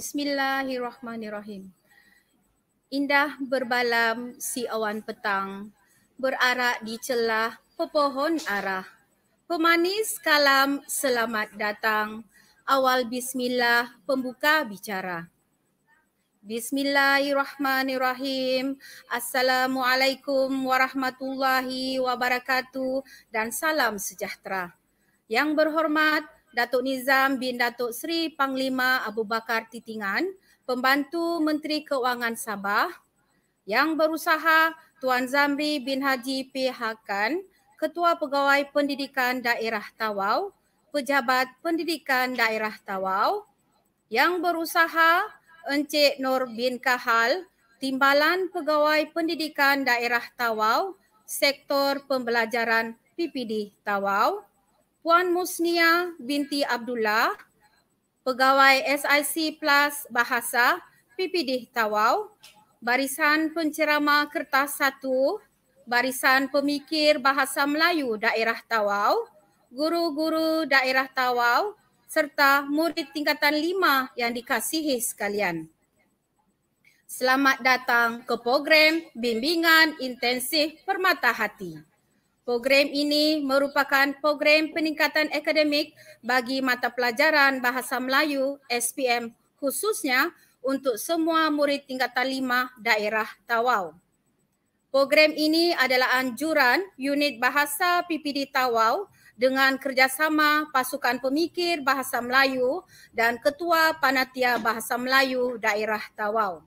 Bismillahirrahmanirrahim. Indah berbalam si awan petang, berarak di celah pepohon arah. Pemanis kalam selamat datang, awal bismillah pembuka bicara. Bismillahirrahmanirrahim. Assalamualaikum warahmatullahi wabarakatuh dan salam sejahtera. Yang berhormat, Datuk Nizam bin Datuk Seri Panglima Abu Bakar Titingan, Pembantu Menteri Keuangan Sabah, yang berusaha Tuan Zamri bin Haji P. Hakan, Ketua Pegawai Pendidikan Daerah Tawau, Pejabat Pendidikan Daerah Tawau, yang berusaha Encik Nur bin Kahal, Timbalan Pegawai Pendidikan Daerah Tawau, Sektor Pembelajaran PPD Tawau, Puan Musnia binti Abdullah, Pegawai SIC Plus Bahasa PPD Tawau, Barisan Pencerama Kertas 1, Barisan Pemikir Bahasa Melayu Daerah Tawau, Guru-guru Daerah Tawau serta murid tingkatan 5 yang dikasihi sekalian. Selamat datang ke program Bimbingan Intensif Permata Hati. Program ini merupakan program peningkatan akademik bagi mata pelajaran Bahasa Melayu SPM khususnya untuk semua murid tingkatan 5 daerah Tawau. Program ini adalah anjuran unit bahasa PPD Tawau dengan kerjasama pasukan pemikir Bahasa Melayu dan ketua panatia Bahasa Melayu daerah Tawau.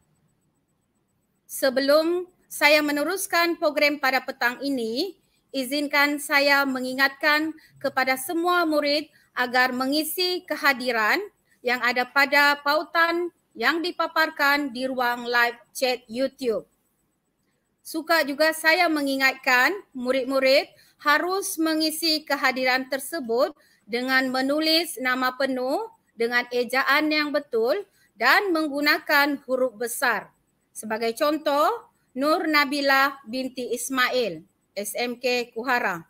Sebelum saya meneruskan program pada petang ini, izinkan saya mengingatkan kepada semua murid agar mengisi kehadiran yang ada pada pautan yang dipaparkan di ruang live chat YouTube. Suka juga saya mengingatkan murid-murid harus mengisi kehadiran tersebut dengan menulis nama penuh dengan ejaan yang betul dan menggunakan huruf besar. Sebagai contoh, Nur Nabila binti Ismail. SMK Kuhara.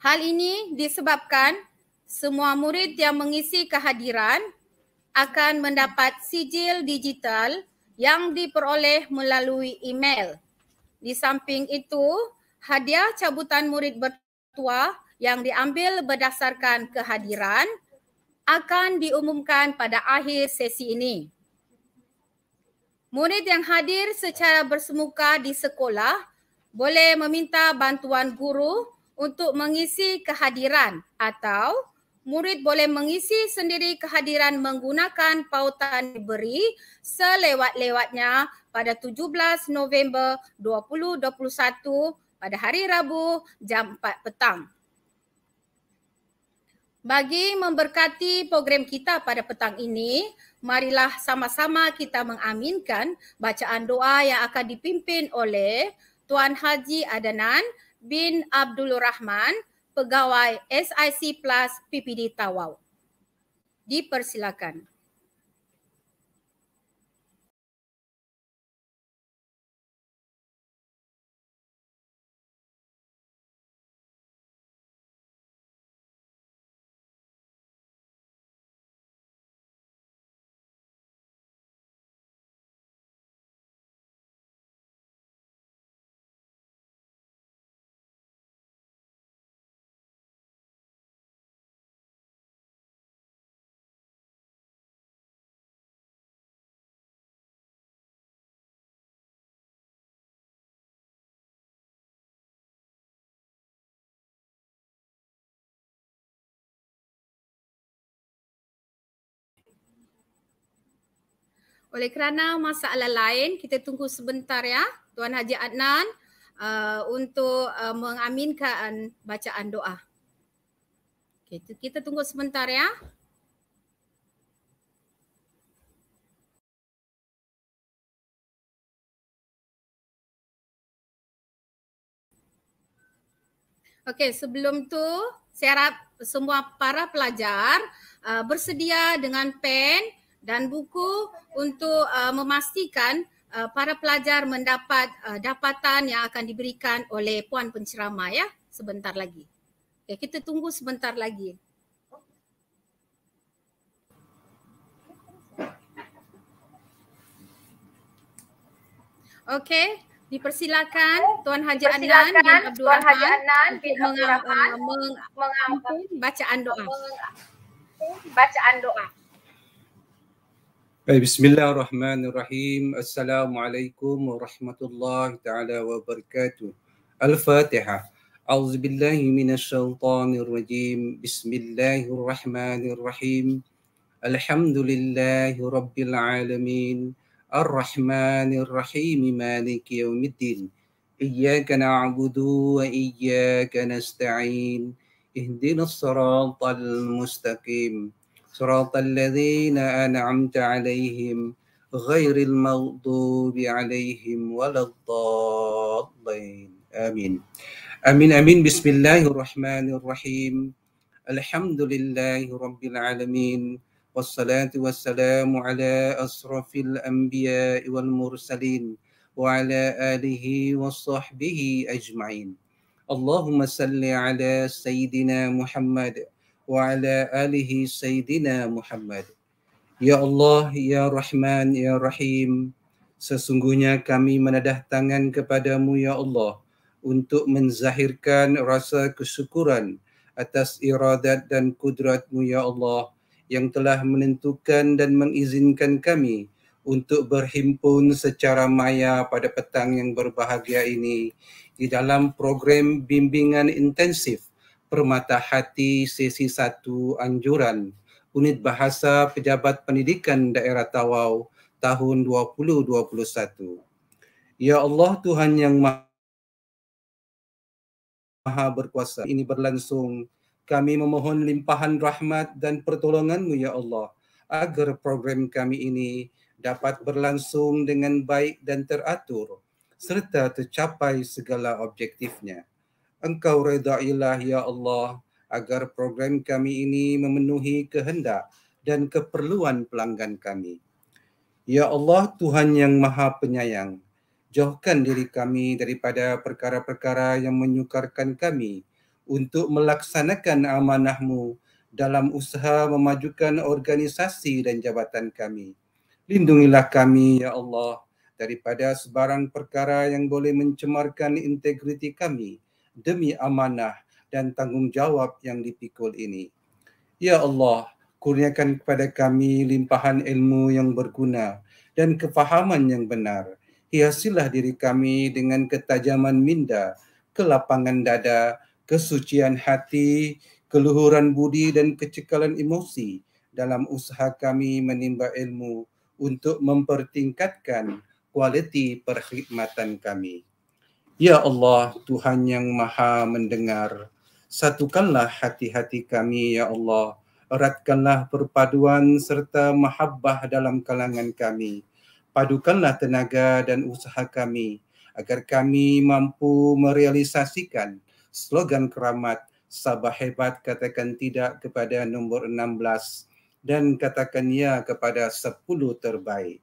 Hal ini disebabkan semua murid yang mengisi kehadiran akan mendapat sijil digital yang diperoleh melalui email. Di samping itu, hadiah cabutan murid bertuah yang diambil berdasarkan kehadiran akan diumumkan pada akhir sesi ini. Murid yang hadir secara bersemuka di sekolah boleh meminta bantuan guru untuk mengisi kehadiran atau murid boleh mengisi sendiri kehadiran menggunakan pautan diberi selewat-lewatnya pada 17 November 2021 pada hari Rabu jam 4 petang. Bagi memberkati program kita pada petang ini, marilah sama-sama kita mengaminkan bacaan doa yang akan dipimpin oleh Tuan Haji Adnan bin Abdul Rahman, Pegawai SIC Plus PPD Tawau. Dipersilakan. Oleh kerana masalah lain, kita tunggu sebentar ya Tuan Haji Adnan uh, untuk uh, mengaminkan bacaan doa. Okay, kita tunggu sebentar ya. Okey, sebelum tu saya harap semua para pelajar uh, bersedia dengan pen dan buku untuk uh, memastikan uh, para pelajar mendapat uh, dapatan yang akan diberikan oleh puan penceramah ya sebentar lagi. Okay, kita tunggu sebentar lagi. Okey, dipersilakan Tuan Haji Adnan bin Abdul Rahman, Haji mengampun bacaan doa. Bacaan doa. طيب، بسم الله الرحمن الرحيم السلام عليكم ورحمة الله تعالى وبركاته الفاتحة أعوذ بالله من الشيطان الرجيم بسم الله الرحمن الرحيم الحمد لله رب العالمين الرحمن الرحيم مالك يوم الدين إياك نعبد وإياك نستعين اهدنا الصراط المستقيم صراط الذين أنعمت عليهم غير المغضوب عليهم ولا الضالين آمين آمين آمين بسم الله الرحمن الرحيم الحمد لله رب العالمين والصلاة والسلام على أشرف الأنبياء والمرسلين وعلى آله وصحبه أجمعين اللهم صل على سيدنا محمد wa ala alihi sayyidina Muhammad. Ya Allah, Ya Rahman, Ya Rahim, sesungguhnya kami menadah tangan kepadamu Ya Allah untuk menzahirkan rasa kesyukuran atas iradat dan kudratmu Ya Allah yang telah menentukan dan mengizinkan kami untuk berhimpun secara maya pada petang yang berbahagia ini di dalam program bimbingan intensif Permata Hati Sesi 1 Anjuran Unit Bahasa Pejabat Pendidikan Daerah Tawau tahun 2021. Ya Allah Tuhan yang Maha Berkuasa ini berlangsung kami memohon limpahan rahmat dan pertolonganmu ya Allah agar program kami ini dapat berlangsung dengan baik dan teratur serta tercapai segala objektifnya engkau redailah ya Allah agar program kami ini memenuhi kehendak dan keperluan pelanggan kami. Ya Allah Tuhan yang Maha Penyayang, jauhkan diri kami daripada perkara-perkara yang menyukarkan kami untuk melaksanakan amanahmu dalam usaha memajukan organisasi dan jabatan kami. Lindungilah kami ya Allah daripada sebarang perkara yang boleh mencemarkan integriti kami demi amanah dan tanggungjawab yang dipikul ini. Ya Allah, kurniakan kepada kami limpahan ilmu yang berguna dan kefahaman yang benar. Hiasilah diri kami dengan ketajaman minda, kelapangan dada, kesucian hati, keluhuran budi dan kecekalan emosi dalam usaha kami menimba ilmu untuk mempertingkatkan kualiti perkhidmatan kami. Ya Allah, Tuhan yang maha mendengar, satukanlah hati-hati kami, Ya Allah. Eratkanlah perpaduan serta mahabbah dalam kalangan kami. Padukanlah tenaga dan usaha kami agar kami mampu merealisasikan slogan keramat Sabah Hebat katakan tidak kepada nombor 16 dan katakan ya kepada 10 terbaik.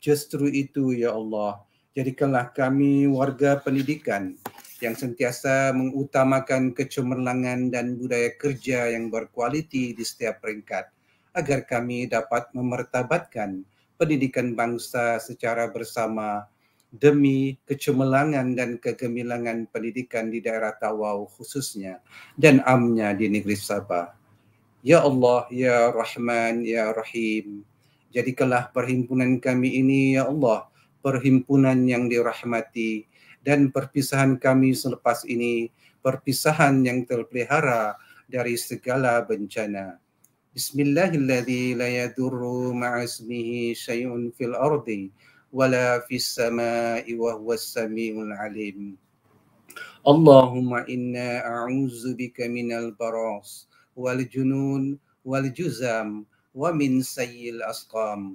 Justru itu, Ya Allah, jadikanlah kami warga pendidikan yang sentiasa mengutamakan kecemerlangan dan budaya kerja yang berkualiti di setiap peringkat agar kami dapat memertabatkan pendidikan bangsa secara bersama demi kecemerlangan dan kegemilangan pendidikan di daerah Tawau khususnya dan amnya di negeri Sabah. Ya Allah, Ya Rahman, Ya Rahim, jadikanlah perhimpunan kami ini, Ya Allah, perhimpunan yang dirahmati dan perpisahan kami selepas ini, perpisahan yang terpelihara dari segala bencana. Bismillahirrahmanirrahim. la yadurru ma'asmihi syai'un fil ardi wala fis sama'i wa huwas samiul alim. Allahumma inna a'udzu bika minal baras wal junun wal juzam wa min sayyil asqam.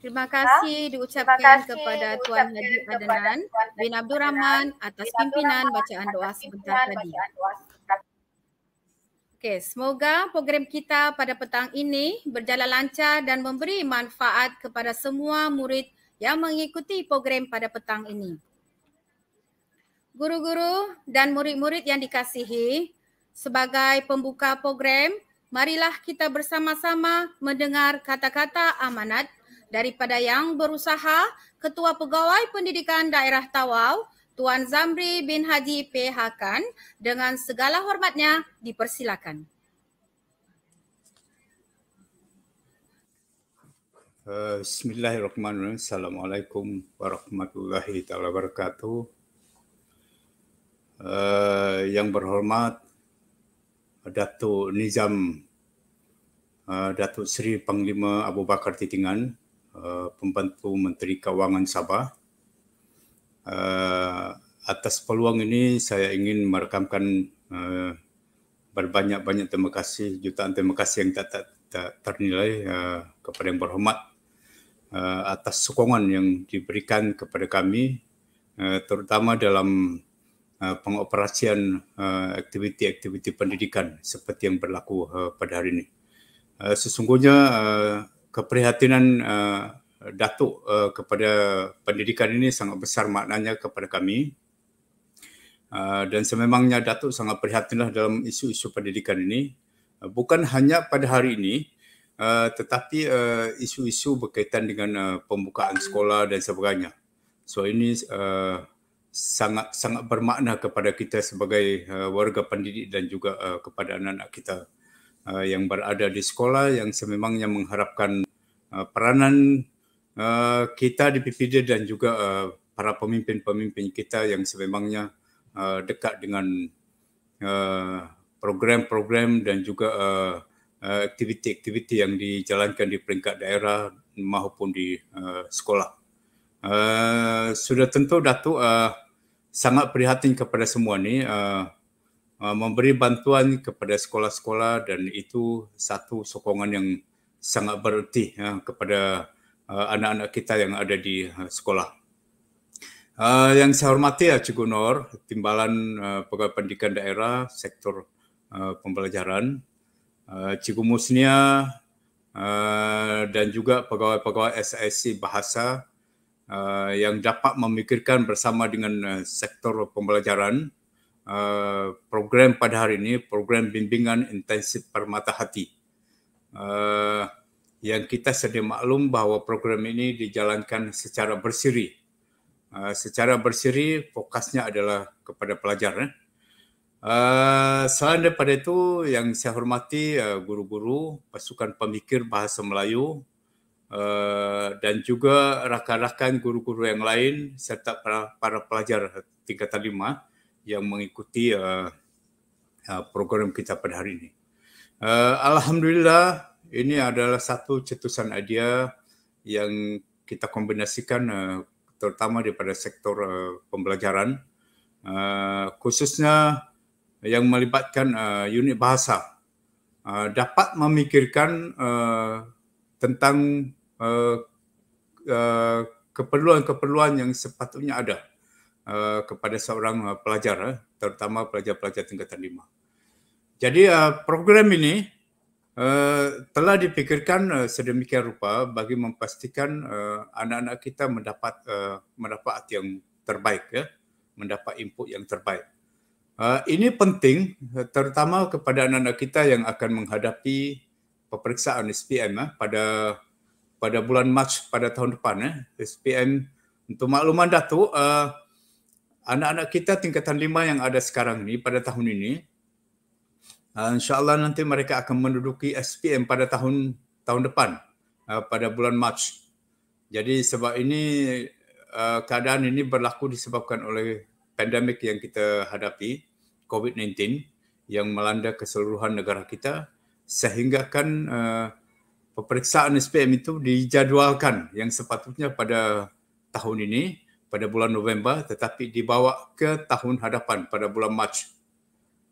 Terima kasih ha? diucapkan Terima kasih kepada Tuan Haji Adnan bin Abdul Rahman atas pimpinan bacaan doa sebentar tadi. Okay, semoga program kita pada petang ini berjalan lancar dan memberi manfaat kepada semua murid yang mengikuti program pada petang ini. Guru-guru dan murid-murid yang dikasihi, sebagai pembuka program, marilah kita bersama-sama mendengar kata-kata amanat daripada yang berusaha Ketua Pegawai Pendidikan Daerah Tawau Tuan Zamri bin Haji PH Khan dengan segala hormatnya dipersilakan. Eh, Bismillahirrahmanirrahim. Assalamualaikum warahmatullahi taala wabarakatuh. Eh, yang berhormat Datuk Nizam eh, Datuk Seri Panglima Abu Bakar Titingan Uh, pembantu Menteri Kewangan Sabah. Uh, atas peluang ini saya ingin merekamkan uh, berbanyak-banyak terima kasih, jutaan terima kasih yang tak, tak, tak ternilai kepada yang berhormat atas sokongan yang diberikan kepada kami terutama dalam pengoperasian aktiviti-aktiviti pendidikan seperti yang berlaku pada hari ini. sesungguhnya keprihatinan uh, datuk uh, kepada pendidikan ini sangat besar maknanya kepada kami uh, dan sememangnya datuk sangat prihatinlah dalam isu-isu pendidikan ini uh, bukan hanya pada hari ini uh, tetapi uh, isu-isu berkaitan dengan uh, pembukaan sekolah dan sebagainya so ini uh, sangat sangat bermakna kepada kita sebagai uh, warga pendidik dan juga uh, kepada anak-anak kita. Eh, yang berada di sekolah yang sememangnya mengharapkan uh, peranan uh, kita di PPD dan juga uh, para pemimpin-pemimpin kita yang sememangnya uh, dekat dengan uh, program-program dan juga uh, aktiviti-aktiviti yang dijalankan di peringkat daerah maupun di uh, sekolah. Uh, sudah tentu Datuk uh, sangat prihatin kepada semua ni uh, Ah, memberi bantuan kepada sekolah-sekolah dan itu satu sokongan yang sangat bererti ya, kepada uh, anak-anak kita yang ada di uh, sekolah. Uh, yang saya hormati ya Cikgu Nur, Timbalan uh, Pegawai Pendidikan Daerah Sektor uh, Pembelajaran, uh, Cikgu Musnia uh, dan juga pegawai-pegawai SSC Bahasa uh, yang dapat memikirkan bersama dengan uh, sektor pembelajaran Uh, program pada hari ini program bimbingan intensif permata hati uh, yang kita sedia maklum bahawa program ini dijalankan secara bersiri uh, secara bersiri fokusnya adalah kepada pelajar eh. Uh, selain daripada itu, yang saya hormati uh, guru-guru, pasukan pemikir bahasa Melayu uh, dan juga rakan-rakan guru-guru yang lain serta para, para pelajar tingkatan lima, uh, yang mengikuti uh, uh, program kita pada hari ini. Uh, Alhamdulillah ini adalah satu cetusan idea yang kita kombinasikan uh, terutama daripada sektor uh, pembelajaran uh, khususnya yang melibatkan uh, unit bahasa uh, dapat memikirkan uh, tentang uh, uh, keperluan-keperluan yang sepatutnya ada uh, Eh, kepada seorang eh, pelajar eh, terutama pelajar-pelajar tingkatan lima. Jadi program ini telah dipikirkan sedemikian rupa bagi memastikan anak-anak kita mendapat uh, mendapat yang terbaik ya, mendapat input yang terbaik. ini penting terutama kepada anak-anak kita yang akan menghadapi peperiksaan SPM pada pada bulan Mac pada tahun depan ya, SPM untuk makluman Datuk uh, anak-anak kita tingkatan lima yang ada sekarang ini pada tahun ini, uh, insyaAllah nanti mereka akan menduduki SPM pada tahun tahun depan, ah, pada bulan Mac. Jadi sebab ini ah, keadaan ini berlaku disebabkan oleh pandemik yang kita hadapi, COVID-19 yang melanda keseluruhan negara kita sehinggakan kan peperiksaan SPM itu dijadualkan yang sepatutnya pada tahun ini pada bulan November tetapi dibawa ke tahun hadapan pada bulan Mac.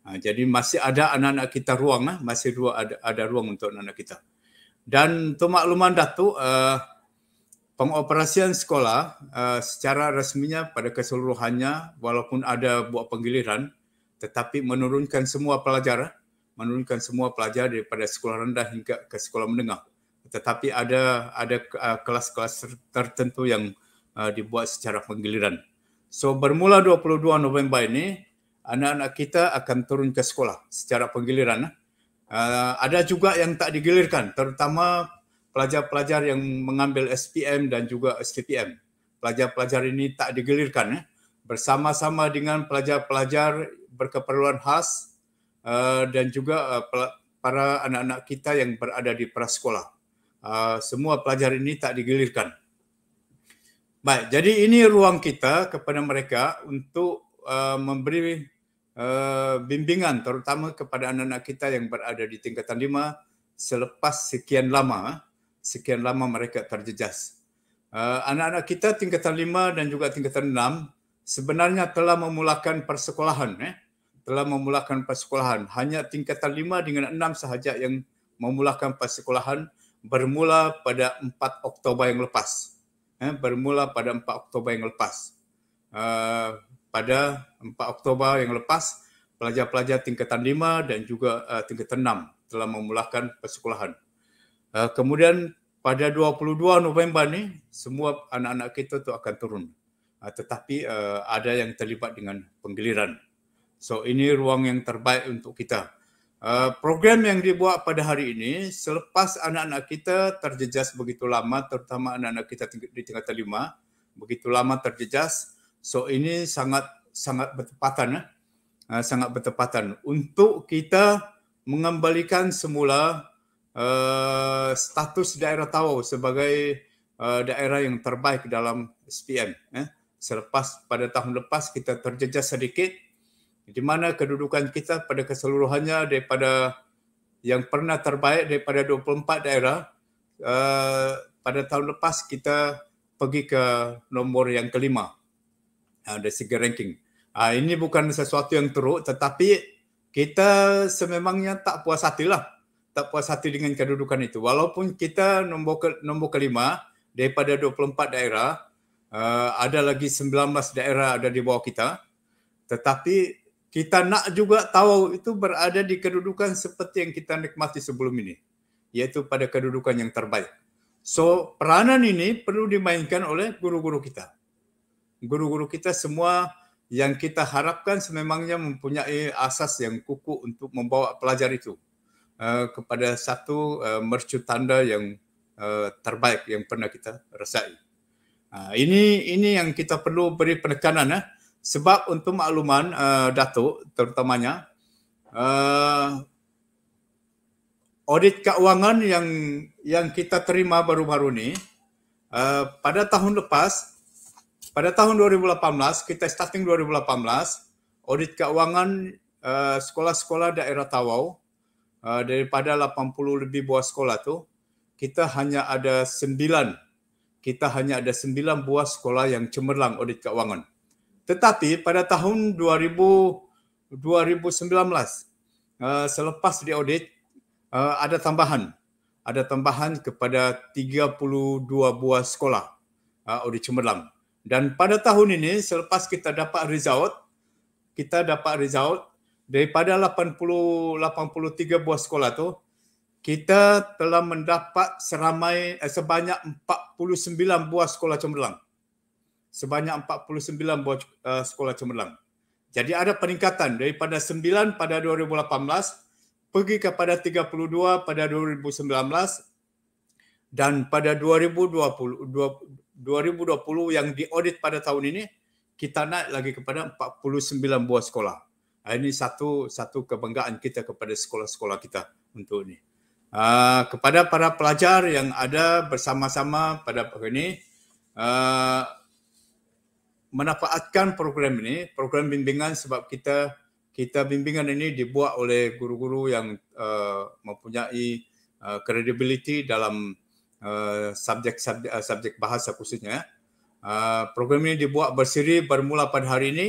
Ha, jadi masih ada anak-anak kita ruang, ha? masih ruang, ada, ada ruang untuk anak-anak kita. Dan untuk makluman Datuk, uh, pengoperasian sekolah uh, secara resminya pada keseluruhannya walaupun ada buat penggiliran tetapi menurunkan semua pelajar, menurunkan semua pelajar daripada sekolah rendah hingga ke sekolah menengah. Tetapi ada ada kelas-kelas tertentu yang uh, dibuat secara penggiliran. So bermula 22 November ini anak-anak kita akan turun ke sekolah secara penggiliran. Eh. Uh, ada juga yang tak digilirkan terutama pelajar-pelajar yang mengambil SPM dan juga STPM. Pelajar-pelajar ini tak digilirkan eh, bersama-sama dengan pelajar-pelajar berkeperluan khas uh, dan juga uh, para anak-anak kita yang berada di prasekolah. Uh, semua pelajar ini tak digilirkan. Baik, jadi ini ruang kita kepada mereka untuk uh, memberi uh, bimbingan terutama kepada anak-anak kita yang berada di tingkatan lima selepas sekian lama, sekian lama mereka terjejas. Uh, anak-anak kita tingkatan lima dan juga tingkatan enam sebenarnya telah memulakan persekolahan. Eh? Telah memulakan persekolahan. Hanya tingkatan lima dengan enam sahaja yang memulakan persekolahan bermula pada 4 Oktober yang lepas eh, bermula pada 4 Oktober yang lepas. Uh, pada 4 Oktober yang lepas, pelajar-pelajar tingkatan 5 dan juga uh, tingkatan 6 telah memulakan persekolahan. Uh, kemudian pada 22 November ni, semua anak-anak kita tu akan turun. Uh, tetapi uh, ada yang terlibat dengan penggiliran. So ini ruang yang terbaik untuk kita Uh, program yang dibuat pada hari ini selepas anak-anak kita terjejas begitu lama terutama anak-anak kita di tingkat terlima begitu lama terjejas so ini sangat sangat bertepatan eh? uh, sangat bertepatan untuk kita mengembalikan semula uh, status daerah Tawau sebagai uh, daerah yang terbaik dalam SPM eh? selepas pada tahun lepas kita terjejas sedikit di mana kedudukan kita pada keseluruhannya daripada yang pernah terbaik daripada 24 daerah uh, pada tahun lepas kita pergi ke nombor yang kelima uh, dari segi ranking. Uh, ini bukan sesuatu yang teruk tetapi kita sememangnya tak puas hati lah, Tak puas hati dengan kedudukan itu. Walaupun kita nombor ke, nombor kelima daripada 24 daerah, uh, ada lagi 19 daerah ada di bawah kita. Tetapi kita nak juga tahu itu berada di kedudukan seperti yang kita nikmati sebelum ini iaitu pada kedudukan yang terbaik so peranan ini perlu dimainkan oleh guru-guru kita guru-guru kita semua yang kita harapkan sememangnya mempunyai asas yang kukuh untuk membawa pelajar itu uh, kepada satu uh, mercu tanda yang uh, terbaik yang pernah kita rasai. Uh, ah, ini ini yang kita perlu beri penekanan ya. Sebab untuk makluman uh, Datuk terutamanya uh, audit keuangan yang yang kita terima baru-baru ni uh, pada tahun lepas pada tahun 2018 kita starting 2018 audit keuangan uh, sekolah-sekolah daerah Tawau uh, daripada 80 lebih buah sekolah tu kita hanya ada 9 kita hanya ada 9 buah sekolah yang cemerlang audit keuangan. Tetapi pada tahun 2000, 2019 uh, selepas diaudit uh, eh, ada tambahan ada tambahan kepada 32 buah sekolah uh, audit cemerlang. Dan pada tahun ini selepas kita dapat result kita dapat result daripada 80 83 buah sekolah tu kita telah mendapat seramai eh, sebanyak 49 buah sekolah cemerlang sebanyak 49 buah eh, sekolah cemerlang. Jadi ada peningkatan daripada 9 pada 2018 pergi kepada 32 pada 2019 dan pada 2020 2020 yang diaudit pada tahun ini kita naik lagi kepada 49 buah sekolah. Ah, ini satu satu kebanggaan kita kepada sekolah-sekolah kita untuk ini. Uh, kepada para pelajar yang ada bersama-sama pada hari ini uh, menafaatkan program ini, program bimbingan sebab kita kita bimbingan ini dibuat oleh guru-guru yang uh, mempunyai kredibiliti uh, dalam subjek-subjek uh, uh, subjek bahasa khususnya. Uh, program ini dibuat bersiri bermula pada hari ini.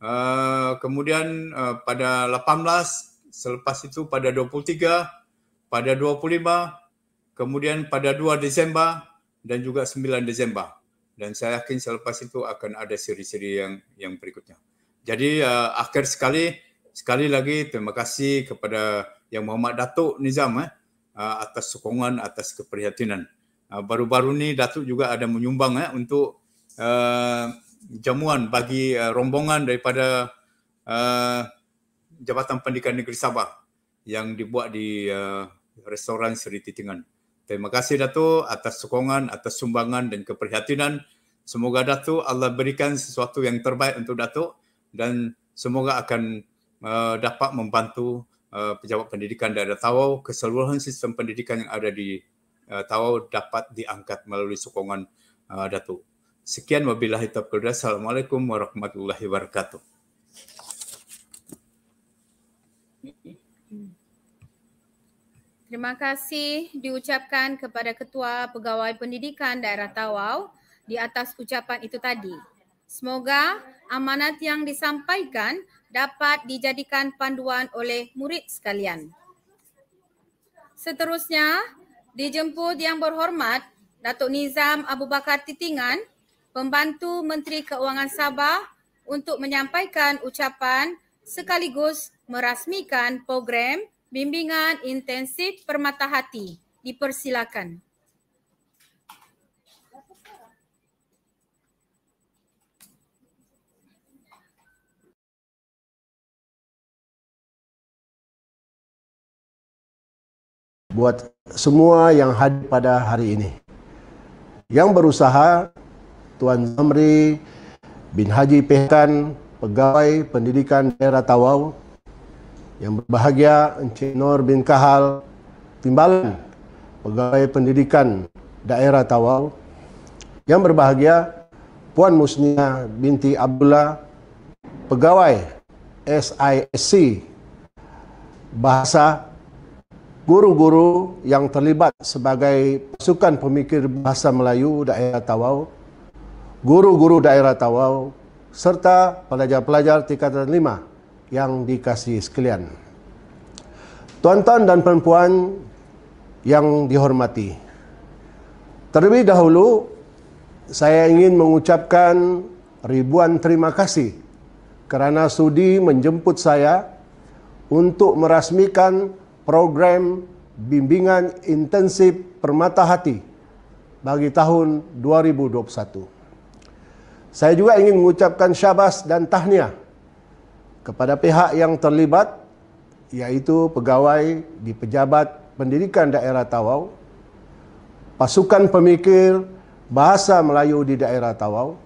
Uh, kemudian uh, pada 18 selepas itu pada 23 pada 25 kemudian pada 2 Disember dan juga 9 Disember dan saya yakin selepas itu akan ada seri-seri yang yang berikutnya. Jadi uh, akhir sekali sekali lagi terima kasih kepada Yang Muhammad Datuk Nizam eh uh, atas sokongan atas keprihatinan. Uh, baru-baru ni Datuk juga ada menyumbang eh untuk uh, jamuan bagi uh, rombongan daripada uh, Jabatan Pendidikan Negeri Sabah yang dibuat di uh, restoran Seri Titingan. Terima kasih Dato atas sokongan, atas sumbangan dan keprihatinan. Semoga Dato Allah berikan sesuatu yang terbaik untuk Dato dan semoga akan uh, dapat membantu uh, pejabat pendidikan daerah Tawau keseluruhan sistem pendidikan yang ada di uh, Tawau dapat diangkat melalui sokongan uh, Dato. Sekian wabillahi taufiq Assalamualaikum warahmatullahi wabarakatuh. Terima kasih diucapkan kepada Ketua Pegawai Pendidikan Daerah Tawau di atas ucapan itu tadi. Semoga amanat yang disampaikan dapat dijadikan panduan oleh murid sekalian. Seterusnya, dijemput yang berhormat Datuk Nizam Abu Bakar Titingan, Pembantu Menteri Keuangan Sabah untuk menyampaikan ucapan sekaligus merasmikan program bimbingan intensif permata hati. Dipersilakan. Buat semua yang hadir pada hari ini. Yang berusaha, Tuan Zamri bin Haji Pehkan, Pegawai Pendidikan Daerah Tawau, yang berbahagia Encik Nor bin Kahal Timbalan Pegawai Pendidikan Daerah Tawau Yang berbahagia Puan Musnia binti Abdullah Pegawai SISC Bahasa Guru-guru yang terlibat sebagai pasukan pemikir bahasa Melayu daerah Tawau, guru-guru daerah Tawau, serta pelajar-pelajar tingkatan yang dikasih sekalian. Tuan-tuan dan perempuan yang dihormati. Terlebih dahulu, saya ingin mengucapkan ribuan terima kasih kerana sudi menjemput saya untuk merasmikan program bimbingan intensif permata hati bagi tahun 2021. Saya juga ingin mengucapkan syabas dan tahniah kepada pihak yang terlibat iaitu pegawai di pejabat pendidikan daerah Tawau, pasukan pemikir bahasa Melayu di daerah Tawau,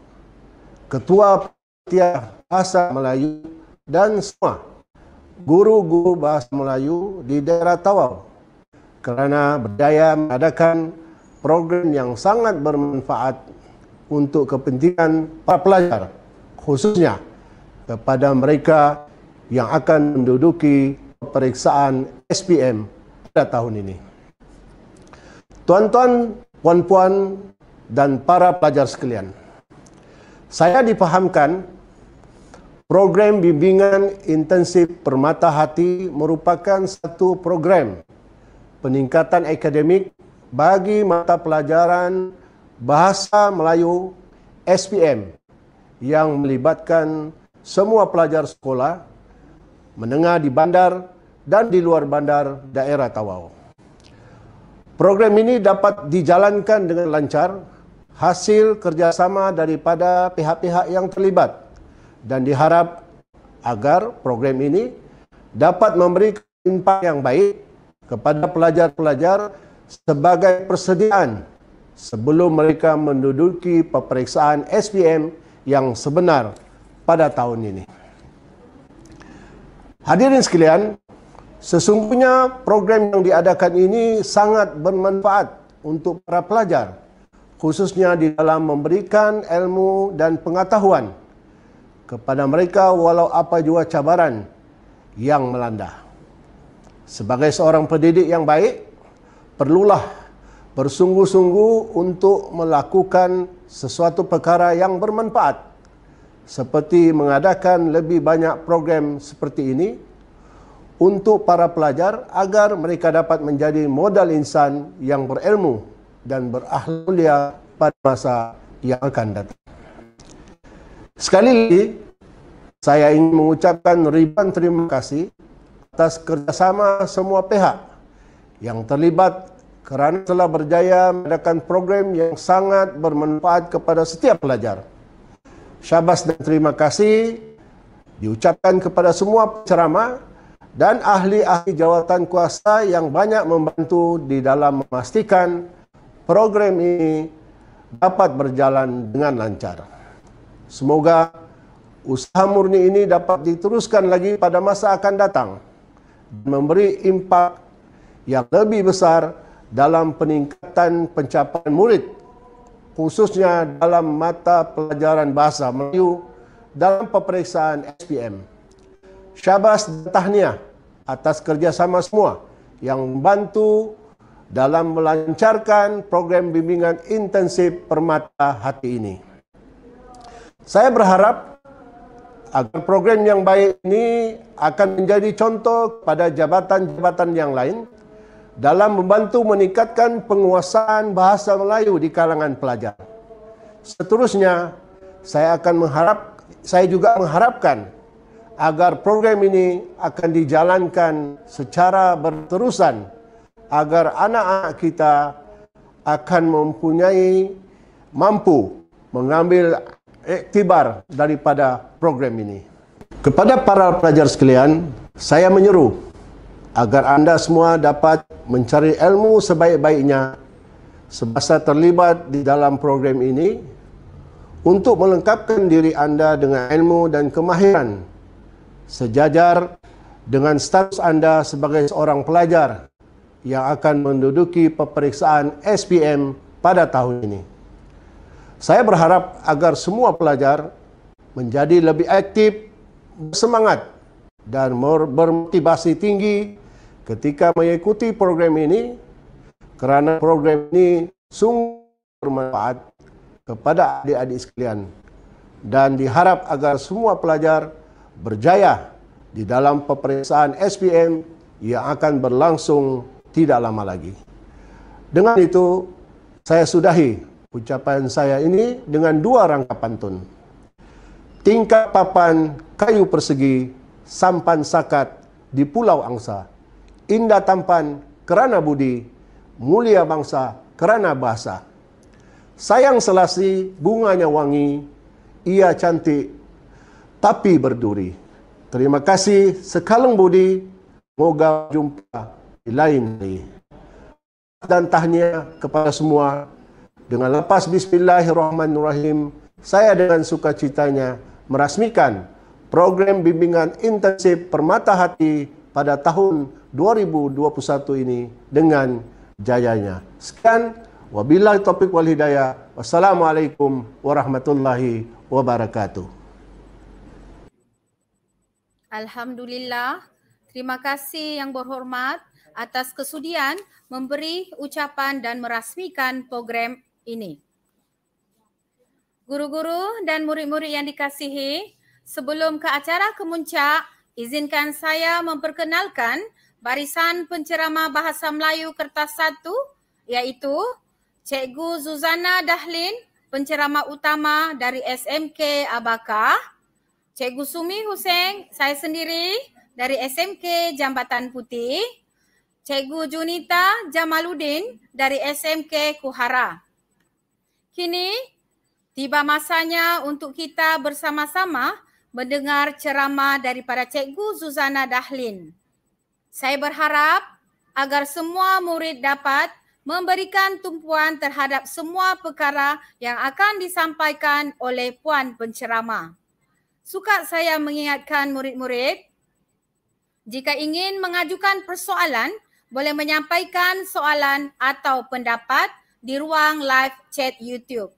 ketua pertia bahasa Melayu dan semua guru-guru bahasa Melayu di daerah Tawau kerana berdaya mengadakan program yang sangat bermanfaat untuk kepentingan para pelajar khususnya kepada mereka yang akan menduduki periksaan SPM pada tahun ini. Tuan-tuan, puan-puan dan para pelajar sekalian, saya dipahamkan program bimbingan intensif permata hati merupakan satu program peningkatan akademik bagi mata pelajaran Bahasa Melayu SPM yang melibatkan semua pelajar sekolah menengah di bandar dan di luar bandar daerah Tawau. Program ini dapat dijalankan dengan lancar hasil kerjasama daripada pihak-pihak yang terlibat dan diharap agar program ini dapat memberi impak yang baik kepada pelajar-pelajar sebagai persediaan sebelum mereka menduduki peperiksaan SPM yang sebenar pada tahun ini. Hadirin sekalian, sesungguhnya program yang diadakan ini sangat bermanfaat untuk para pelajar, khususnya di dalam memberikan ilmu dan pengetahuan kepada mereka walau apa jua cabaran yang melanda. Sebagai seorang pendidik yang baik, perlulah bersungguh-sungguh untuk melakukan sesuatu perkara yang bermanfaat seperti mengadakan lebih banyak program seperti ini untuk para pelajar agar mereka dapat menjadi modal insan yang berilmu dan berahlulia pada masa yang akan datang. Sekali lagi, saya ingin mengucapkan ribuan terima kasih atas kerjasama semua pihak yang terlibat kerana telah berjaya mengadakan program yang sangat bermanfaat kepada setiap pelajar syabas dan terima kasih diucapkan kepada semua pencerama dan ahli-ahli jawatan kuasa yang banyak membantu di dalam memastikan program ini dapat berjalan dengan lancar. Semoga usaha murni ini dapat diteruskan lagi pada masa akan datang dan memberi impak yang lebih besar dalam peningkatan pencapaian murid khususnya dalam mata pelajaran bahasa Melayu dalam peperiksaan SPM. Syabas dan tahniah atas kerjasama semua yang membantu dalam melancarkan program bimbingan intensif permata hati ini. Saya berharap agar program yang baik ini akan menjadi contoh pada jabatan-jabatan yang lain dalam membantu meningkatkan penguasaan bahasa Melayu di kalangan pelajar. Seterusnya, saya akan mengharap saya juga mengharapkan agar program ini akan dijalankan secara berterusan agar anak-anak kita akan mempunyai mampu mengambil iktibar daripada program ini. Kepada para pelajar sekalian, saya menyeru agar anda semua dapat mencari ilmu sebaik-baiknya semasa terlibat di dalam program ini untuk melengkapkan diri anda dengan ilmu dan kemahiran sejajar dengan status anda sebagai seorang pelajar yang akan menduduki peperiksaan SPM pada tahun ini. Saya berharap agar semua pelajar menjadi lebih aktif, bersemangat dan bermotivasi tinggi ketika mengikuti program ini kerana program ini sungguh bermanfaat kepada adik-adik sekalian dan diharap agar semua pelajar berjaya di dalam peperiksaan SPM yang akan berlangsung tidak lama lagi. Dengan itu, saya sudahi ucapan saya ini dengan dua rangka pantun. Tingkat papan kayu persegi sampan sakat di Pulau Angsa indah tampan kerana budi, mulia bangsa kerana bahasa. Sayang selasi, bunganya wangi, ia cantik tapi berduri. Terima kasih sekalung budi, moga jumpa di lain hari. Dan tahniah kepada semua. Dengan lepas bismillahirrahmanirrahim, saya dengan sukacitanya merasmikan program bimbingan intensif permata hati pada tahun 2021 ini dengan jayanya. Sekian wabillahi taufik wal hidayah. Wassalamualaikum warahmatullahi wabarakatuh. Alhamdulillah. Terima kasih yang berhormat atas kesudian memberi ucapan dan merasmikan program ini. Guru-guru dan murid-murid yang dikasihi, sebelum ke acara kemuncak, izinkan saya memperkenalkan Barisan Pencerama Bahasa Melayu Kertas 1 iaitu Cikgu Zuzana Dahlin, pencerama utama dari SMK Abaka. Cikgu Sumi Huseng, saya sendiri dari SMK Jambatan Putih. Cikgu Junita Jamaluddin dari SMK Kuhara. Kini tiba masanya untuk kita bersama-sama mendengar ceramah daripada Cikgu Zuzana Dahlin. Saya berharap agar semua murid dapat memberikan tumpuan terhadap semua perkara yang akan disampaikan oleh puan pencerama. Suka saya mengingatkan murid-murid, jika ingin mengajukan persoalan, boleh menyampaikan soalan atau pendapat di ruang live chat YouTube.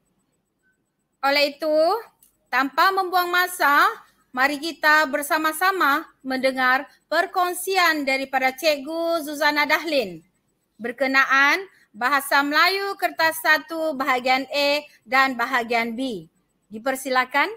Oleh itu, tanpa membuang masa, Mari kita bersama-sama mendengar perkongsian daripada Cikgu Zuzana Dahlin berkenaan Bahasa Melayu Kertas 1 bahagian A dan bahagian B. Dipersilakan.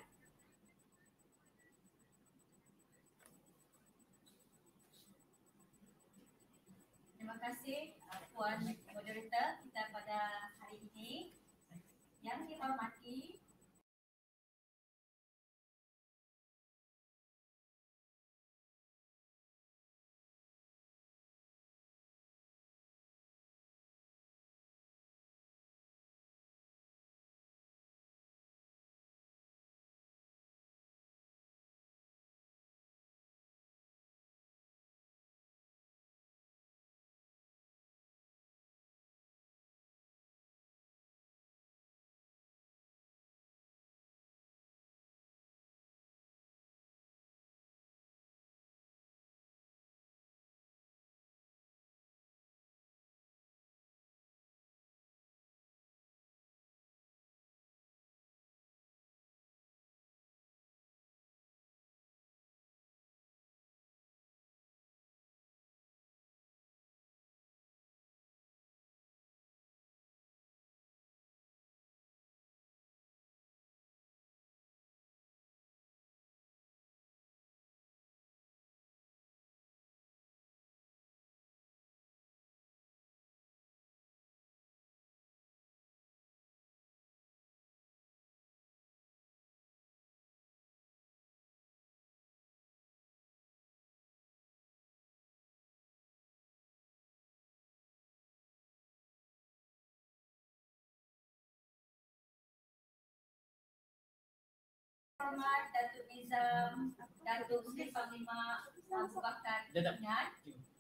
hormat Datuk Nizam, Datuk Seri Panglima Abu Bakar Ingat,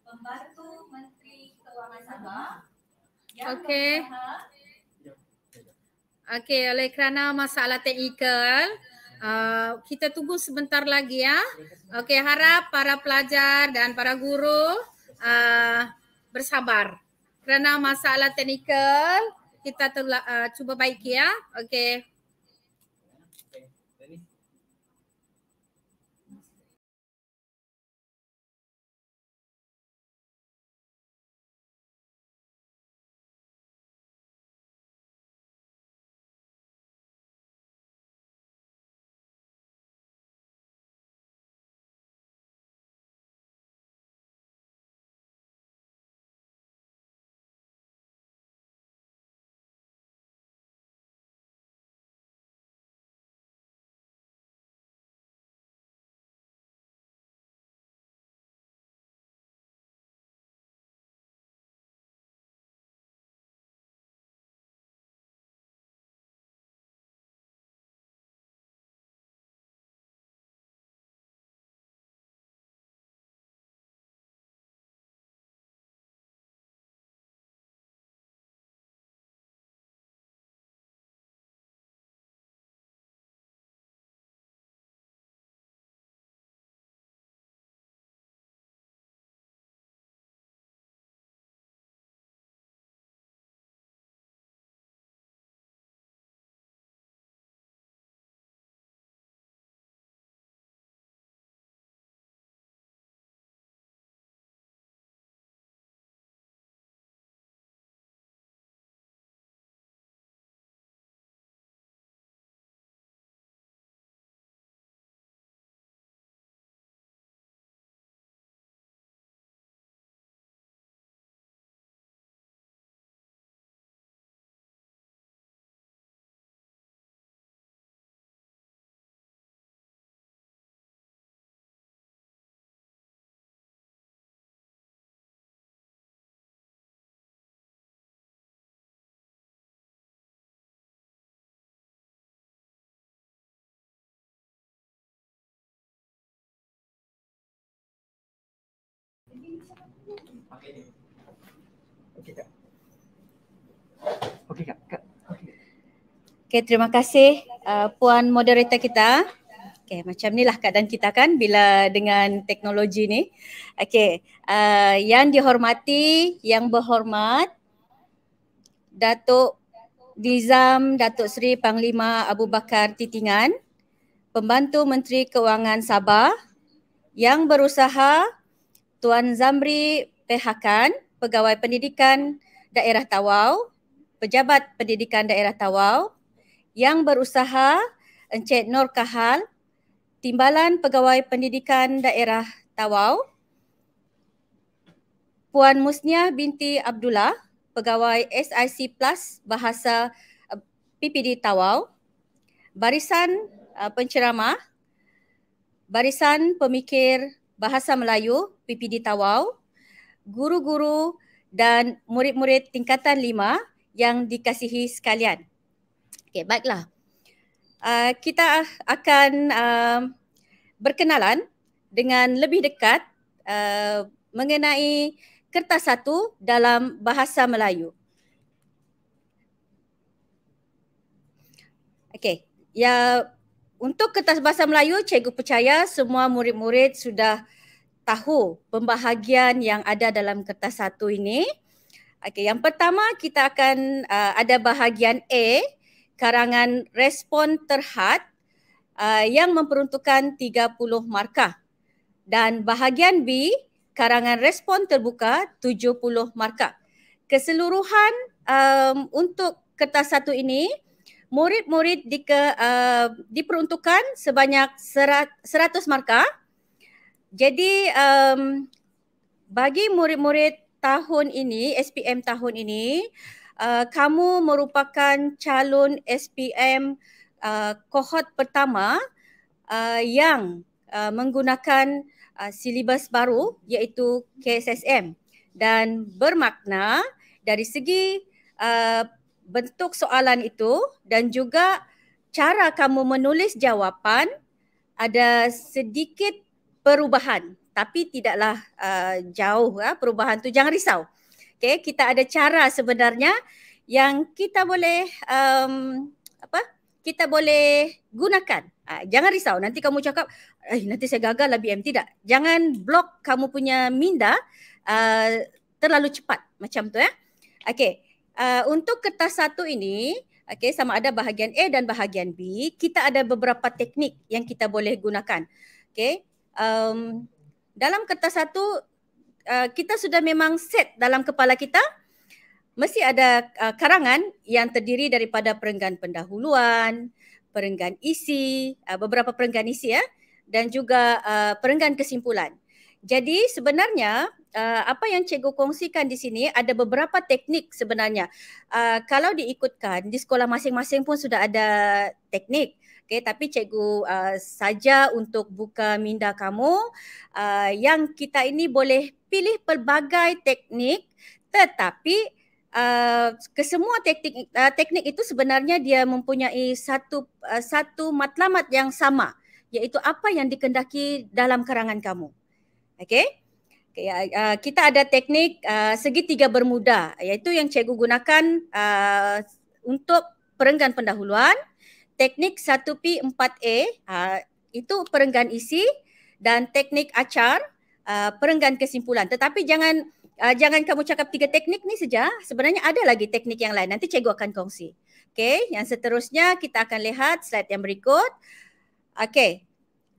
Pembantu Menteri Kewangan Sabah yang okay. Ya, ya, ya. Okey, oleh kerana masalah teknikal, uh, kita tunggu sebentar lagi ya. Okey, harap para pelajar dan para guru uh, bersabar. Kerana masalah teknikal, kita telah uh, cuba baiki ya. Okey. Okey kak. Okey terima kasih uh, puan moderator kita. Okey macam inilah keadaan kita kan bila dengan teknologi ni. Okey uh, yang dihormati, yang berhormat Datuk Dizam, Datuk Seri Panglima Abu Bakar Titingan, Pembantu Menteri Kewangan Sabah yang berusaha Tuan Zamri Pehakan, Pegawai Pendidikan Daerah Tawau, Pejabat Pendidikan Daerah Tawau, Yang Berusaha Encik Nur Kahal, Timbalan Pegawai Pendidikan Daerah Tawau, Puan Musniah binti Abdullah, Pegawai SIC Plus Bahasa eh, PPD Tawau, Barisan eh, Penceramah, Barisan Pemikir Bahasa Melayu PPD Tawau, guru-guru dan murid-murid tingkatan lima yang dikasihi sekalian. Okay, baiklah. Uh, kita akan uh, berkenalan dengan lebih dekat uh, mengenai kertas satu dalam bahasa Melayu. Okey, ya untuk kertas bahasa Melayu, cikgu percaya semua murid-murid sudah tahu pembahagian yang ada dalam kertas satu ini. Okey, yang pertama kita akan uh, ada bahagian A, karangan respon terhad uh, yang memperuntukkan 30 markah. Dan bahagian B, karangan respon terbuka 70 markah. Keseluruhan um, untuk kertas satu ini murid-murid di ke, uh, diperuntukkan sebanyak 100 markah. Jadi um, bagi murid-murid tahun ini, SPM tahun ini, uh, kamu merupakan calon SPM uh, eh, kohort pertama uh, yang uh, menggunakan uh, silibus baru iaitu KSSM dan bermakna dari segi uh, bentuk soalan itu dan juga cara kamu menulis jawapan ada sedikit perubahan tapi tidaklah uh, jauh ya perubahan tu jangan risau. Okey, kita ada cara sebenarnya yang kita boleh um, apa? Kita boleh gunakan. Uh, jangan risau nanti kamu cakap eh nanti saya gagal lah BM tidak. Jangan blok kamu punya minda uh, terlalu cepat macam tu ya. Okey. Eh, untuk kertas satu ini, okay, sama ada bahagian A dan bahagian B, kita ada beberapa teknik yang kita boleh gunakan. Okay. Um, dalam kertas satu, uh, kita sudah memang set dalam kepala kita, mesti ada uh, karangan yang terdiri daripada perenggan pendahuluan, perenggan isi, uh, beberapa perenggan isi ya, dan juga uh, perenggan kesimpulan. Jadi sebenarnya Ah, apa yang cikgu kongsikan di sini ada beberapa teknik sebenarnya. Uh, kalau diikutkan di sekolah masing-masing pun sudah ada teknik. Okay, tapi cikgu uh, saja untuk buka minda kamu uh, yang kita ini boleh pilih pelbagai teknik tetapi uh, kesemua teknik uh, teknik itu sebenarnya dia mempunyai satu uh, satu matlamat yang sama iaitu apa yang dikendaki dalam karangan kamu. Okey? Okay, uh, ya, ah, kita ada teknik uh, segitiga bermuda iaitu yang cikgu gunakan uh, untuk perenggan pendahuluan. Teknik 1P4A uh, itu perenggan isi dan teknik acar uh, perenggan kesimpulan. Tetapi jangan uh, jangan kamu cakap tiga teknik ni saja. Sebenarnya ada lagi teknik yang lain. Nanti cikgu akan kongsi. Okay, yang seterusnya kita akan lihat slide yang berikut. Okay,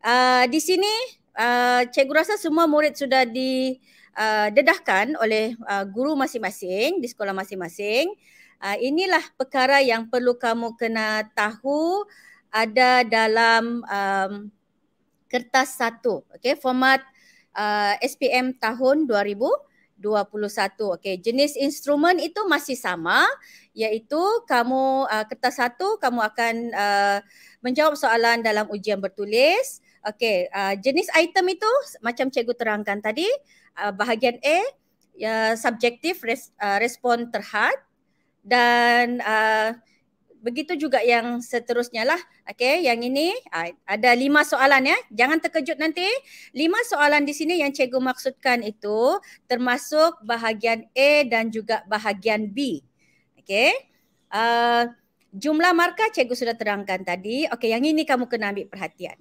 uh, di sini uh, cikgu rasa semua murid sudah di uh, dedahkan oleh uh, guru masing-masing di sekolah masing-masing. Uh, inilah perkara yang perlu kamu kena tahu ada dalam um, kertas satu, okay, format uh, SPM tahun 2021. Okay, jenis instrumen itu masih sama, iaitu kamu uh, kertas satu kamu akan uh, menjawab soalan dalam ujian bertulis. Uh, Okey, uh, jenis item itu macam cikgu terangkan tadi, uh, bahagian A uh, subjektif res, uh, respon terhad dan uh, begitu juga yang seterusnya lah. Okey, yang ini uh, ada lima soalan ya. Jangan terkejut nanti. Lima soalan di sini yang cikgu maksudkan itu termasuk bahagian A dan juga bahagian B. Okey. Uh, jumlah markah cikgu sudah terangkan tadi. Okey, yang ini kamu kena ambil perhatian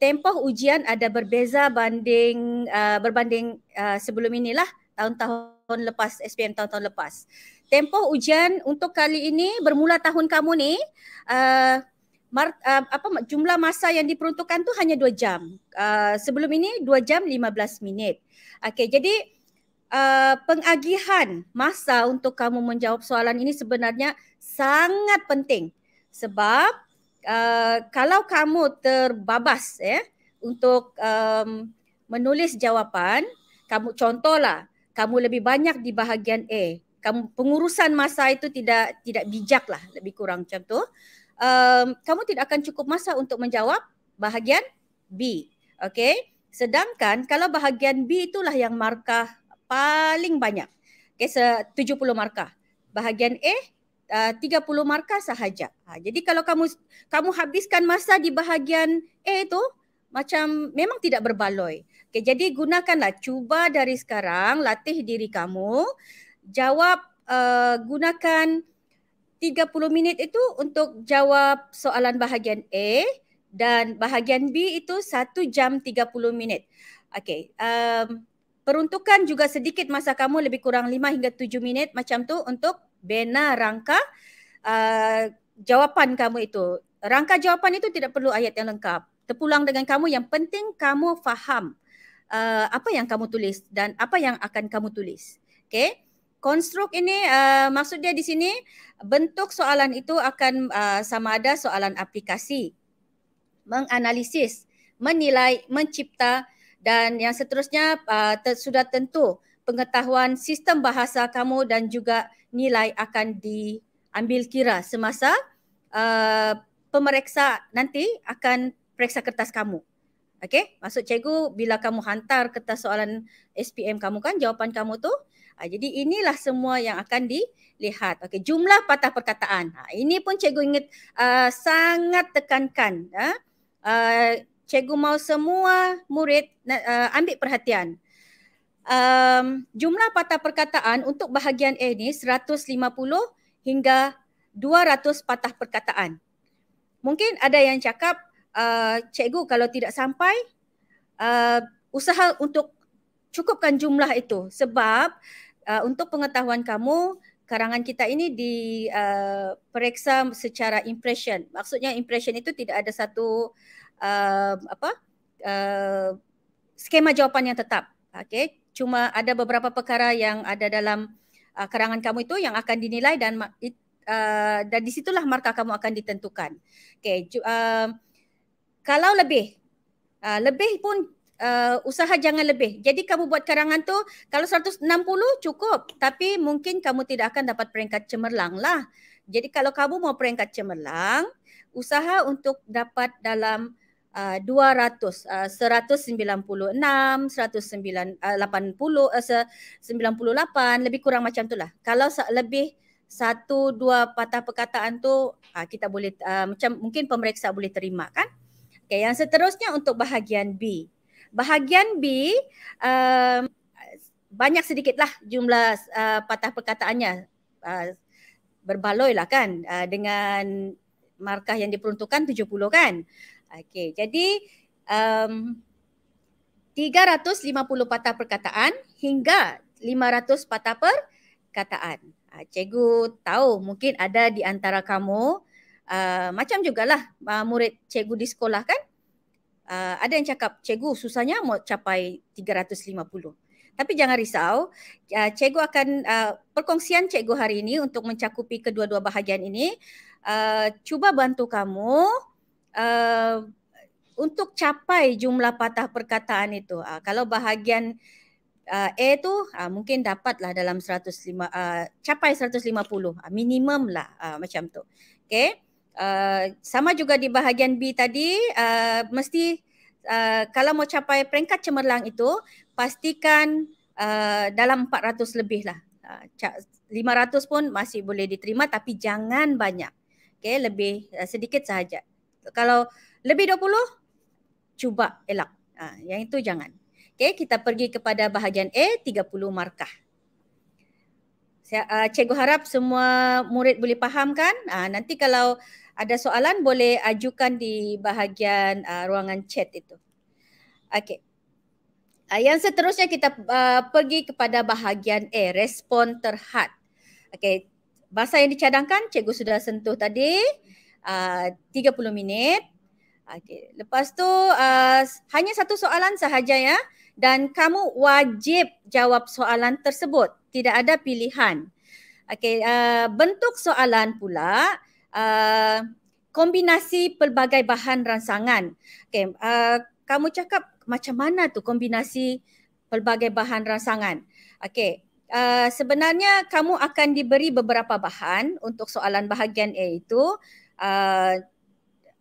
tempoh ujian ada berbeza banding uh, berbanding uh, sebelum inilah tahun-tahun lepas SPM tahun-tahun lepas. Tempoh ujian untuk kali ini bermula tahun kamu ni uh, mar, uh, apa jumlah masa yang diperuntukkan tu hanya 2 jam. Uh, sebelum ini 2 jam 15 minit. Okay, jadi uh, pengagihan masa untuk kamu menjawab soalan ini sebenarnya sangat penting sebab Eh, kalau kamu terbabas ya eh, untuk um, menulis jawapan, kamu contohlah kamu lebih banyak di bahagian A, kamu pengurusan masa itu tidak tidak bijaklah lebih kurang macam tu. Um, kamu tidak akan cukup masa untuk menjawab bahagian B. Okey. Sedangkan kalau bahagian B itulah yang markah paling banyak. Okey, 70 markah. Bahagian A uh, 30 markah sahaja. Ha, jadi kalau kamu kamu habiskan masa di bahagian A itu macam memang tidak berbaloi. Okay, jadi gunakanlah cuba dari sekarang latih diri kamu jawab uh, gunakan 30 minit itu untuk jawab soalan bahagian A dan bahagian B itu 1 jam 30 minit. Okey. Um, peruntukan juga sedikit masa kamu lebih kurang 5 hingga 7 minit macam tu untuk bena rangka uh, jawapan kamu itu. Rangka jawapan itu tidak perlu ayat yang lengkap. Terpulang dengan kamu yang penting kamu faham uh, apa yang kamu tulis dan apa yang akan kamu tulis. Okay. Konstruk ini uh, maksud dia di sini bentuk soalan itu akan uh, sama ada soalan aplikasi, menganalisis, menilai, mencipta dan yang seterusnya uh, ter- sudah tentu pengetahuan sistem bahasa kamu dan juga nilai akan diambil kira semasa uh, pemeriksa nanti akan periksa kertas kamu. Okey, maksud cikgu bila kamu hantar kertas soalan SPM kamu kan jawapan kamu tu ah, jadi inilah semua yang akan dilihat. Okey, jumlah patah perkataan. Ha, ini pun cikgu ingat uh, sangat tekankan. Ha? Uh, cikgu mahu semua murid uh, ambil perhatian um, jumlah patah perkataan untuk bahagian A ni 150 hingga 200 patah perkataan. Mungkin ada yang cakap, uh, cikgu kalau tidak sampai, uh, usaha untuk cukupkan jumlah itu sebab uh, untuk pengetahuan kamu karangan kita ini diperiksa uh, secara impression maksudnya impression itu tidak ada satu uh, apa uh, skema jawapan yang tetap okay? cuma ada beberapa perkara yang ada dalam uh, karangan kamu itu yang akan dinilai dan uh, dan di situlah markah kamu akan ditentukan. Okay, uh, kalau lebih uh, lebih pun uh, usaha jangan lebih. Jadi kamu buat karangan tu kalau 160 cukup tapi mungkin kamu tidak akan dapat peringkat cemerlang lah. Jadi kalau kamu mau peringkat cemerlang, usaha untuk dapat dalam uh, 200 uh, 196 190 uh, 98 uh, 98 lebih kurang macam tu lah. kalau lebih satu dua patah perkataan tu uh, kita boleh uh, macam mungkin pemeriksa boleh terima kan Okay, yang seterusnya untuk bahagian B bahagian B uh, banyak sedikitlah jumlah uh, patah perkataannya uh, berbaloi lah kan dengan markah yang diperuntukkan 70 kan. Okey, jadi um, 350 patah perkataan hingga 500 patah perkataan. Uh, cikgu tahu mungkin ada di antara kamu uh, macam jugalah uh, murid cikgu di sekolah kan. Uh, ada yang cakap cikgu susahnya mau capai 350. Tapi jangan risau, uh, cikgu akan perkongsian cikgu hari ini untuk mencakupi kedua-dua bahagian ini. cuba bantu kamu Eh, untuk capai jumlah patah perkataan itu uh, kalau bahagian uh, A tu uh, mungkin dapatlah dalam 105 uh, capai 150 uh, minimum lah uh, macam tu okey uh, sama juga di bahagian B tadi uh, mesti uh, kalau mau capai peringkat cemerlang itu pastikan uh, dalam 400 lebih lah uh, 500 pun masih boleh diterima tapi jangan banyak okey lebih sedikit sahaja kalau lebih 20 cuba elak. Ha, yang itu jangan. Okay, kita pergi kepada bahagian A 30 markah. Saya uh, cikgu harap semua murid boleh faham kan? Ha, nanti kalau ada soalan boleh ajukan di bahagian uh, ruangan chat itu. Okey. Ah, yang seterusnya kita uh, pergi kepada bahagian A, respon terhad. Okey, bahasa yang dicadangkan cikgu sudah sentuh tadi. Ah, uh, 30 minit. Okey, lepas tu uh, hanya satu soalan sahaja ya dan kamu wajib jawab soalan tersebut. Tidak ada pilihan. Okey, uh, bentuk soalan pula uh, kombinasi pelbagai bahan rangsangan. Okey, uh, kamu cakap macam mana tu kombinasi pelbagai bahan rangsangan. Okey, uh, sebenarnya kamu akan diberi beberapa bahan untuk soalan bahagian A itu uh,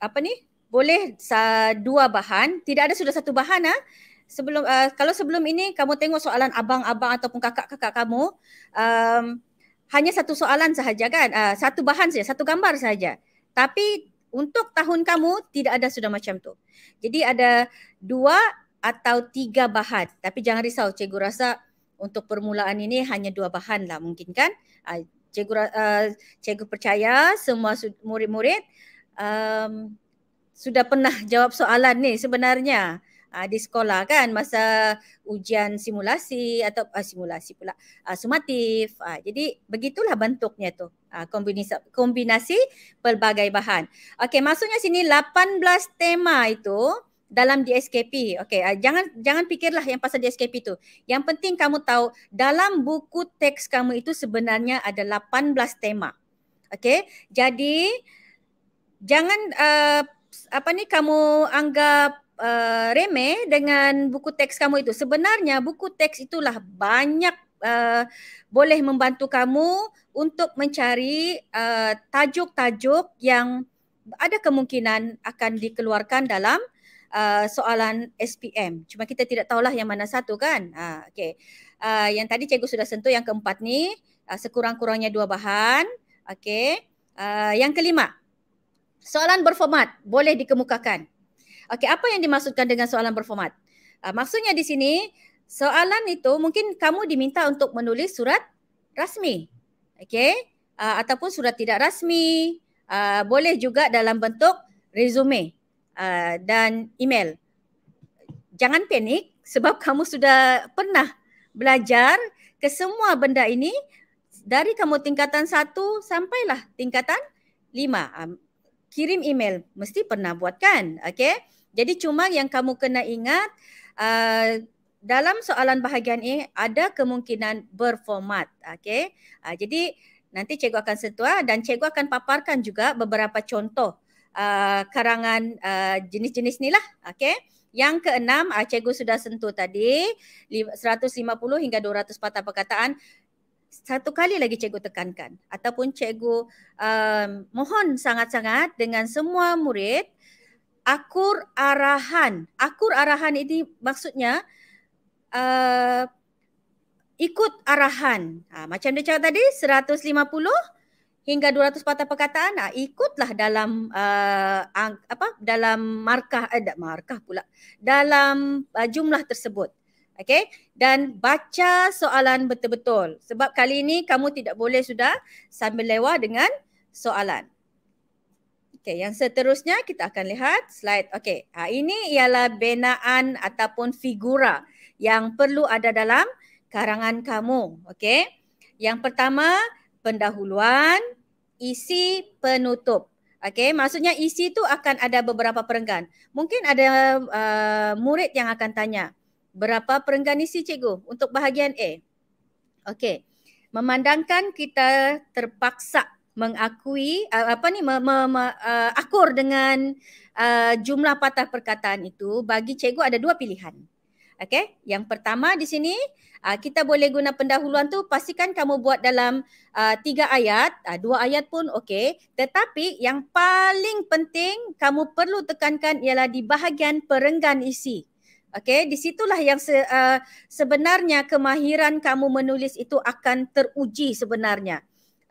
apa ni boleh sa- dua bahan tidak ada sudah satu bahan ah sebelum uh, kalau sebelum ini kamu tengok soalan abang-abang ataupun kakak-kakak kamu um, hanya satu soalan sahaja kan uh, satu bahan saja satu gambar saja tapi untuk tahun kamu tidak ada sudah macam tu jadi ada dua atau tiga bahan tapi jangan risau cikgu rasa untuk permulaan ini hanya dua bahan lah mungkin kan uh, cikgu uh, cikgu percaya semua murid-murid um, sudah pernah jawab soalan ni sebenarnya uh, di sekolah kan masa ujian simulasi atau uh, simulasi pula uh, sumatif uh, jadi begitulah bentuknya tu uh, kombinasi kombinasi pelbagai bahan okey maksudnya sini 18 tema itu dalam DSKP. Okey, uh, jangan jangan fikirlah yang pasal DSKP tu. Yang penting kamu tahu dalam buku teks kamu itu sebenarnya ada 18 tema. Okey. Jadi jangan uh, apa ni kamu anggap uh, remeh dengan buku teks kamu itu. Sebenarnya buku teks itulah banyak uh, boleh membantu kamu untuk mencari uh, tajuk-tajuk yang ada kemungkinan akan dikeluarkan dalam Uh, soalan SPM. Cuma kita tidak tahulah yang mana satu kan. Uh, ha, okay. uh, yang tadi cikgu sudah sentuh yang keempat ni. Uh, sekurang-kurangnya dua bahan. Okay. Uh, yang kelima. Soalan berformat boleh dikemukakan. Okay, apa yang dimaksudkan dengan soalan berformat? Uh, maksudnya di sini, soalan itu mungkin kamu diminta untuk menulis surat rasmi. Okay. Uh, ataupun surat tidak rasmi. Uh, boleh juga dalam bentuk resume uh, dan email. Jangan panik sebab kamu sudah pernah belajar ke semua benda ini dari kamu tingkatan satu sampailah tingkatan lima. Um, kirim email mesti pernah buatkan. Okay? Jadi cuma yang kamu kena ingat uh, dalam soalan bahagian ini ada kemungkinan berformat. Okay? Uh, jadi nanti cikgu akan setua dan cikgu akan paparkan juga beberapa contoh uh, karangan uh, jenis-jenis ni lah. Okay. Yang keenam, uh, cikgu sudah sentuh tadi, 150 hingga 200 patah perkataan. Satu kali lagi cikgu tekankan ataupun cikgu uh, mohon sangat-sangat dengan semua murid akur arahan. Akur arahan ini maksudnya uh, ikut arahan. Ha, macam dia cakap tadi, 150 hingga 200 patah perkataan ah ikutlah dalam uh, ang, apa dalam markah ada eh, markah pula dalam uh, jumlah tersebut okey dan baca soalan betul-betul sebab kali ini kamu tidak boleh sudah sambil lewah dengan soalan okey yang seterusnya kita akan lihat slide okey ha, ah, ini ialah binaan ataupun figura yang perlu ada dalam karangan kamu okey yang pertama pendahuluan isi penutup. Okey, maksudnya isi tu akan ada beberapa perenggan. Mungkin ada uh, murid yang akan tanya, berapa perenggan isi cikgu untuk bahagian A? Okey. Memandangkan kita terpaksa mengakui uh, apa ni me, me, me, uh, akur dengan uh, jumlah patah perkataan itu, bagi cikgu ada dua pilihan. Okey, yang pertama di sini uh, kita boleh guna pendahuluan tu pastikan kamu buat dalam uh, tiga ayat uh, dua ayat pun okey tetapi yang paling penting kamu perlu tekankan ialah di bahagian perenggan isi okey di situlah yang se, uh, sebenarnya kemahiran kamu menulis itu akan teruji sebenarnya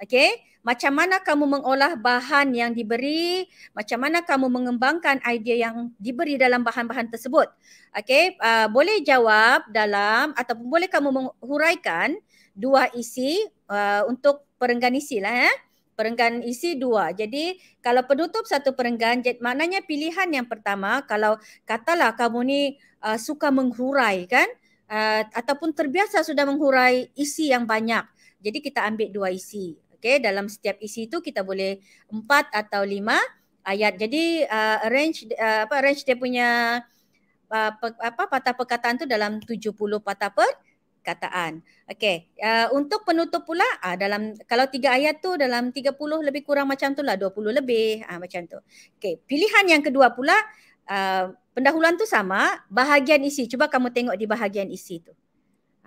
okey macam mana kamu mengolah bahan yang diberi, macam mana kamu mengembangkan idea yang diberi dalam bahan-bahan tersebut. Okey, uh, boleh jawab dalam ataupun boleh kamu menghuraikan dua isi uh, untuk perenggan isi lah ya. Eh? Perenggan isi dua. Jadi kalau penutup satu perenggan, maknanya pilihan yang pertama kalau katalah kamu ni uh, suka menghurai kan uh, ataupun terbiasa sudah menghurai isi yang banyak. Jadi kita ambil dua isi. Okay, dalam setiap isi tu kita boleh empat atau lima ayat. Jadi uh, range uh, apa range dia punya uh, apa patah perkataan tu dalam tujuh puluh patah perkataan. Okey, uh, untuk penutup pula uh, dalam kalau tiga ayat tu dalam 30 lebih kurang macam tu lah 20 lebih uh, macam tu. Okey, pilihan yang kedua pula uh, pendahuluan tu sama, bahagian isi. Cuba kamu tengok di bahagian isi tu.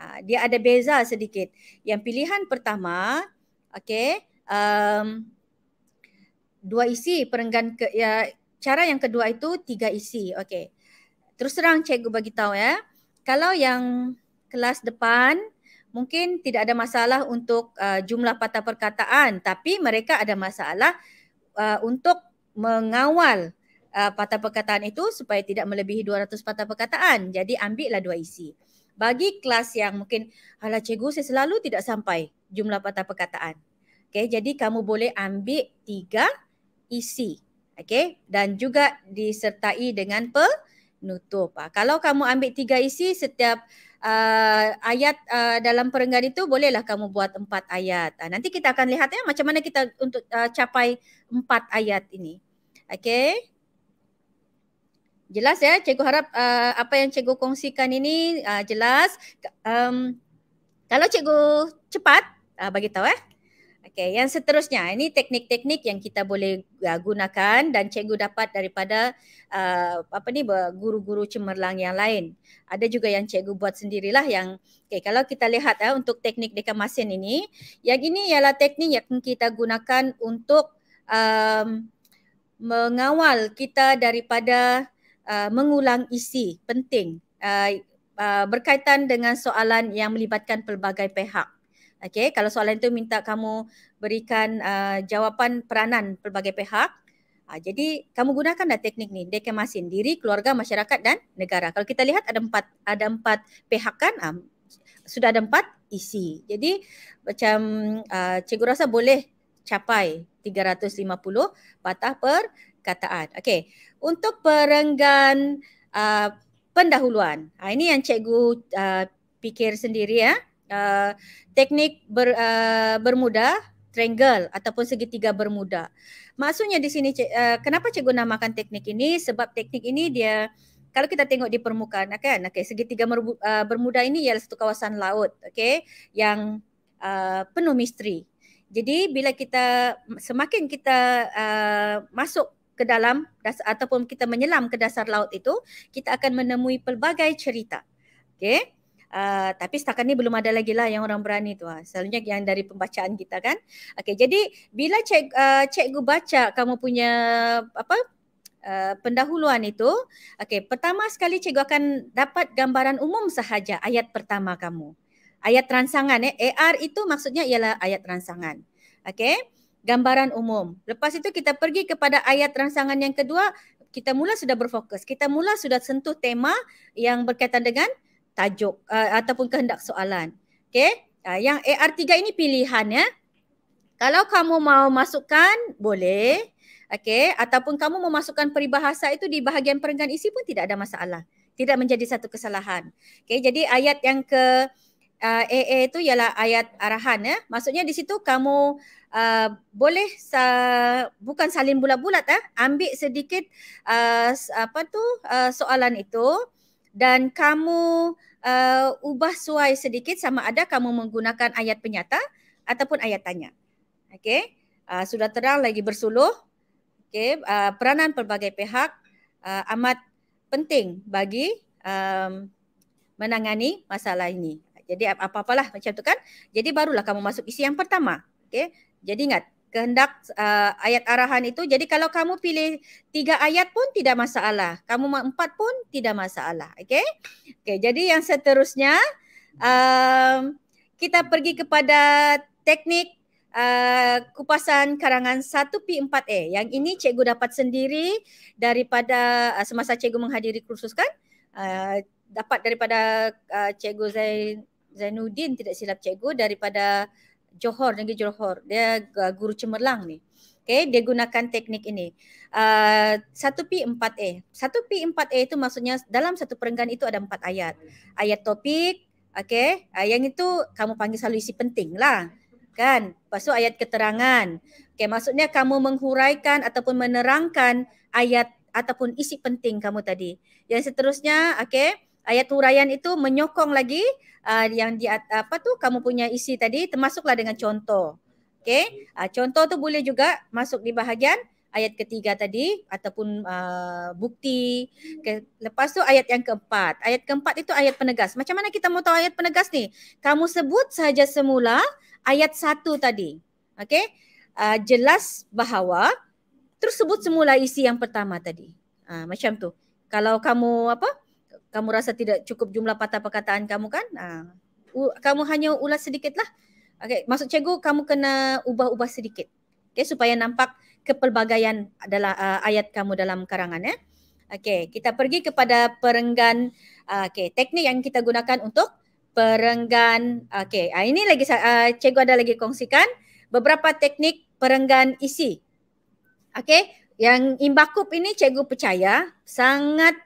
Uh, dia ada beza sedikit. Yang pilihan pertama Okey. Um, dua isi perenggan ke, ya, cara yang kedua itu tiga isi. Okey. Terus terang cikgu bagi tahu ya. Kalau yang kelas depan mungkin tidak ada masalah untuk uh, jumlah patah perkataan tapi mereka ada masalah uh, untuk mengawal uh, patah perkataan itu supaya tidak melebihi 200 patah perkataan. Jadi ambillah dua isi. Bagi kelas yang mungkin ala cikgu saya selalu tidak sampai jumlah patah perkataan. Okay, jadi kamu boleh ambil tiga isi. Okay, dan juga disertai dengan penutup. Ah, kalau kamu ambil tiga isi, setiap uh, ayat uh, dalam perenggan itu bolehlah kamu buat empat ayat. Uh, nanti kita akan lihat ya macam mana kita untuk uh, capai empat ayat ini. Okay. Jelas ya, cikgu harap uh, apa yang cikgu kongsikan ini uh, jelas. Um, kalau cikgu cepat, uh, bagi tahu eh. Okay, yang seterusnya ini teknik-teknik yang kita boleh uh, gunakan dan cikgu dapat daripada uh, apa ni guru-guru cemerlang yang lain. Ada juga yang cikgu buat sendirilah yang okay, kalau kita lihat uh, untuk teknik dekat masin ini, yang ini ialah teknik yang kita gunakan untuk um, mengawal kita daripada uh, mengulang isi penting uh, uh, berkaitan dengan soalan yang melibatkan pelbagai pihak. Okay, kalau soalan itu minta kamu berikan uh, jawapan peranan pelbagai pihak. Uh, jadi kamu gunakanlah teknik ni, dekemasin diri, keluarga, masyarakat dan negara. Kalau kita lihat ada empat ada empat pihak kan? Uh, sudah ada empat isi. Jadi macam uh, cikgu rasa boleh capai 350 patah per kataan. Okey. Untuk perenggan uh, pendahuluan. Uh, ini yang cikgu uh, fikir sendiri ya. Uh. Uh, teknik ber, uh, bermuda triangle ataupun segitiga bermuda. Maksudnya di sini uh, kenapa cikgu namakan teknik ini sebab teknik ini dia kalau kita tengok di permukaan kan okay segitiga uh, bermuda ini ialah satu kawasan laut okay yang uh, penuh misteri. Jadi bila kita semakin kita uh, masuk ke dalam dasar, ataupun kita menyelam ke dasar laut itu kita akan menemui pelbagai cerita. okay Uh, tapi setakat ni belum ada lagi lah yang orang berani tu. Lah. Selalunya yang dari pembacaan kita kan. Okay, jadi bila cik, uh, eh, cikgu baca kamu punya apa Uh, pendahuluan itu, okay, pertama sekali cikgu akan dapat gambaran umum sahaja ayat pertama kamu. Ayat transangan, eh. AR itu maksudnya ialah ayat transangan. Okay? Gambaran umum. Lepas itu kita pergi kepada ayat transangan yang kedua, kita mula sudah berfokus. Kita mula sudah sentuh tema yang berkaitan dengan tajuk uh, ataupun kehendak soalan. Okay. Uh, ah, yang AR3 ini pilihan ya. Kalau kamu mau masukkan boleh. Okay. Ataupun kamu memasukkan peribahasa itu di bahagian perenggan isi pun tidak ada masalah. Tidak menjadi satu kesalahan. Okay. Jadi ayat yang ke uh, eh, AA itu ialah ayat arahan ya. Maksudnya di situ kamu Uh, boleh sa- bukan salin bulat-bulat eh ambil sedikit uh, apa tu uh, soalan itu dan kamu uh, ubah suai sedikit sama ada kamu menggunakan ayat penyata ataupun ayat tanya. Okey. Uh, sudah terang lagi bersuluh. Okey, uh, peranan pelbagai pihak uh, amat penting bagi um, menangani masalah ini. Jadi apa-apalah macam tu kan. Jadi barulah kamu masuk isi yang pertama. Okey. Jadi ingat kehendak uh, ayat arahan itu. Jadi kalau kamu pilih tiga ayat pun tidak masalah. Kamu empat pun tidak masalah. Okay? Okay. Jadi yang seterusnya um, kita pergi kepada teknik uh, kupasan karangan 1P4A. Yang ini cikgu dapat sendiri daripada uh, semasa cikgu menghadiri kursus kan. Uh, dapat daripada uh, cikgu Zain, Zainuddin tidak silap cikgu daripada Johor negeri Johor dia uh, guru cemerlang ni Okay, dia gunakan teknik ini uh, 1P4A 1P4A itu maksudnya dalam satu perenggan itu ada empat ayat ayat topik okay, uh, yang itu kamu panggil selalu isi penting lah kan lepas tu ayat keterangan Okay, maksudnya kamu menghuraikan ataupun menerangkan ayat ataupun isi penting kamu tadi yang seterusnya okay? ayat huraian itu menyokong lagi uh, yang di apa tu kamu punya isi tadi termasuklah dengan contoh. Okey. Uh, contoh tu boleh juga masuk di bahagian ayat ketiga tadi ataupun uh, bukti. Okay. Lepas tu ayat yang keempat. Ayat keempat itu ayat penegas. Macam mana kita mau tahu ayat penegas ni? Kamu sebut saja semula ayat satu tadi. Okey. Uh, jelas bahawa terus sebut semula isi yang pertama tadi. Uh, macam tu. Kalau kamu apa? kamu rasa tidak cukup jumlah patah perkataan kamu kan? Uh, kamu hanya ulas sedikitlah. Okay. Maksud cikgu, kamu kena ubah-ubah sedikit. Okay. Supaya nampak kepelbagaian adalah uh, ayat kamu dalam karangan. Eh? Ya. Okay. Kita pergi kepada perenggan. Uh, okay. Teknik yang kita gunakan untuk perenggan. Okay. Uh, ini lagi uh, cikgu ada lagi kongsikan. Beberapa teknik perenggan isi. Okay. Yang imbakup ini cikgu percaya sangat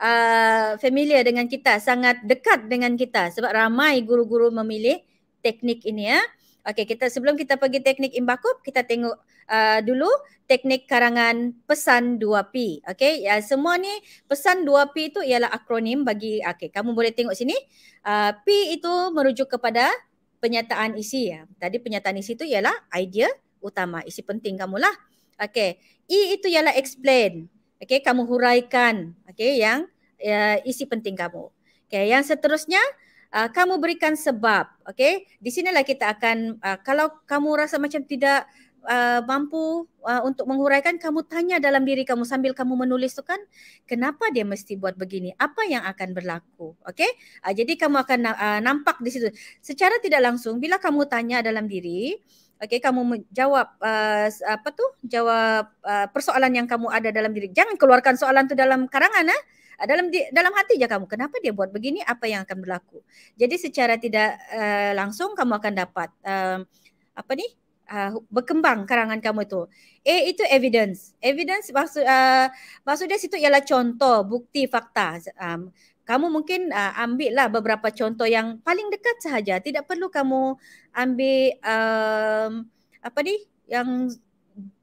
uh, familiar dengan kita, sangat dekat dengan kita sebab ramai guru-guru memilih teknik ini ya. Okey, kita sebelum kita pergi teknik imbakup, kita tengok uh, dulu teknik karangan pesan 2P. Okey, ya semua ni pesan 2P itu ialah akronim bagi okey, kamu boleh tengok sini. Uh, P itu merujuk kepada penyataan isi ya. Tadi penyataan isi itu ialah idea utama, isi penting kamulah. Okey, E itu ialah explain. Okey, kamu huraikan okey yang uh, isi penting kamu. Okey, yang seterusnya uh, kamu berikan sebab. Okey, di sinilah kita akan uh, kalau kamu rasa macam tidak Uh, mampu uh, untuk menguraikan, kamu tanya dalam diri kamu sambil kamu menulis tu kan kenapa dia mesti buat begini apa yang akan berlaku Okay, uh, jadi kamu akan uh, nampak di situ secara tidak langsung bila kamu tanya dalam diri okay, kamu menjawab uh, apa tu? Jawab uh, persoalan yang kamu ada dalam diri. Jangan keluarkan soalan tu dalam karangan ah. Ha? Dalam di, dalam hati je kamu. Kenapa dia buat begini? Apa yang akan berlaku? Jadi secara tidak uh, langsung kamu akan dapat uh, apa ni? Uh, berkembang karangan kamu itu. A itu evidence. Evidence maksud uh, maksud situ ialah contoh, bukti, fakta. Um, kamu mungkin uh, ah, ambil lah beberapa contoh yang paling dekat sahaja. Tidak perlu kamu ambil um, apa ni yang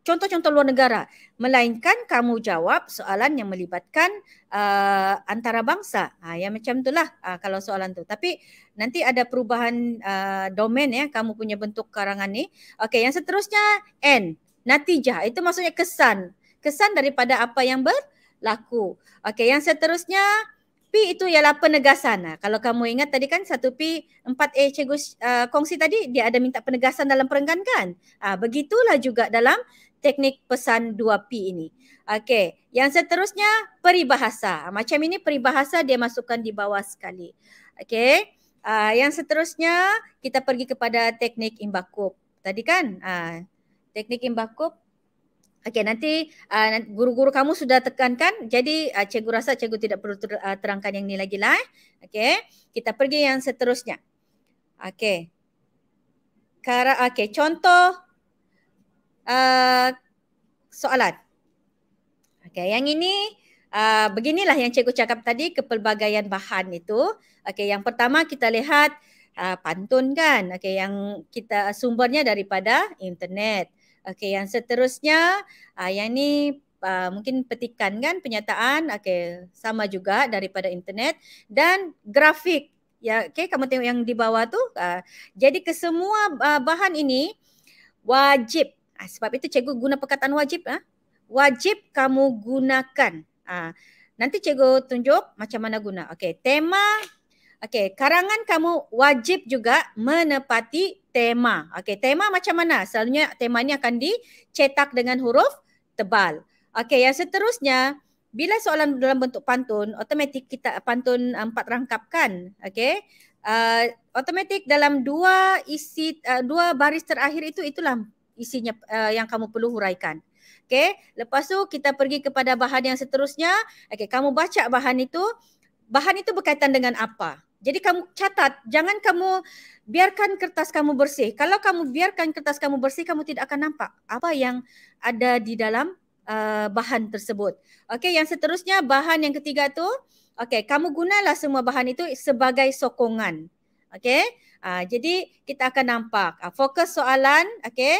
contoh-contoh luar negara. Melainkan kamu jawab soalan yang melibatkan uh, ah, antara bangsa. Ha, ah, yang macam itulah uh, kalau soalan tu. Tapi nanti ada perubahan uh, domain ya kamu punya bentuk karangan ni. Okey yang seterusnya N. Natijah itu maksudnya kesan. Kesan daripada apa yang berlaku. Okey yang seterusnya P itu ialah penegasan. Kalau kamu ingat tadi kan satu p empat a cikgu uh, kongsi tadi dia ada minta penegasan dalam perenggan kan? Uh, begitulah juga dalam teknik pesan dua p ini. Okey, yang seterusnya peribahasa. Ah, macam ini peribahasa dia masukkan di bawah sekali. Okey. Uh, yang seterusnya kita pergi kepada teknik imbakup. Tadi kan uh, teknik imbakup Okey nanti uh, guru-guru kamu sudah tekankan jadi uh, cikgu rasa cikgu tidak perlu ter, uh, terangkan yang ni lagi lah. Eh. Okey kita pergi yang seterusnya. Okey. Kara okey contoh uh, soalan. Okey yang ini uh, beginilah yang cikgu cakap tadi kepelbagaian bahan itu. Okey yang pertama kita lihat uh, pantun kan. Okey yang kita sumbernya daripada internet. Okey, yang seterusnya, uh, yang ni uh, mungkin petikan kan penyataan. Okey, sama juga daripada internet. Dan grafik. Ya, okey, kamu tengok yang di bawah tu. Uh, jadi kesemua uh, bahan ini wajib. Uh, sebab itu cikgu guna perkataan wajib. Uh, wajib kamu gunakan. Uh, nanti cikgu tunjuk macam mana guna. Okey, tema Okey, karangan kamu wajib juga menepati tema. Okey, tema macam mana? Selalunya tema ni akan dicetak dengan huruf tebal. Okey, yang seterusnya, bila soalan dalam bentuk pantun, otomatik kita pantun empat rangkap kan? Okey. Uh, dalam dua isi uh, dua baris terakhir itu itulah isinya uh, yang kamu perlu huraikan. Okey, lepas tu kita pergi kepada bahan yang seterusnya. Okey, kamu baca bahan itu. Bahan itu berkaitan dengan apa? Jadi kamu catat, jangan kamu biarkan kertas kamu bersih. Kalau kamu biarkan kertas kamu bersih, kamu tidak akan nampak apa yang ada di dalam uh, bahan tersebut. Okey, yang seterusnya bahan yang ketiga tu, okey, kamu gunalah semua bahan itu sebagai sokongan. Okey? Uh, jadi kita akan nampak uh, fokus soalan, okey?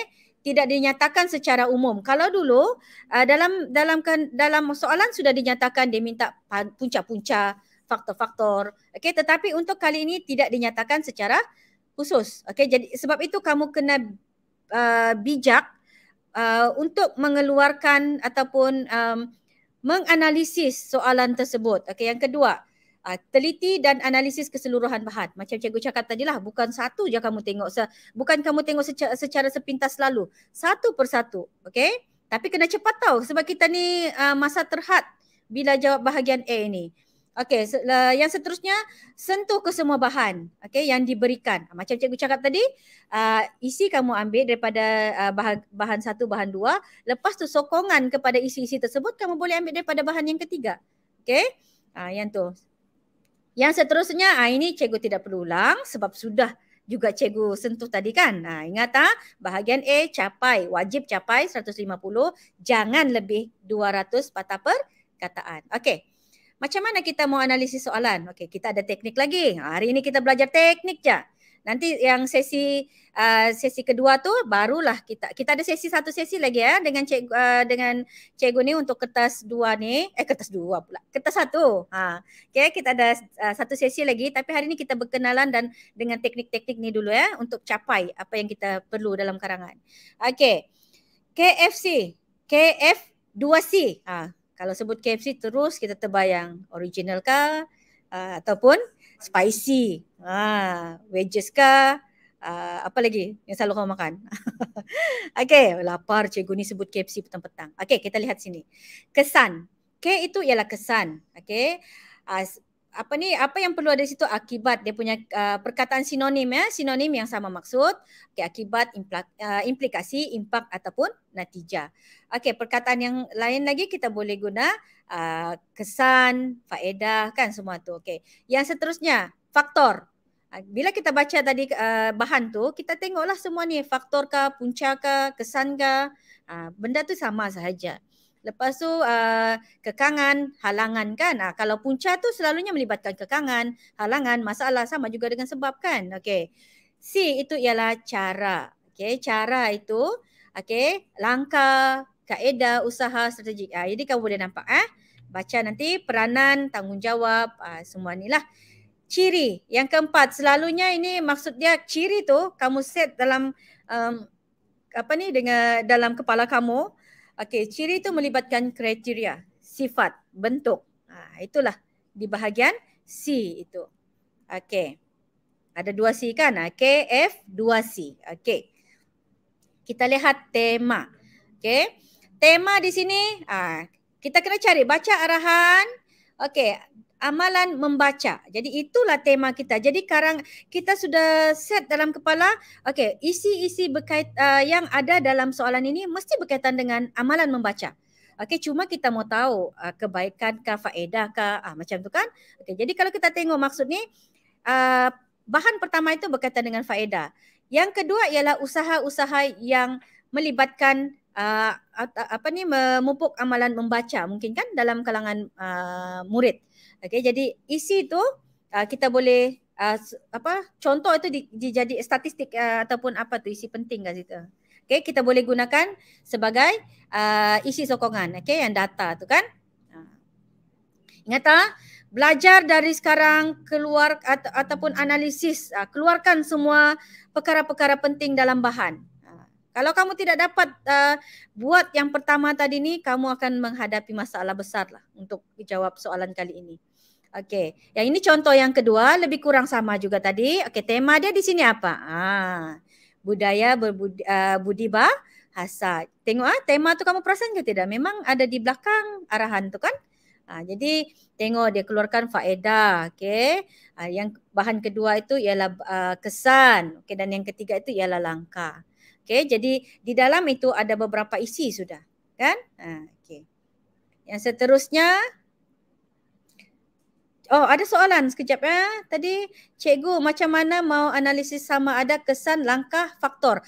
tidak dinyatakan secara umum. Kalau dulu uh, dalam dalam dalam soalan sudah dinyatakan dia minta punca-punca faktor-faktor. Okey, tetapi untuk kali ini tidak dinyatakan secara khusus. Okey, jadi sebab itu kamu kena uh, bijak uh, untuk mengeluarkan ataupun um, menganalisis soalan tersebut. Okey, yang kedua, uh, teliti dan analisis keseluruhan bahan. Macam cikgu cakap tadi lah, bukan satu je kamu tengok. Se- bukan kamu tengok secara, secara sepintas lalu. Satu persatu. Okey, tapi kena cepat tau sebab kita ni uh, masa terhad bila jawab bahagian A ini. Okey, se- uh, yang seterusnya sentuh ke semua bahan okey yang diberikan. Ah, macam cikgu cakap tadi, uh, isi kamu ambil daripada uh, ah, bahan bahan satu, bahan dua, lepas tu sokongan kepada isi-isi tersebut kamu boleh ambil daripada bahan yang ketiga. Okey? Uh, yang tu. Yang seterusnya, uh, ini cikgu tidak perlu ulang sebab sudah juga cikgu sentuh tadi kan. Nah, ingat tak bahagian A capai, wajib capai 150, jangan lebih 200 patah perkataan. Okey. Macam mana kita mau analisis soalan? Okey, kita ada teknik lagi. Ha, hari ini kita belajar teknik je. Nanti yang sesi uh, sesi kedua tu barulah kita kita ada sesi satu sesi lagi ya dengan cikgu uh, dengan cikgu ni untuk kertas dua ni eh kertas dua pula kertas satu ha okay kita ada uh, satu sesi lagi tapi hari ni kita berkenalan dan dengan teknik-teknik ni dulu ya untuk capai apa yang kita perlu dalam karangan okey KFC KF 2C ha kalau sebut KFC terus kita terbayang original ke uh, ataupun spicy. Ha, uh, wedges ke uh, apa lagi yang selalu kau makan. Okey, lapar cikgu ni sebut KFC petang-petang. Okey, kita lihat sini. Kesan. K itu ialah kesan. Okey. Uh, apa ni apa yang perlu ada situ akibat dia punya uh, perkataan sinonim ya sinonim yang sama maksud okay, akibat impla, uh, implikasi impak ataupun natija. okey perkataan yang lain lagi kita boleh guna uh, kesan faedah kan semua tu okey yang seterusnya faktor uh, bila kita baca tadi uh, bahan tu kita tengoklah semua ni faktor ke punca ke kesan ke uh, benda tu sama sahaja Lepas tu uh, kekangan, halangan kan. Uh, kalau punca tu selalunya melibatkan kekangan, halangan, masalah sama juga dengan sebab kan. Okay. C itu ialah cara. Okey, Cara itu okey, langkah, kaedah, usaha, strategi. Uh, jadi kamu boleh nampak. Eh? Baca nanti peranan, tanggungjawab, uh, semua ni lah. Ciri yang keempat selalunya ini maksud dia ciri tu kamu set dalam um, apa ni dengan dalam kepala kamu Okey, ciri itu melibatkan kriteria, sifat, bentuk. Ha, itulah di bahagian C itu. Okey. Ada dua C kan? Ha, K, F, dua C. Okey. Kita lihat tema. Okey. Tema di sini, ha, kita kena cari baca arahan. Okey, amalan membaca. Jadi itulah tema kita. Jadi sekarang kita sudah set dalam kepala, okey, isi-isi berkait uh, yang ada dalam soalan ini mesti berkaitan dengan amalan membaca. Okey, cuma kita mau tahu uh, kebaikan ke faedah ke uh, ah, macam tu kan? Okey, jadi kalau kita tengok maksud ni uh, bahan pertama itu berkaitan dengan faedah. Yang kedua ialah usaha-usaha yang melibatkan uh, apa ni memupuk amalan membaca mungkin kan dalam kalangan uh, murid. Okay, jadi isi tu uh, kita boleh uh, apa contoh itu jadi statistik uh, ataupun apa tu isi penting kan situ. Okay, kita boleh gunakan sebagai uh, isi sokongan. Okay, yang data tu kan. Uh. Ingat tak? Belajar dari sekarang keluar ata, ataupun analisis uh, keluarkan semua perkara-perkara penting dalam bahan. Kalau kamu tidak dapat uh, buat yang pertama tadi ni, kamu akan menghadapi masalah besar lah untuk jawab soalan kali ini. Okey. Yang ini contoh yang kedua lebih kurang sama juga tadi. Okey, tema dia di sini apa? Ah. Budaya berbudi uh, eh, budi bahasa. Tengok ah tema tu kamu perasan ke tidak? Memang ada di belakang arahan tu kan? Ah, jadi tengok dia keluarkan faedah, okey. Ah, yang bahan kedua itu ialah uh, kesan, okey dan yang ketiga itu ialah langkah. Okey, jadi di dalam itu ada beberapa isi sudah, kan? Ah, okey. Yang seterusnya Oh ada soalan sekejap ya. Tadi cikgu macam mana mau analisis sama ada kesan langkah faktor.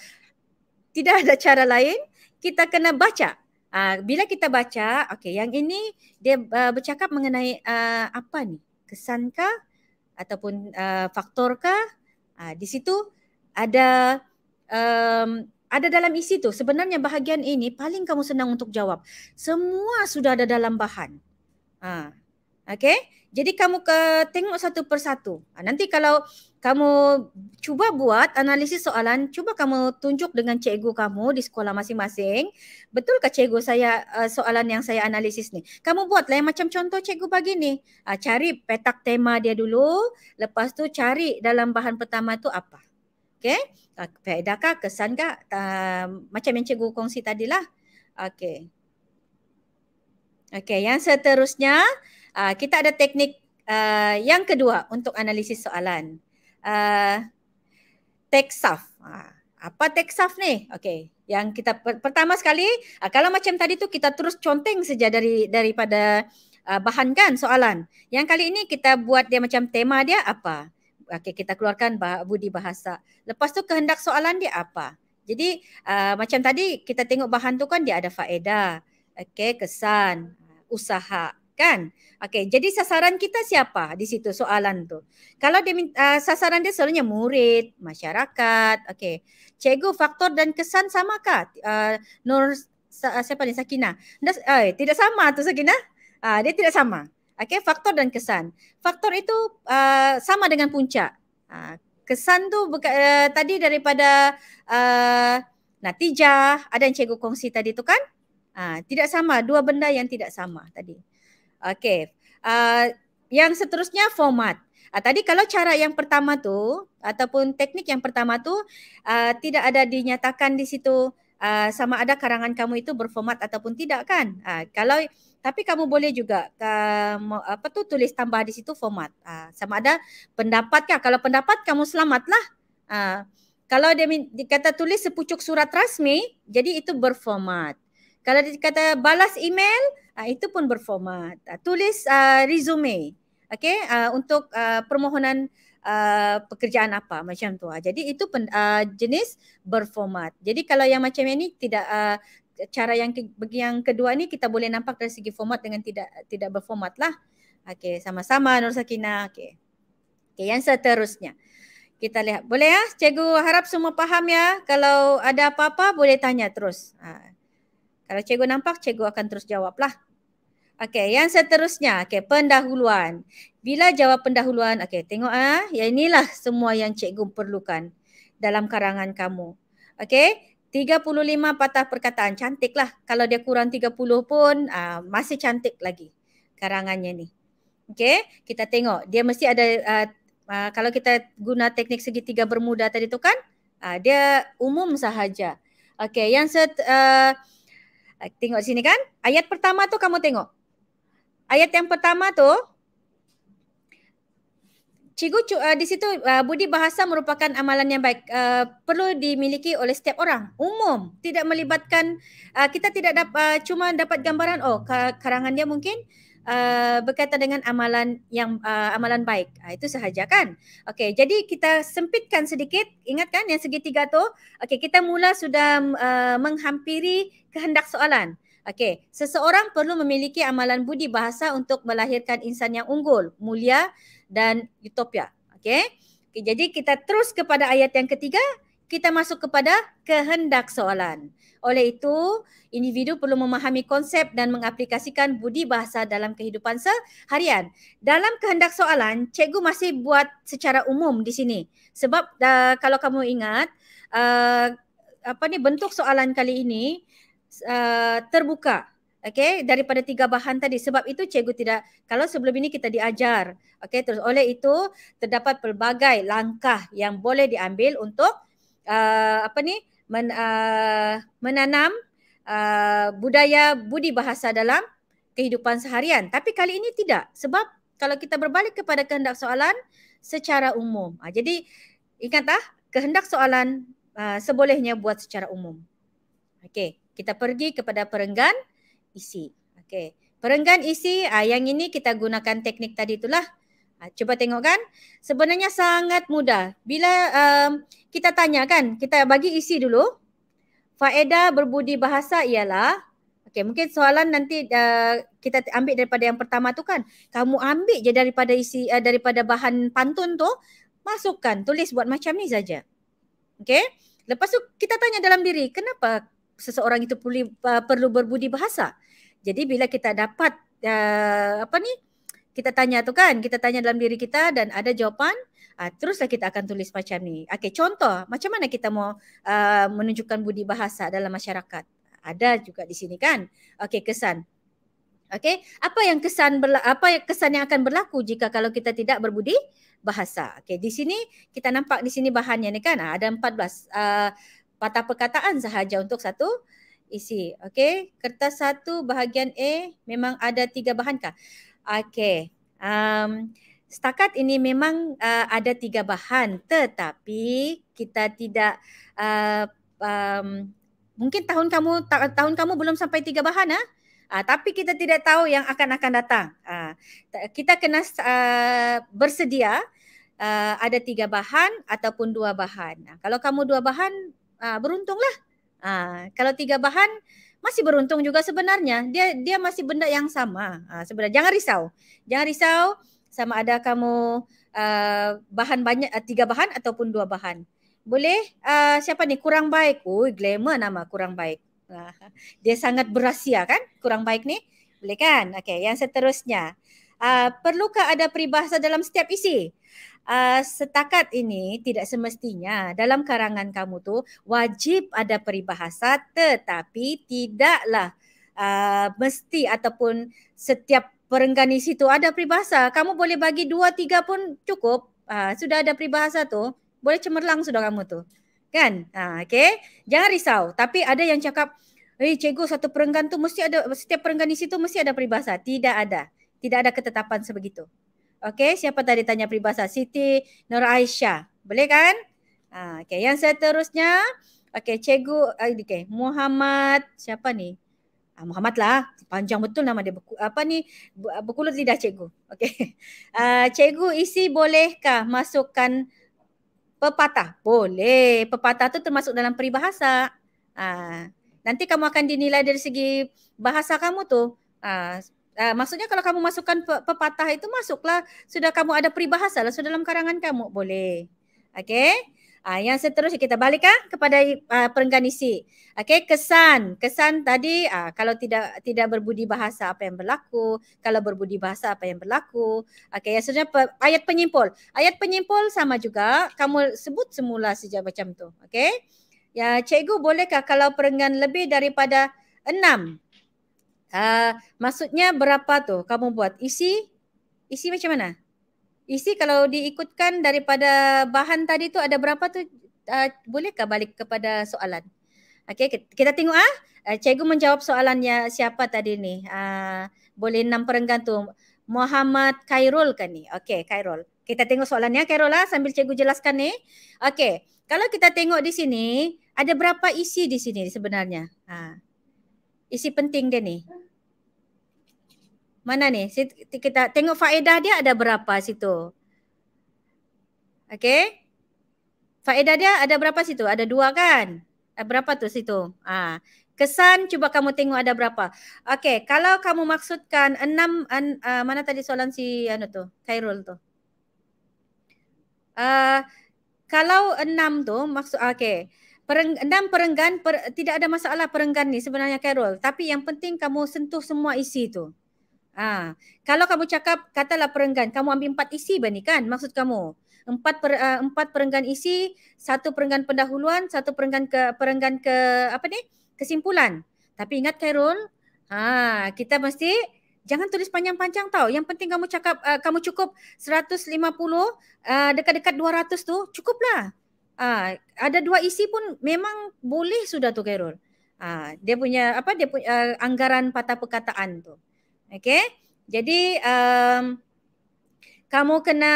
Tidak ada cara lain. Kita kena baca. Uh, bila kita baca, okay, yang ini dia uh, bercakap mengenai uh, apa ni? Kesankah ataupun uh, faktorkah? Uh, di situ ada um, ada dalam isi tu. Sebenarnya bahagian ini paling kamu senang untuk jawab. Semua sudah ada dalam bahan. Uh, okay? Jadi kamu ke tengok satu persatu. Ah, nanti kalau kamu cuba buat analisis soalan, cuba kamu tunjuk dengan cikgu kamu di sekolah masing-masing. betul ke cikgu saya uh, soalan yang saya analisis ni? Kamu buatlah yang macam contoh cikgu bagi ni. Uh, cari petak tema dia dulu. Lepas tu cari dalam bahan pertama tu apa. Okay. Uh, Pedakah, kesankah? Uh, macam yang cikgu kongsi tadilah. Okay. Okay, yang seterusnya. Uh, kita ada teknik uh, yang kedua untuk analisis soalan. Uh, ah, TechSaf. Uh, apa TechSaf ni? Okey. Yang kita per- pertama sekali, uh, kalau macam tadi tu kita terus conteng saja dari daripada uh, bahan kan soalan. Yang kali ini kita buat dia macam tema dia apa? Okey, kita keluarkan bah- budi bahasa. Lepas tu kehendak soalan dia apa? Jadi uh, macam tadi kita tengok bahan tu kan dia ada faedah. Okey, kesan, usaha, kan? Okey, jadi sasaran kita siapa di situ soalan tu? Kalau dia minta, uh, sasaran dia selalunya murid, masyarakat. Okey. Cikgu faktor dan kesan samakah? Uh, Nur ah, siapa ni Sakina? Das, eh, tidak sama tu Sakina. Uh, dia tidak sama. Okey, faktor dan kesan. Faktor itu uh, sama dengan puncak. Uh, kesan tu uh, tadi daripada uh, natijah ada yang cikgu kongsi tadi tu kan? Uh, tidak sama, dua benda yang tidak sama tadi. Okay. Uh, ah, yang seterusnya format. Uh, tadi kalau cara yang pertama tu ataupun teknik yang pertama tu uh, tidak ada dinyatakan di situ uh, sama ada karangan kamu itu berformat ataupun tidak kan. Uh, kalau tapi kamu boleh juga uh, apa tu tulis tambah di situ format. Uh, sama ada pendapat kah? Kalau pendapat kamu selamatlah. Uh, kalau dia kata tulis sepucuk surat rasmi, jadi itu berformat. Kalau dia kata balas email, uh, itu pun berformat. Uh, tulis uh, resume. Okay, uh, untuk uh, permohonan Uh, pekerjaan apa macam tu. Uh. Jadi itu pen, uh, jenis berformat. Jadi kalau yang macam ini tidak uh, cara yang ke, bagi yang kedua ni kita boleh nampak dari segi format dengan tidak tidak berformat lah. Okey sama-sama Nur Sakina. Okey. Okey yang seterusnya. Kita lihat. Boleh ya? Cikgu harap semua faham ya. Kalau ada apa-apa boleh tanya terus. Uh. Kalau cikgu nampak, cikgu akan terus jawablah. Okey, yang seterusnya. Okey, pendahuluan. Bila jawab pendahuluan, okey, tengok ah, ya inilah semua yang cikgu perlukan dalam karangan kamu. Okey, 35 patah perkataan. Cantiklah. Kalau dia kurang 30 pun, uh, masih cantik lagi karangannya ni. Okey, kita tengok. Dia mesti ada, uh, uh, kalau kita guna teknik segitiga bermuda tadi tu kan, uh, dia umum sahaja. Okey, yang seterusnya. Uh, Ah, tengok sini kan. Ayat pertama tu kamu tengok. Ayat yang pertama tu. Cikgu uh, di situ uh, budi bahasa merupakan amalan yang baik. Uh, perlu dimiliki oleh setiap orang. Umum. Tidak melibatkan. Uh, kita tidak dapat uh, cuma dapat gambaran. Oh karangan dia mungkin. Eh, berkaitan dengan amalan yang uh, amalan baik. Uh, itu sahaja kan? Okey, jadi kita sempitkan sedikit. Ingat kan yang segitiga tu? Okey, kita mula sudah uh, menghampiri kehendak soalan. Okey, seseorang perlu memiliki amalan budi bahasa untuk melahirkan insan yang unggul, mulia dan utopia. Okey. Okay, jadi kita terus kepada ayat yang ketiga, kita masuk kepada kehendak soalan. Oleh itu, individu perlu memahami konsep dan mengaplikasikan budi bahasa dalam kehidupan seharian. Dalam kehendak soalan, cikgu masih buat secara umum di sini. Sebab uh, kalau kamu ingat, uh, apa ni bentuk soalan kali ini uh, terbuka. Okey, daripada tiga bahan tadi sebab itu cikgu tidak kalau sebelum ini kita diajar. Okey, terus oleh itu terdapat pelbagai langkah yang boleh diambil untuk uh, apa ni men, uh, menanam uh, budaya budi bahasa dalam kehidupan seharian. Tapi kali ini tidak sebab kalau kita berbalik kepada kehendak soalan secara umum. Uh, jadi ingatlah kehendak soalan uh, sebolehnya buat secara umum. Okey, kita pergi kepada perenggan isi. Okey, perenggan isi uh, yang ini kita gunakan teknik tadi itulah Ha, cuba tengok kan. Sebenarnya sangat mudah. Bila um, kita tanya kan, kita bagi isi dulu. Faedah berbudi bahasa ialah, okay, mungkin soalan nanti uh, kita ambil daripada yang pertama tu kan. Kamu ambil je daripada isi uh, daripada bahan pantun tu, masukkan, tulis buat macam ni saja. Okay. Lepas tu kita tanya dalam diri, kenapa seseorang itu perlu, uh, perlu berbudi bahasa? Jadi bila kita dapat uh, apa ni, kita tanya tu kan kita tanya dalam diri kita dan ada jawapan Uh, teruslah kita akan tulis macam ni. Okey, contoh macam mana kita mau uh, menunjukkan budi bahasa dalam masyarakat. Ada juga di sini kan. Okey, kesan. Okey, apa yang kesan apa yang kesan yang akan berlaku jika kalau kita tidak berbudi bahasa. Okey, di sini kita nampak di sini bahannya ni kan. Ah, ada 14 uh, patah perkataan sahaja untuk satu isi. Okey, kertas satu bahagian A memang ada tiga bahan kah? Okay. Um, setakat ini memang uh, ada tiga bahan tetapi kita tidak uh, um, mungkin tahun kamu ta- tahun kamu belum sampai tiga bahan ah ha? uh, tapi kita tidak tahu yang akan akan datang uh, kita kena uh, bersedia uh, ada tiga bahan ataupun dua bahan uh, kalau kamu dua bahan uh, beruntunglah uh, kalau tiga bahan uh, masih beruntung juga sebenarnya dia dia masih benda yang sama ha, sebenarnya jangan risau jangan risau sama ada kamu uh, bahan banyak uh, tiga bahan ataupun dua bahan boleh uh, siapa ni kurang baik oh glamour nama kurang baik ha, dia sangat berahsia kan kurang baik ni boleh kan okey yang seterusnya uh, perlukah ada peribahasa dalam setiap isi uh, setakat ini tidak semestinya dalam karangan kamu tu wajib ada peribahasa tetapi tidaklah uh, mesti ataupun setiap perenggan di situ ada peribahasa. Kamu boleh bagi dua tiga pun cukup. Uh, sudah ada peribahasa tu boleh cemerlang sudah kamu tu. Kan? uh, okay. Jangan risau. Tapi ada yang cakap hey eh, cikgu satu perenggan tu mesti ada setiap perenggan di situ mesti ada peribahasa. Tidak ada. Tidak ada ketetapan sebegitu. Okey, siapa tadi tanya peribahasa? Siti Nur Aisyah. Boleh kan? Ha, okey, yang seterusnya. Okey, Cikgu eh, okay, Muhammad. Siapa ni? Ha, Muhammad lah. Panjang betul nama dia. Beku, apa ni? Ah, Berkulut lidah Cikgu. Okey. Ha, cikgu isi bolehkah masukkan pepatah? Boleh. Pepatah tu termasuk dalam peribahasa. Ha, nanti kamu akan dinilai dari segi bahasa kamu tu. Ha, Uh, maksudnya kalau kamu masukkan pe- pepatah itu masuklah sudah kamu ada peribahasa lah sudah dalam karangan kamu boleh. Okey. Ah uh, yang seterusnya kita balikkan ah kepada uh, isi, Okey, kesan. Kesan tadi uh, kalau tidak tidak berbudi bahasa apa yang berlaku? Kalau berbudi bahasa apa yang berlaku? Okey, yang seterusnya pe- ayat penyimpul. Ayat penyimpul sama juga kamu sebut semula sejak macam tu. Okey. Ya, cikgu bolehkah kalau perenggan lebih daripada enam? Ah, maksudnya berapa tu kamu buat? Isi? Isi macam mana? Isi kalau diikutkan daripada bahan tadi tu ada berapa tu? Uh, bolehkah balik kepada soalan? Okey, kita tengok ah. Uh, cikgu menjawab soalannya siapa tadi ni? Uh, boleh enam perenggan tu. Muhammad Khairul kan ni? Okey, Khairul. Kita tengok soalannya Khairul lah sambil cikgu jelaskan ni. Okey, kalau kita tengok di sini, ada berapa isi di sini sebenarnya? Ha. Uh isi penting dia ni. Mana ni? Kita tengok faedah dia ada berapa situ. Okay. Faedah dia ada berapa situ? Ada dua kan? Berapa tu situ? Ah, ha. Kesan cuba kamu tengok ada berapa. Okay. Kalau kamu maksudkan enam, an, uh, eh, mana tadi soalan si ano tu? Khairul tu. Uh, kalau enam tu, maksud, okay. Pereng, dan perenggan per, tidak ada masalah perenggan ni sebenarnya Carol tapi yang penting kamu sentuh semua isi tu. Ha. kalau kamu cakap katalah perenggan kamu ambil empat isi berni kan maksud kamu. Empat per, uh, empat perenggan isi, satu perenggan pendahuluan, satu perenggan ke perenggan ke apa ni? kesimpulan. Tapi ingat Carol, ha kita mesti jangan tulis panjang-panjang tau. Yang penting kamu cakap uh, kamu cukup 150 uh, eh, dekat-dekat 200 tu cukuplah. Ah, ada dua isi pun memang boleh sudah tu Kairul. Ah, dia punya apa dia punya uh, anggaran patah perkataan tu. Okey. Jadi um, kamu kena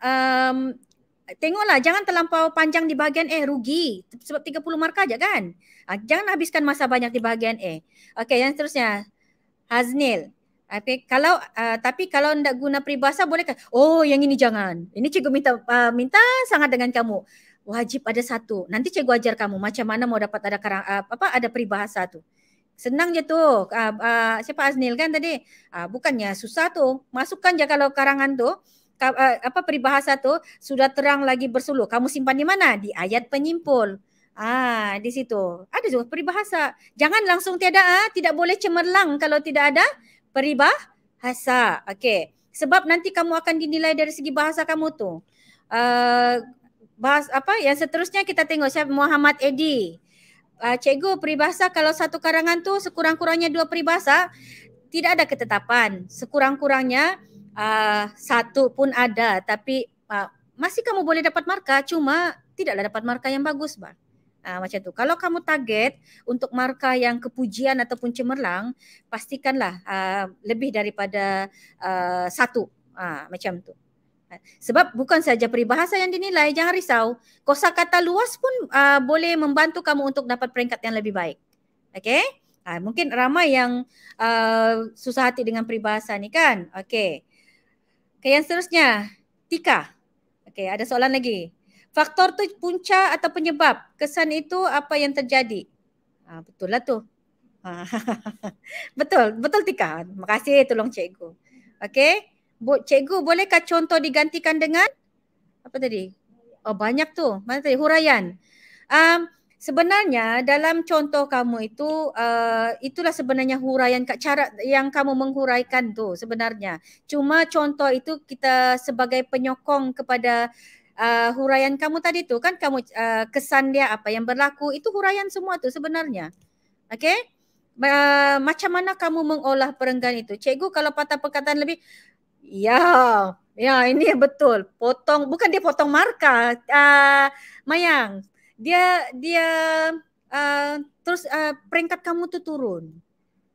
um, tengoklah jangan terlampau panjang di bahagian A eh, rugi sebab 30 markah aja kan. Ah, jangan habiskan masa banyak di bahagian A. Eh. Okey, yang seterusnya Haznil. Okay, kalau uh, tapi kalau nak guna peribahasa boleh Oh, yang ini jangan. Ini cikgu minta uh, minta sangat dengan kamu wajib ada satu. Nanti cikgu ajar kamu macam mana mau dapat ada karang uh, apa ada peribahasa tu. Senang je tu. Uh, uh, siapa Aznil kan tadi? Uh, bukannya susah tu. Masukkan je kalau karangan tu ka, uh, apa peribahasa tu sudah terang lagi bersuluh. Kamu simpan di mana? Di ayat penyimpul. Ah, di situ. Ada juga peribahasa. Jangan langsung tiada ah, tidak boleh cemerlang kalau tidak ada peribahasa. Okey. Sebab nanti kamu akan dinilai dari segi bahasa kamu tu. Uh, bahas apa yang seterusnya kita tengok saya Muhammad Edi. Uh, cikgu peribahasa kalau satu karangan tu sekurang-kurangnya dua peribahasa tidak ada ketetapan. Sekurang-kurangnya uh, satu pun ada tapi uh, masih kamu boleh dapat markah cuma tidaklah dapat markah yang bagus, bah Uh, macam tu. Kalau kamu target untuk markah yang kepujian ataupun cemerlang, pastikanlah uh, lebih daripada uh, satu. Uh, macam tu. Sebab bukan saja peribahasa yang dinilai, jangan risau. Kosa kata luas pun uh, boleh membantu kamu untuk dapat peringkat yang lebih baik. Okay? Uh, ah, mungkin ramai yang uh, susah hati dengan peribahasa ni kan? Okay. Okay, yang seterusnya. Tika. Okay, ada soalan lagi. Faktor tu punca atau penyebab kesan itu apa yang terjadi? Uh, betul lah tu. betul, betul Tika. Terima kasih tolong cikgu. Okay. Bo- cikgu bolehkah contoh digantikan dengan apa tadi? Oh banyak tu. Mana tadi? Huraian. Um, sebenarnya dalam contoh kamu itu uh, itulah sebenarnya huraian cara yang kamu menghuraikan tu sebenarnya. Cuma contoh itu kita sebagai penyokong kepada uh, huraian kamu tadi tu kan kamu uh, kesan dia apa yang berlaku itu huraian semua tu sebenarnya. Okey? Uh, macam mana kamu mengolah perenggan itu? Cikgu kalau patah perkataan lebih Ya, ya ini betul. Potong bukan dia potong markah. Uh, Mayang, dia dia uh, terus uh, peringkat kamu tu turun.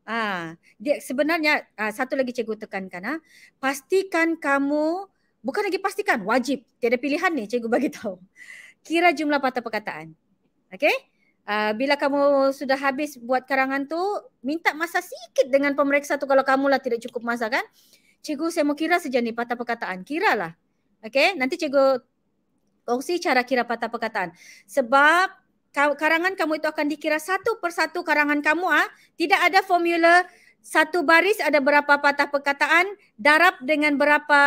Ah, uh, dia sebenarnya uh, satu lagi cikgu tekankan ah, uh, pastikan kamu bukan lagi pastikan, wajib. Tiada pilihan ni cikgu bagi tahu. Kira jumlah patah perkataan. Okey? Uh, bila kamu sudah habis buat karangan tu, minta masa sikit dengan pemeriksa tu kalau kamu lah tidak cukup masa kan? cikgu saya mau kira saja ni patah perkataan. Kira lah. Okay, nanti cikgu kongsi cara kira patah perkataan. Sebab karangan kamu itu akan dikira satu persatu karangan kamu. ah Tidak ada formula satu baris ada berapa patah perkataan darab dengan berapa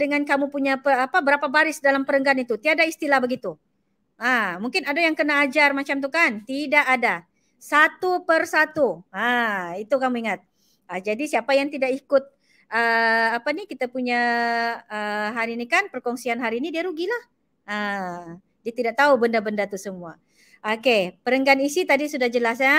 dengan kamu punya apa berapa baris dalam perenggan itu tiada istilah begitu. Ah, mungkin ada yang kena ajar macam tu kan? Tidak ada. Satu per satu. Ah, itu kamu ingat. Ah, jadi siapa yang tidak ikut uh, apa ni kita punya uh, hari ni kan perkongsian hari ni dia rugilah. Uh, dia tidak tahu benda-benda tu semua. Okey, perenggan isi tadi sudah jelas ya.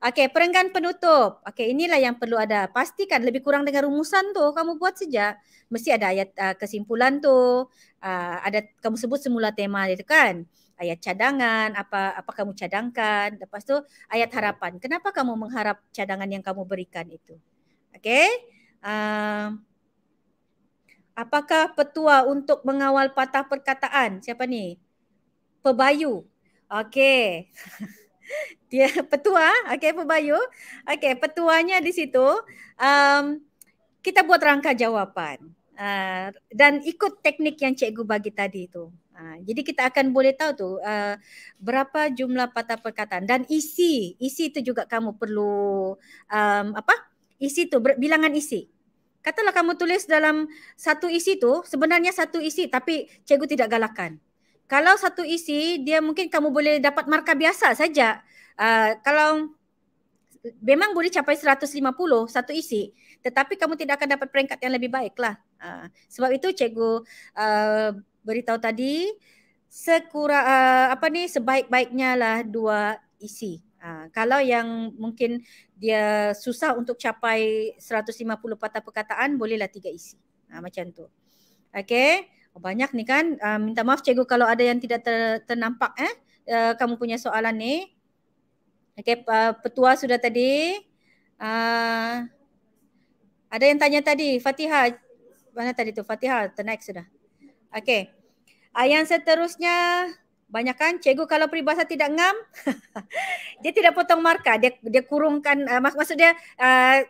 Okey, perenggan penutup. Okey, inilah yang perlu ada. Pastikan lebih kurang dengan rumusan tu kamu buat saja. Mesti ada ayat uh, kesimpulan tu. Uh, ada kamu sebut semula tema itu kan. Ayat cadangan, apa apa kamu cadangkan. Lepas tu ayat harapan. Kenapa kamu mengharap cadangan yang kamu berikan itu? Okey apakah petua untuk mengawal patah perkataan? Siapa ni? Pebayu. Okey. Dia petua. Okey, Pebayu. Okey, petuanya di situ. Um, kita buat rangka jawapan. Uh, dan ikut teknik yang cikgu bagi tadi tu. Uh, jadi kita akan boleh tahu tu uh, berapa jumlah patah perkataan dan isi isi itu juga kamu perlu um, apa isi tu bilangan isi Katalah kamu tulis dalam satu isi tu, sebenarnya satu isi tapi cikgu tidak galakkan. Kalau satu isi, dia mungkin kamu boleh dapat markah biasa saja. Uh, kalau memang boleh capai 150 satu isi, tetapi kamu tidak akan dapat peringkat yang lebih baik lah. Uh, ah, sebab itu cikgu uh, beritahu tadi, sekurang uh, apa ni sebaik-baiknya lah dua isi. Ha, kalau yang mungkin dia susah untuk capai 150 patah perkataan bolehlah tiga isi. Ha, macam tu. Okey. Oh, banyak ni kan. Uh, minta maaf cikgu kalau ada yang tidak ter, ternampak eh uh, kamu punya soalan ni. Okey petua sudah tadi. Uh, ada yang tanya tadi Fatihah mana tadi tu Fatihah the sudah. Okey. Uh, yang seterusnya banyak kan, cikgu kalau peribahasa tidak ngam, dia tidak potong markah, dia dia kurungkan uh, mak- maksud dia uh,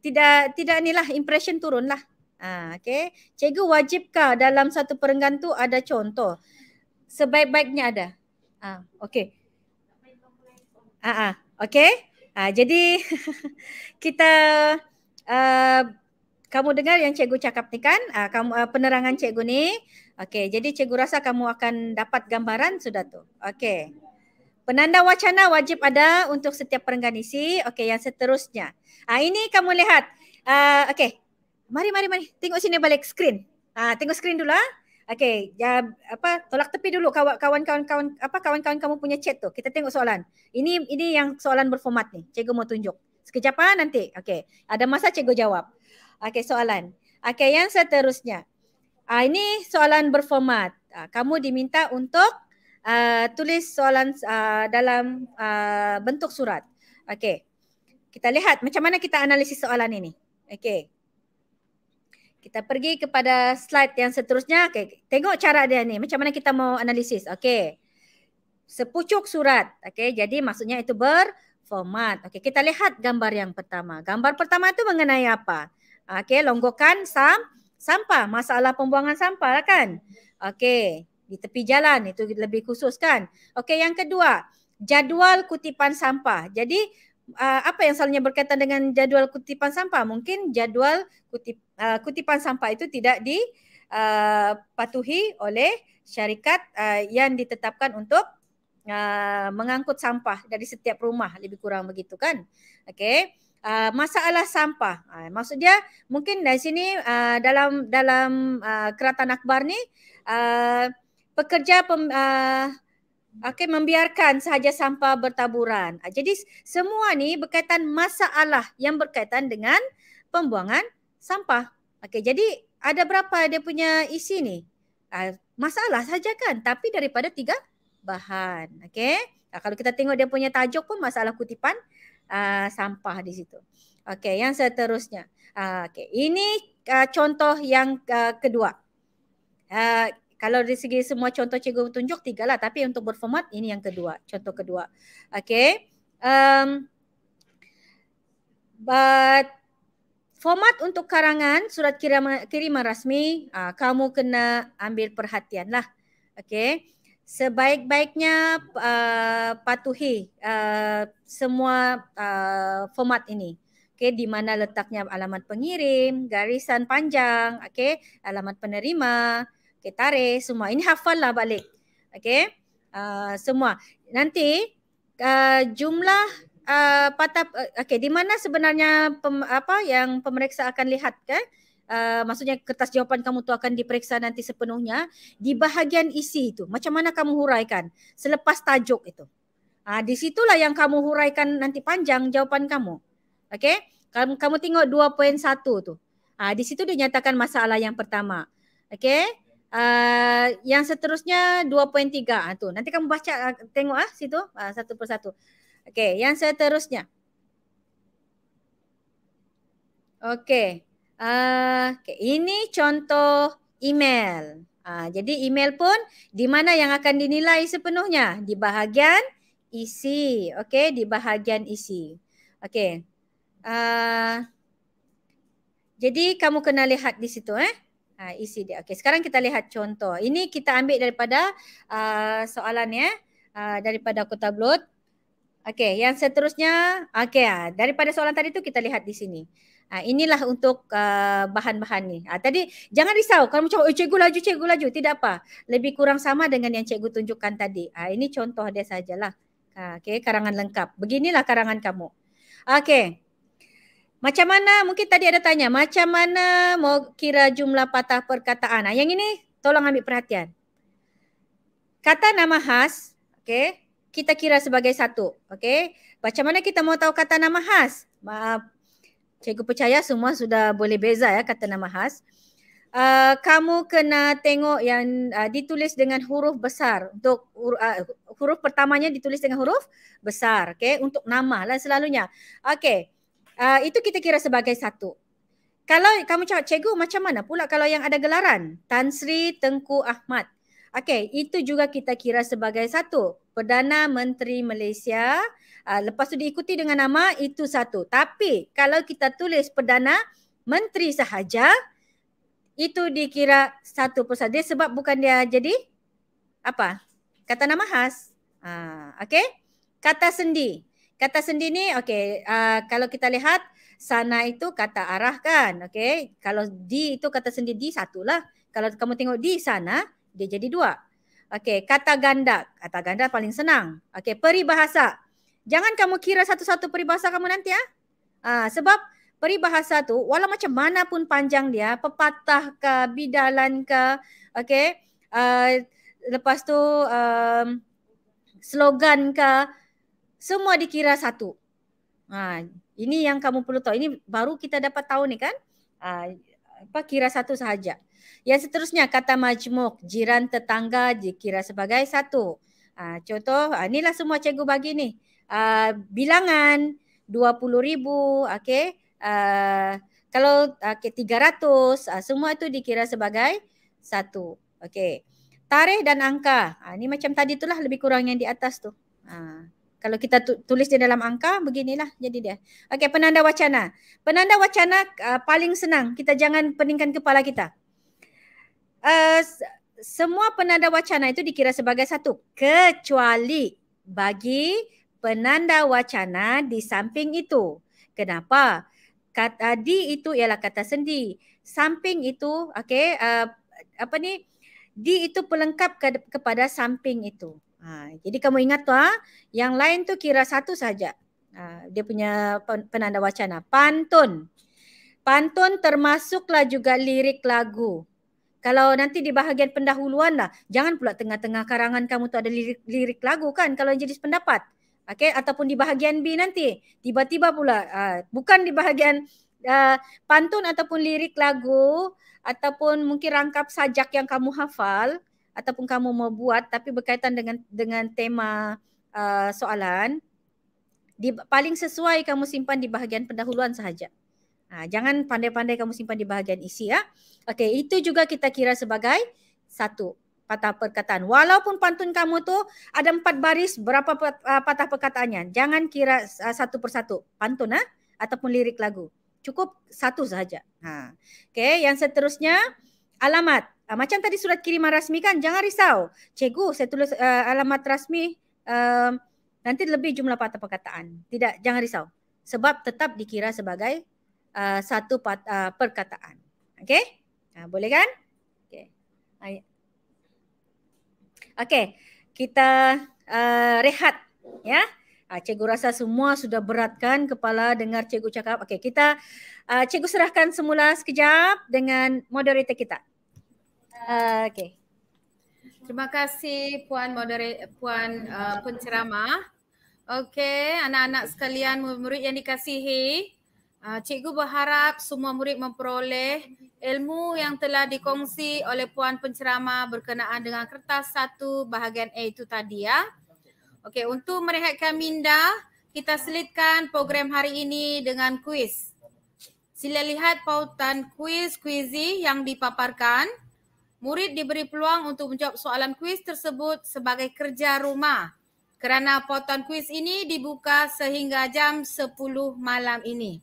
tidak tidak inilah impression turunlah. Ah uh, okey. Cikgu wajibkah dalam satu perenggan tu ada contoh? Sebaik-baiknya ada. Ah uh, okey. Ah uh, uh, okey. Ah uh, jadi kita uh, kamu dengar yang cikgu cakap ni kan? uh, kamu uh, penerangan cikgu ni Okey, jadi cikgu rasa kamu akan dapat gambaran sudah tu. Okey. Penanda wacana wajib ada untuk setiap perenggan isi. Okey, yang seterusnya. Ah ini kamu lihat. Ah uh, okey. Mari mari mari tengok sini balik skrin. Ah uh, tengok skrin dulu ah. Okey, ya apa tolak tepi dulu kawan-kawan kawan-kawan apa kawan-kawan kamu punya chat tu. Kita tengok soalan. Ini ini yang soalan berformat ni. Cikgu mau tunjuk. Sekejap ah nanti. Okey. Ada masa cikgu jawab. Okey, soalan. Okey, yang seterusnya. Uh, ini soalan berformat. Uh, kamu diminta untuk uh, tulis soalan uh, dalam uh, bentuk surat. Okey. Kita lihat macam mana kita analisis soalan ini. Okey. Kita pergi kepada slide yang seterusnya. Okey. Tengok cara dia ni. Macam mana kita mau analisis. Okey. Sepucuk surat. Okey. Jadi maksudnya itu ber format. Okey, kita lihat gambar yang pertama. Gambar pertama itu mengenai apa? Okey, longgokan sam sampah, masalah pembuangan sampah lah kan. Okey, di tepi jalan itu lebih khusus kan. Okey, yang kedua, jadual kutipan sampah. Jadi uh, apa yang selalunya berkaitan dengan jadual kutipan sampah? Mungkin jadual kutip, uh, kutipan sampah itu tidak dipatuhi uh, oleh syarikat uh, yang ditetapkan untuk uh, mengangkut sampah dari setiap rumah lebih kurang begitu kan. Okey uh, masalah sampah. Uh, ah, maksud dia mungkin dari sini uh, dalam dalam uh, keratan akbar ni uh, pekerja pem, uh, okay, membiarkan sahaja sampah bertaburan. jadi semua ni berkaitan masalah yang berkaitan dengan pembuangan sampah. Okey, jadi ada berapa dia punya isi ni? masalah saja kan, tapi daripada tiga bahan. Okey. kalau kita tengok dia punya tajuk pun masalah kutipan uh, sampah di situ. Okey, yang seterusnya. Uh, ah, Okey, ini uh, contoh yang uh, kedua. Uh, kalau dari segi semua contoh cikgu tunjuk tiga lah, tapi untuk berformat ini yang kedua, contoh kedua. Okey. Um, but format untuk karangan surat kiriman, kiriman rasmi, uh, kamu kena ambil perhatian lah. Okey sebaik-baiknya uh, patuhi uh, semua uh, format ini. Okey, di mana letaknya alamat pengirim, garisan panjang, okey, alamat penerima, okey, tarikh, semua. Ini hafal lah balik. Okey, uh, semua. Nanti uh, jumlah uh, patah, uh, okay, di mana sebenarnya pem, apa yang pemeriksa akan lihat, kan? Eh, maksudnya kertas jawapan kamu tu akan diperiksa nanti sepenuhnya di bahagian isi itu macam mana kamu huraikan selepas tajuk itu ha, di situlah yang kamu huraikan nanti panjang jawapan kamu okey kamu, kamu tengok 2.1 tu ha, di situ dia nyatakan masalah yang pertama okey Uh, yang seterusnya 2.3 ha, tu. Nanti kamu baca tengok ah situ ah, satu persatu. satu. Okey, yang seterusnya. Okey. Ah, okay. ini contoh email. Uh, jadi email pun di mana yang akan dinilai sepenuhnya? Di bahagian isi. Okey, di bahagian isi. Okey. Uh, jadi kamu kena lihat di situ eh. Ha, isi dia. Okey, sekarang kita lihat contoh. Ini kita ambil daripada uh, soalan ya. Uh, daripada kota blot. Okey, yang seterusnya. Okey, uh, daripada soalan tadi tu kita lihat di sini. Ha, inilah untuk uh, bahan-bahan ni. Ha, tadi jangan risau kalau macam oh, cikgu laju, cikgu laju. Tidak apa. Lebih kurang sama dengan yang cikgu tunjukkan tadi. Ha, ini contoh dia sajalah. Ha, okay, karangan lengkap. Beginilah karangan kamu. Okey, Macam mana, mungkin tadi ada tanya, macam mana mau kira jumlah patah perkataan? Nah, ha, yang ini tolong ambil perhatian. Kata nama khas, Okey. kita kira sebagai satu. Okey. Macam mana kita mau tahu kata nama khas? Cikgu percaya semua sudah boleh beza ya kata nama khas. Uh, kamu kena tengok yang uh, ditulis dengan huruf besar untuk uh, huruf pertamanya ditulis dengan huruf besar okey untuk nama lah selalunya okey uh, itu kita kira sebagai satu kalau kamu cakap cikgu macam mana pula kalau yang ada gelaran Tan Sri Tengku Ahmad okey itu juga kita kira sebagai satu perdana menteri Malaysia Ah, lepas tu diikuti dengan nama itu satu. Tapi kalau kita tulis Perdana Menteri sahaja itu dikira satu persatu. Dia sebab bukan dia jadi apa? Kata nama khas. Uh, ah, okay. Kata sendi. Kata sendi ni okay. Uh, ah, kalau kita lihat sana itu kata arah kan. Okay. Kalau di itu kata sendi di satu lah. Kalau kamu tengok di sana dia jadi dua. Okay. Kata ganda. Kata ganda paling senang. Okay. Peribahasa. Jangan kamu kira satu-satu peribahasa kamu nanti ya. Ha, sebab peribahasa tu walau macam mana pun panjang dia, pepatah ke, bidalan ke, okey. Uh, ah, lepas tu um, slogan ke, semua dikira satu. Ha, ini yang kamu perlu tahu. Ini baru kita dapat tahu ni kan. Ha, apa kira satu sahaja. Yang seterusnya kata majmuk, jiran tetangga dikira sebagai satu. Ha, contoh, inilah semua cikgu bagi ni uh, bilangan 20,000 okey uh, kalau okay, 300 uh, semua itu dikira sebagai satu okay. tarikh dan angka uh, ni macam tadi itulah lebih kurang yang di atas tu uh, kalau kita tu, tulis di dalam angka beginilah jadi dia Okay penanda wacana penanda wacana uh, paling senang kita jangan peningkan kepala kita uh, semua penanda wacana itu dikira sebagai satu kecuali bagi penanda wacana di samping itu. Kenapa? Kata ah, di itu ialah kata sendi. Samping itu, okay, uh, ah, apa ni? Di itu pelengkap ke, kepada samping itu. Ha, jadi kamu ingat tu ha? yang lain tu kira satu saja. Ha, dia punya penanda wacana. Pantun. Pantun termasuklah juga lirik lagu. Kalau nanti di bahagian pendahuluan lah, jangan pula tengah-tengah karangan kamu tu ada lirik, lirik lagu kan kalau jenis pendapat okay, ataupun di bahagian B nanti. Tiba-tiba pula uh, bukan di bahagian uh, pantun ataupun lirik lagu ataupun mungkin rangkap sajak yang kamu hafal ataupun kamu mau buat tapi berkaitan dengan dengan tema uh, soalan di paling sesuai kamu simpan di bahagian pendahuluan sahaja. Ha, jangan pandai-pandai kamu simpan di bahagian isi ya. okay itu juga kita kira sebagai satu patah perkataan. Walaupun pantun kamu tu ada empat baris, berapa ah, patah perkataannya. Jangan kira ah, satu persatu pantun ha? ataupun lirik lagu. Cukup satu sahaja. Ha. Okay, yang seterusnya, alamat. Macam tadi surat kiriman rasmi kan, jangan risau. Cikgu, saya tulis uh, alamat rasmi, uh, nanti lebih jumlah patah perkataan. Tidak, jangan risau. Sebab tetap dikira sebagai uh, satu pat, uh, perkataan. Okay? Uh, boleh kan? Okay. Ayat. Okey, kita uh, rehat ya. Ah uh, cikgu rasa semua sudah beratkan kepala dengar cikgu cakap. Okey, kita uh, cikgu serahkan semula sekejap dengan moderator kita. Uh, Okey. Terima kasih puan moderator puan uh, penceramah. Okey, anak-anak sekalian, murid-murid yang dikasihi, Ah, cikgu berharap semua murid memperoleh ilmu yang telah dikongsi oleh puan pencerama berkenaan dengan kertas satu bahagian A itu tadi ya. Okey, untuk merehatkan minda, kita selitkan program hari ini dengan kuis. Sila lihat pautan kuis-kuizi yang dipaparkan. Murid diberi peluang untuk menjawab soalan kuis tersebut sebagai kerja rumah. Kerana pautan kuis ini dibuka sehingga jam 10 malam ini.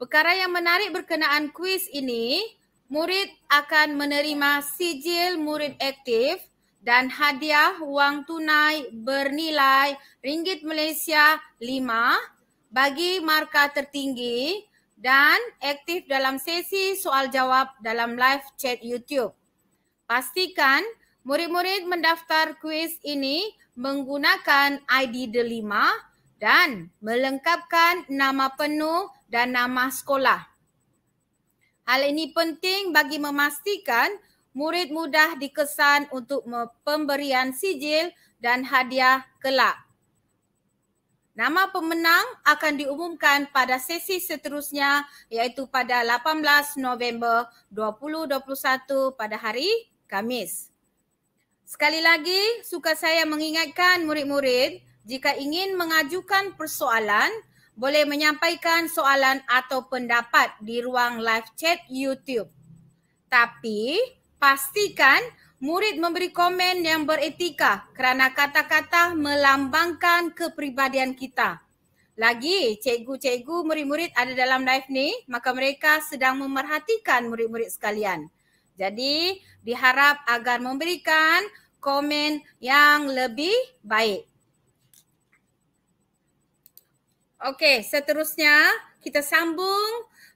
Perkara yang menarik berkenaan kuis ini, murid akan menerima sijil murid aktif dan hadiah wang tunai bernilai ringgit Malaysia 5 bagi markah tertinggi dan aktif dalam sesi soal jawab dalam live chat YouTube. Pastikan murid-murid mendaftar kuis ini menggunakan ID Delima dan melengkapkan nama penuh dan nama sekolah. Hal ini penting bagi memastikan murid mudah dikesan untuk pemberian sijil dan hadiah kelak. Nama pemenang akan diumumkan pada sesi seterusnya iaitu pada 18 November 2021 pada hari Kamis. Sekali lagi, suka saya mengingatkan murid-murid jika ingin mengajukan persoalan boleh menyampaikan soalan atau pendapat di ruang live chat YouTube. Tapi pastikan murid memberi komen yang beretika kerana kata-kata melambangkan kepribadian kita. Lagi, cikgu-cikgu murid-murid ada dalam live ni, maka mereka sedang memerhatikan murid-murid sekalian. Jadi, diharap agar memberikan komen yang lebih baik. Okey, seterusnya kita sambung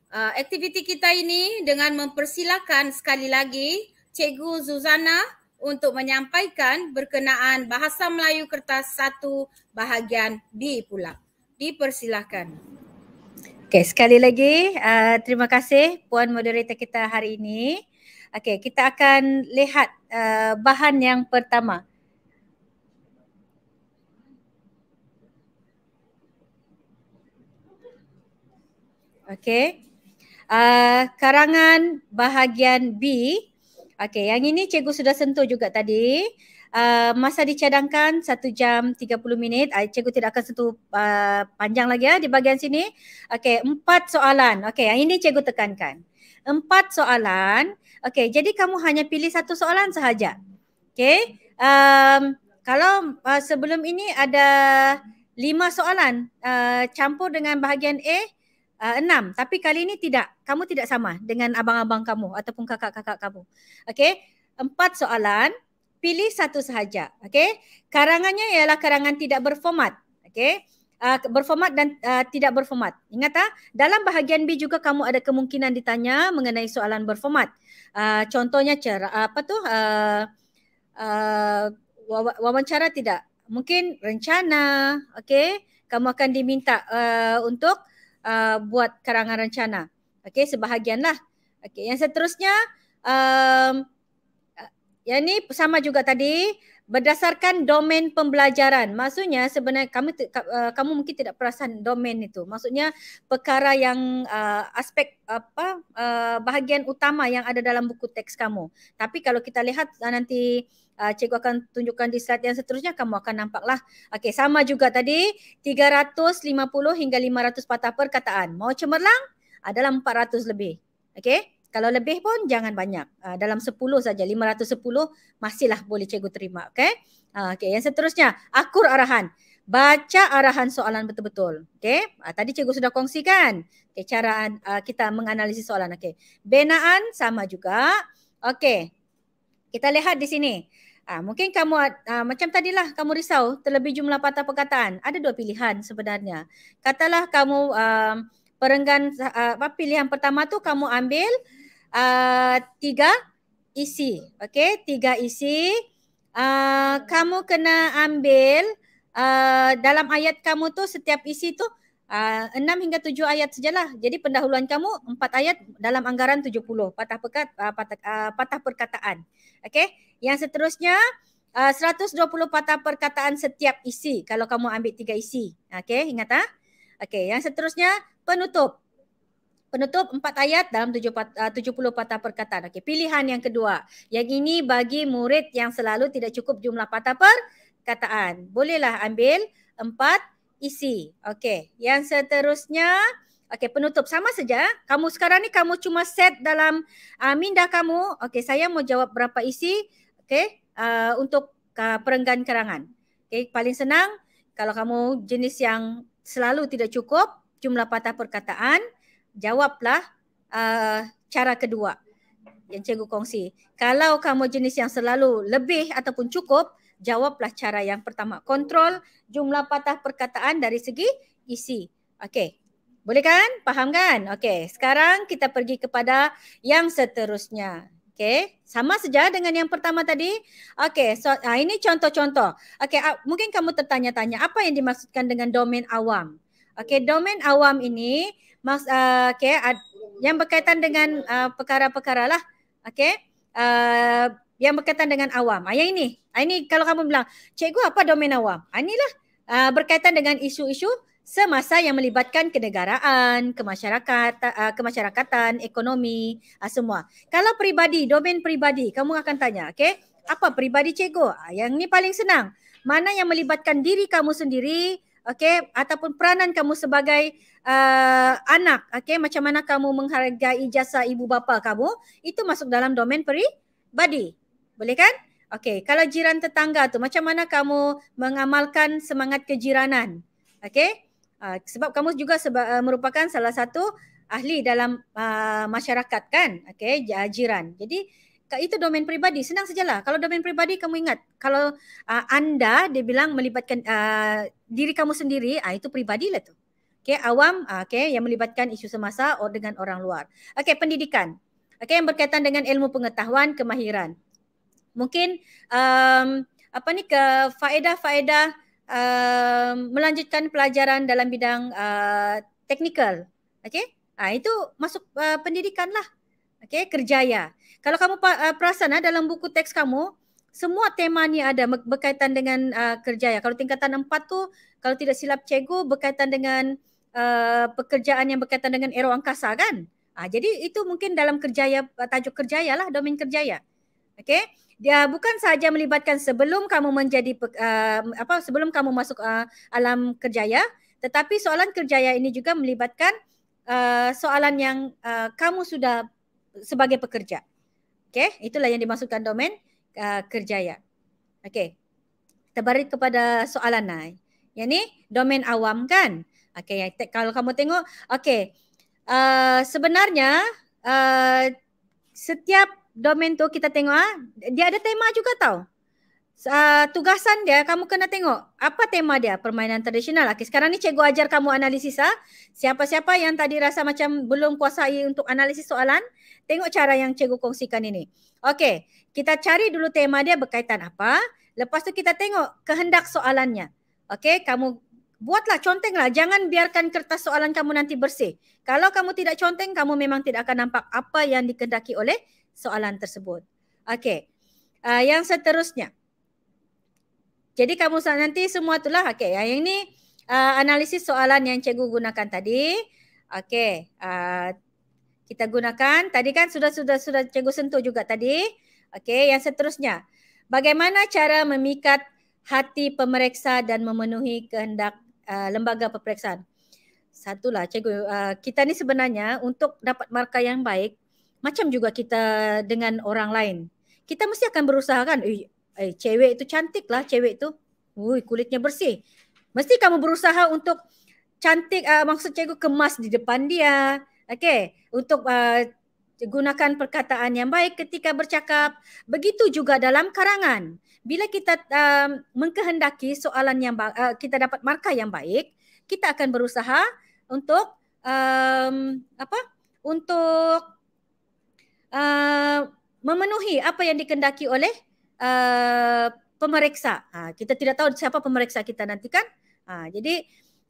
uh, aktiviti kita ini dengan mempersilakan sekali lagi Cikgu Zuzana untuk menyampaikan berkenaan Bahasa Melayu Kertas 1 bahagian B pula. Dipersilakan. Okey, sekali lagi uh, terima kasih puan moderator kita hari ini. Okey, kita akan lihat uh, bahan yang pertama. Okay. Uh, ah, karangan bahagian B. Okay, yang ini cikgu sudah sentuh juga tadi. Uh, masa dicadangkan 1 jam 30 minit. Uh, cikgu tidak akan sentuh uh, panjang lagi ya di bahagian sini. Okay, empat soalan. Okay, yang ini cikgu tekankan. Empat soalan. Okay, jadi kamu hanya pilih satu soalan sahaja. Okay. Um, kalau uh, sebelum ini ada lima soalan uh, campur dengan bahagian A, uh, enam tapi kali ini tidak kamu tidak sama dengan abang-abang kamu ataupun kakak-kakak kamu okey empat soalan pilih satu sahaja okey karangannya ialah karangan tidak berformat okey Uh, berformat dan uh, tidak berformat. Ingat tak? Dalam bahagian B juga kamu ada kemungkinan ditanya mengenai soalan berformat. Uh, contohnya cer- apa tu? Uh, uh, wawancara tidak. Mungkin rencana. Okey, Kamu akan diminta uh, untuk uh, buat karangan rencana. Okey, sebahagianlah. Okey, yang seterusnya um, uh, yang ni sama juga tadi berdasarkan domain pembelajaran. Maksudnya sebenarnya kamu uh, eh, kamu mungkin tidak perasan domain itu. Maksudnya perkara yang uh, aspek apa uh, bahagian utama yang ada dalam buku teks kamu. Tapi kalau kita lihat uh, nanti uh, cikgu akan tunjukkan di slide yang seterusnya kamu akan nampaklah. Okey, sama juga tadi 350 hingga 500 patah perkataan. Mau cemerlang adalah 400 lebih. Okey? kalau lebih pun jangan banyak. Uh, dalam 10 saja, 510 masihlah boleh cikgu terima. Okay? Uh, ah, okay. Yang seterusnya, akur arahan. Baca arahan soalan betul-betul. Okay? Uh, ah, tadi cikgu sudah kongsikan okay, cara uh, kita menganalisis soalan. Okay. Benaan sama juga. Okay. Kita lihat di sini. Uh, mungkin kamu uh, macam tadilah kamu risau terlebih jumlah patah perkataan. Ada dua pilihan sebenarnya. Katalah kamu... Uh, perenggan uh, pilihan pertama tu kamu ambil uh, tiga isi. Okey, tiga isi. Uh, kamu kena ambil uh, dalam ayat kamu tu setiap isi tu enam hingga tujuh ayat sajalah. Jadi pendahuluan kamu empat ayat dalam anggaran tujuh puluh patah, pekat, uh, patah, uh, patah perkataan. Okey, yang seterusnya seratus dua puluh patah perkataan setiap isi kalau kamu ambil tiga isi. Okey, ingat tak? Ha? Okey, yang seterusnya penutup penutup empat ayat dalam tujuh, pat, eh, uh, 70 patah perkataan. Okey, pilihan yang kedua. Yang ini bagi murid yang selalu tidak cukup jumlah patah perkataan. Bolehlah ambil empat isi. Okey, yang seterusnya Okey, penutup sama saja. Kamu sekarang ni kamu cuma set dalam uh, minda kamu. Okey, saya mau jawab berapa isi. Okey, uh, untuk uh, perenggan kerangan. Okey, paling senang kalau kamu jenis yang selalu tidak cukup jumlah patah perkataan jawablah uh, cara kedua yang cikgu kongsi. Kalau kamu jenis yang selalu lebih ataupun cukup, jawablah cara yang pertama. Kontrol jumlah patah perkataan dari segi isi. Okey. Boleh kan? Faham kan? Okey. Sekarang kita pergi kepada yang seterusnya. Okey. Sama saja dengan yang pertama tadi. Okey. So, ah, ini contoh-contoh. Okey. Ah, mungkin kamu tertanya-tanya apa yang dimaksudkan dengan domain awam. Okey. Domain awam ini Mas, uh, okay, uh, yang berkaitan dengan uh, perkara-perkara lah. Okay. Uh, yang berkaitan dengan awam. Ah, yang ini. Ah, ini kalau kamu bilang, cikgu apa domain awam? Ah, inilah uh, berkaitan dengan isu-isu semasa yang melibatkan kenegaraan, kemasyarakatan, uh, kemasyarakatan ekonomi, uh, semua. Kalau peribadi, domain peribadi, kamu akan tanya, okay? Apa peribadi cikgu? Yang ni paling senang. Mana yang melibatkan diri kamu sendiri, okay? Ataupun peranan kamu sebagai uh, anak okey macam mana kamu menghargai jasa ibu bapa kamu itu masuk dalam domain peribadi boleh kan okey kalau jiran tetangga tu macam mana kamu mengamalkan semangat kejiranan okey uh, eh, sebab kamu juga seba- uh, merupakan salah satu ahli dalam uh, masyarakat kan okey jiran jadi itu domain peribadi senang sajalah kalau domain peribadi kamu ingat kalau uh, anda dia bilang melibatkan uh, diri kamu sendiri uh, itu peribadilah tu Okey, awam, ah, okey, yang melibatkan isu semasa dengan orang luar. Okey, pendidikan. Okey, yang berkaitan dengan ilmu pengetahuan, kemahiran. Mungkin um, apa ni ke faedah-faedah um, melanjutkan pelajaran dalam bidang uh, teknikal. Okey, ha, itu masuk uh, pendidikan lah. Okey, kerjaya. Kalau kamu uh, perasan uh, dalam buku teks kamu, semua tema ni ada berkaitan dengan uh, kerjaya. Kalau tingkatan empat tu, kalau tidak silap cikgu berkaitan dengan Eh, pekerjaan yang berkaitan dengan aero angkasa kan. Ah, jadi itu mungkin dalam kerjaya, tajuk kerjaya lah, domain kerjaya. Okay. Dia bukan sahaja melibatkan sebelum kamu menjadi, uh, apa sebelum kamu masuk uh, alam kerjaya, tetapi soalan kerjaya ini juga melibatkan uh, soalan yang uh, kamu sudah sebagai pekerja. Okay. Itulah yang dimasukkan domain uh, kerjaya. Okay. Terbalik kepada soalan Nai. Yang ni domain awam kan? Okay, kalau kamu tengok, okay. Uh, eh, sebenarnya uh, setiap domain tu kita tengok, uh, dia ada tema juga tau. Uh, tugasan dia kamu kena tengok apa tema dia permainan tradisional. Okay, sekarang ni cikgu ajar kamu analisis ah. Siapa-siapa yang tadi rasa macam belum kuasai untuk analisis soalan, tengok cara yang cikgu kongsikan ini. Okay, kita cari dulu tema dia berkaitan apa. Lepas tu kita tengok kehendak soalannya. Okay, kamu buatlah contenglah jangan biarkan kertas soalan kamu nanti bersih kalau kamu tidak conteng kamu memang tidak akan nampak apa yang dikendaki oleh soalan tersebut okey uh, yang seterusnya jadi kamu nanti semua itulah okey yang ini uh, analisis soalan yang cikgu gunakan tadi okey uh, kita gunakan tadi kan sudah sudah sudah cikgu sentuh juga tadi okey yang seterusnya bagaimana cara memikat hati pemeriksa dan memenuhi kehendak Uh, lembaga peperiksaan. Satulah cikgu, uh, kita ni sebenarnya untuk dapat markah yang baik macam juga kita dengan orang lain. Kita mesti akan berusaha kan, eh, eh cewek itu cantik lah cewek itu. Ui, kulitnya bersih. Mesti kamu berusaha untuk cantik, uh, maksud cikgu kemas di depan dia. okey, untuk uh, gunakan perkataan yang baik ketika bercakap. Begitu juga dalam karangan bila kita um, mengkehendaki soalan yang uh, kita dapat markah yang baik, kita akan berusaha untuk um, apa? Untuk uh, memenuhi apa yang dikendaki oleh uh, pemeriksa. Uh, kita tidak tahu siapa pemeriksa kita nanti kan? Uh, jadi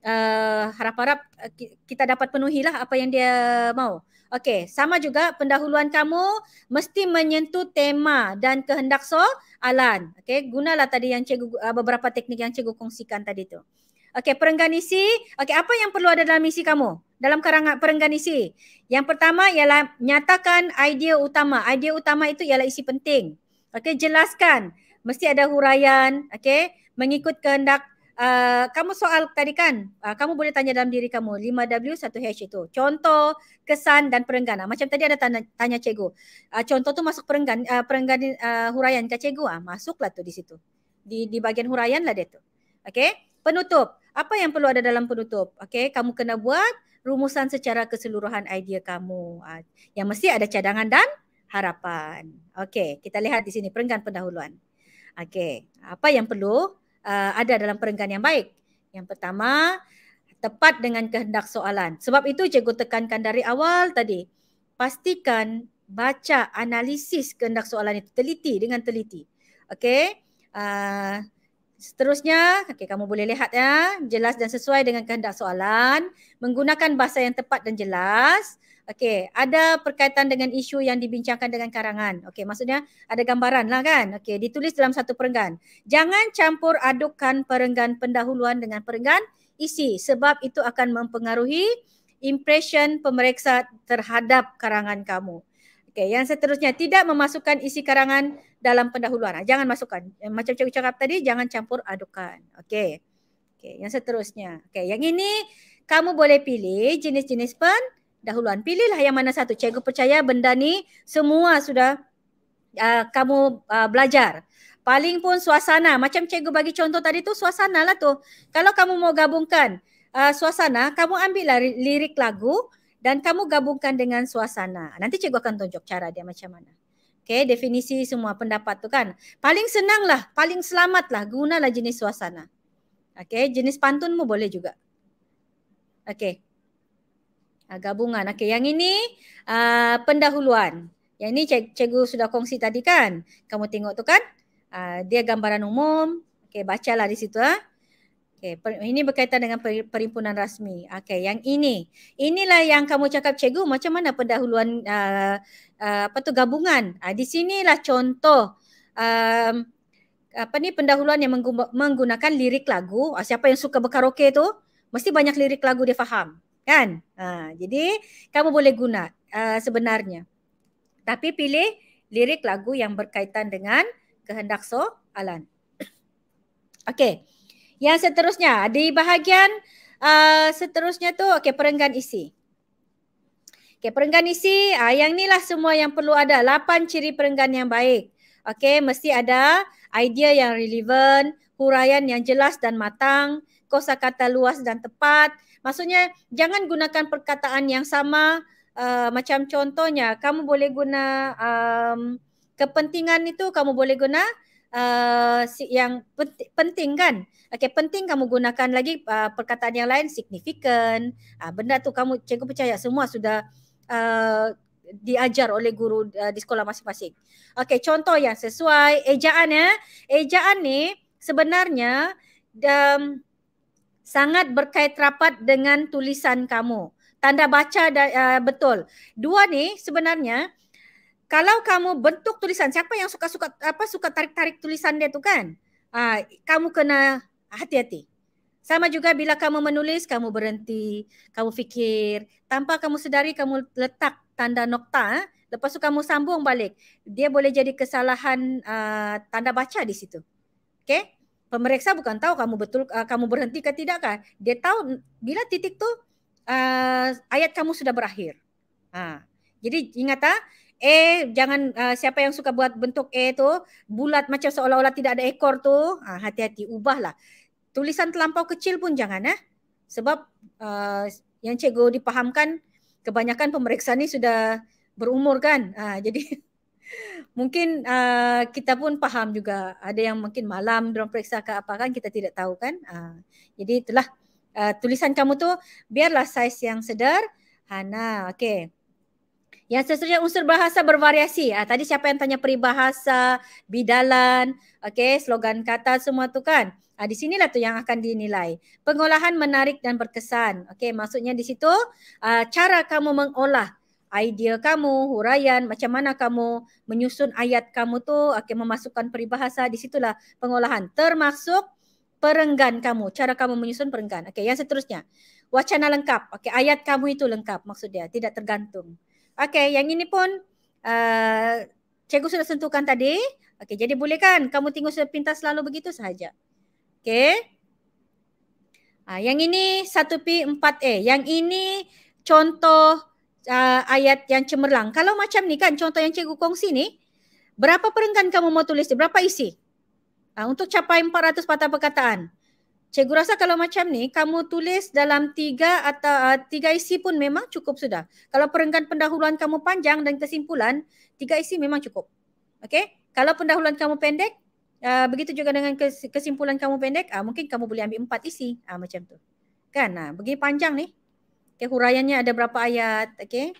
Eh, harap-harap uh, kita dapat penuhilah apa yang dia mahu. Okey, sama juga pendahuluan kamu mesti menyentuh tema dan kehendak soalan. Okey, gunalah tadi yang cikgu eh, beberapa teknik yang cikgu kongsikan tadi tu. Okey, perenggan isi. Okey, apa yang perlu ada dalam isi kamu? Dalam karangan perenggan isi. Yang pertama ialah nyatakan idea utama. Idea utama itu ialah isi penting. Okey, jelaskan. Mesti ada huraian, okey? Mengikut kehendak uh, kamu soal tadi kan uh, kamu boleh tanya dalam diri kamu 5W 1H itu contoh kesan dan perenggan uh, macam tadi ada tanya, tanya cikgu uh, contoh tu masuk perenggan uh, perenggan uh, huraian ke cikgu uh, masuklah tu di situ di di bahagian huraian lah dia tu Okay. penutup apa yang perlu ada dalam penutup Okay. kamu kena buat rumusan secara keseluruhan idea kamu uh, yang mesti ada cadangan dan harapan Okay. kita lihat di sini perenggan pendahuluan Okey, apa yang perlu uh, ada dalam perenggan yang baik. Yang pertama, tepat dengan kehendak soalan. Sebab itu cikgu tekankan dari awal tadi, pastikan baca analisis kehendak soalan itu teliti dengan teliti. Okey? Uh, seterusnya, okey kamu boleh lihat ya, jelas dan sesuai dengan kehendak soalan, menggunakan bahasa yang tepat dan jelas. Okey, ada perkaitan dengan isu yang dibincangkan dengan karangan. Okey, maksudnya ada gambaran lah kan. Okey, ditulis dalam satu perenggan. Jangan campur adukkan perenggan pendahuluan dengan perenggan isi sebab itu akan mempengaruhi impression pemeriksa terhadap karangan kamu. Okey, yang seterusnya tidak memasukkan isi karangan dalam pendahuluan. Ah, jangan masukkan. Eh, macam cikgu cakap tadi, jangan campur adukkan. Okey. Okey, yang seterusnya. Okey, yang ini kamu boleh pilih jenis-jenis pen dahuluan. Pilihlah yang mana satu. Cikgu percaya benda ni semua sudah uh, kamu uh, belajar. Paling pun suasana. Macam cikgu bagi contoh tadi tu suasana lah tu. Kalau kamu mau gabungkan uh, suasana, kamu ambil lah lirik lagu dan kamu gabungkan dengan suasana. Nanti cikgu akan tunjuk cara dia macam mana. Okay, definisi semua pendapat tu kan. Paling senang lah, paling selamat lah gunalah jenis suasana. Okay, jenis pantun mu boleh juga. Okay, uh, gabungan. Okey, yang ini uh, pendahuluan. Yang ini cik, cikgu sudah kongsi tadi kan? Kamu tengok tu kan? Uh, dia gambaran umum. Okey, bacalah di situ. Uh. Okey, per, ini berkaitan dengan per, perimpunan rasmi. Okey, yang ini. Inilah yang kamu cakap cikgu macam mana pendahuluan uh, uh, apa tu gabungan. Uh, di sinilah contoh um, apa ni pendahuluan yang menggunakan lirik lagu. Siapa yang suka berkaraoke tu mesti banyak lirik lagu dia faham kan ha, jadi kamu boleh guna uh, sebenarnya tapi pilih lirik lagu yang berkaitan dengan kehendak so alan okey yang seterusnya di bahagian uh, seterusnya tu okey perenggan isi okey perenggan isi uh, yang inilah semua yang perlu ada lapan ciri perenggan yang baik okey mesti ada idea yang relevan huraian yang jelas dan matang kosakata luas dan tepat Maksudnya jangan gunakan perkataan yang sama uh, macam contohnya kamu boleh guna um, kepentingan itu kamu boleh guna uh, yang penting, penting kan. Okey penting kamu gunakan lagi uh, perkataan yang lain signifikan Uh, ah, benda tu kamu cikgu percaya semua sudah uh, diajar oleh guru uh, di sekolah masing-masing. Okey, contoh yang sesuai ejaan ya. Ejaan ni sebenarnya um, sangat berkait rapat dengan tulisan kamu. Tanda baca da, uh, betul. Dua ni sebenarnya kalau kamu bentuk tulisan siapa yang suka-suka apa suka tarik-tarik tulisan dia tu kan? Uh, kamu kena hati-hati. Sama juga bila kamu menulis, kamu berhenti, kamu fikir, tanpa kamu sedari kamu letak tanda nokta, ah, lepas tu kamu sambung balik. Dia boleh jadi kesalahan uh, tanda baca di situ. Okay? pemeriksa bukan tahu kamu betul uh, kamu berhenti ke tidak kan dia tahu bila titik tu uh, ayat kamu sudah berakhir uh, jadi ingat tak? Ah, e jangan uh, siapa yang suka buat bentuk E tu bulat macam seolah-olah tidak ada ekor tu uh, hati-hati ubahlah tulisan terlampau kecil pun jangan eh sebab uh, yang cikgu dipahamkan kebanyakan pemeriksa ni sudah berumur kan uh, jadi mungkin uh, kita pun faham juga ada yang mungkin malam dia periksa ke apa kan kita tidak tahu kan uh, jadi itulah uh, tulisan kamu tu biarlah saiz yang sedar Hana okey yang seterusnya unsur bahasa bervariasi uh, tadi siapa yang tanya peribahasa bidalan okey slogan kata semua tu kan Ah, di sinilah tu yang akan dinilai. Pengolahan menarik dan berkesan. Okey, maksudnya di situ uh, cara kamu mengolah idea kamu, huraian, macam mana kamu menyusun ayat kamu tu, okay, memasukkan peribahasa, di situlah pengolahan. Termasuk perenggan kamu, cara kamu menyusun perenggan. Okay, yang seterusnya, wacana lengkap. Okay, ayat kamu itu lengkap maksud dia, tidak tergantung. Okay, yang ini pun uh, cikgu sudah sentuhkan tadi. Okay, jadi boleh kan kamu tengok sepintas selalu begitu sahaja. Okay. Uh, yang ini 1P4A. Yang ini contoh uh, ayat yang cemerlang. Kalau macam ni kan contoh yang cikgu kongsi ni, berapa perenggan kamu mau tulis dia? Berapa isi? Uh, untuk capai 400 patah perkataan. Cikgu rasa kalau macam ni, kamu tulis dalam tiga atau uh, tiga isi pun memang cukup sudah. Kalau perenggan pendahuluan kamu panjang dan kesimpulan, tiga isi memang cukup. Okay? Kalau pendahuluan kamu pendek, uh, begitu juga dengan kesimpulan kamu pendek, uh, mungkin kamu boleh ambil empat isi uh, macam tu. Kan? Uh, begini panjang ni. Okay, huraiannya ada berapa ayat? Okay.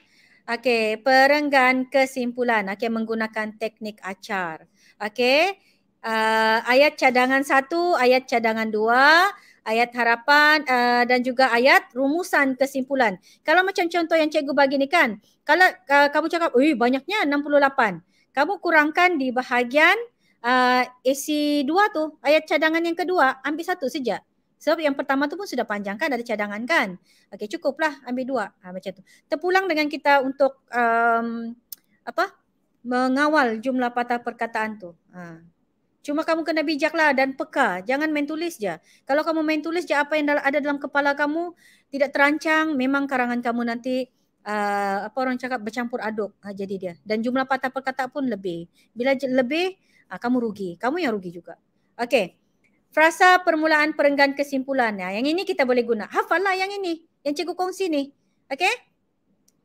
Okay, perenggan kesimpulan. Okay, menggunakan teknik acar. Okay. Uh, ah, ayat cadangan satu, ayat cadangan dua, ayat harapan uh, dan juga ayat rumusan kesimpulan. Kalau macam contoh yang cikgu bagi ni kan, kalau uh, kamu cakap, eh banyaknya 68. Kamu kurangkan di bahagian uh, AC 2 tu, ayat cadangan yang kedua, ambil satu sejak. Sebab yang pertama tu pun sudah panjang kan, ada cadangan kan. Okey, cukuplah ambil dua. Ha, macam tu. Terpulang dengan kita untuk um, apa? mengawal jumlah patah perkataan tu. Ha. Cuma kamu kena bijaklah dan peka. Jangan main tulis je. Kalau kamu main tulis je apa yang ada dalam kepala kamu, tidak terancang, memang karangan kamu nanti uh, apa orang cakap bercampur aduk ha, jadi dia. Dan jumlah patah perkataan pun lebih. Bila lebih, ha, kamu rugi. Kamu yang rugi juga. Okay frasa permulaan perenggan kesimpulan. Ya. Yang ini kita boleh guna. hafal lah yang ini. Yang cikgu kongsi ni. Okay?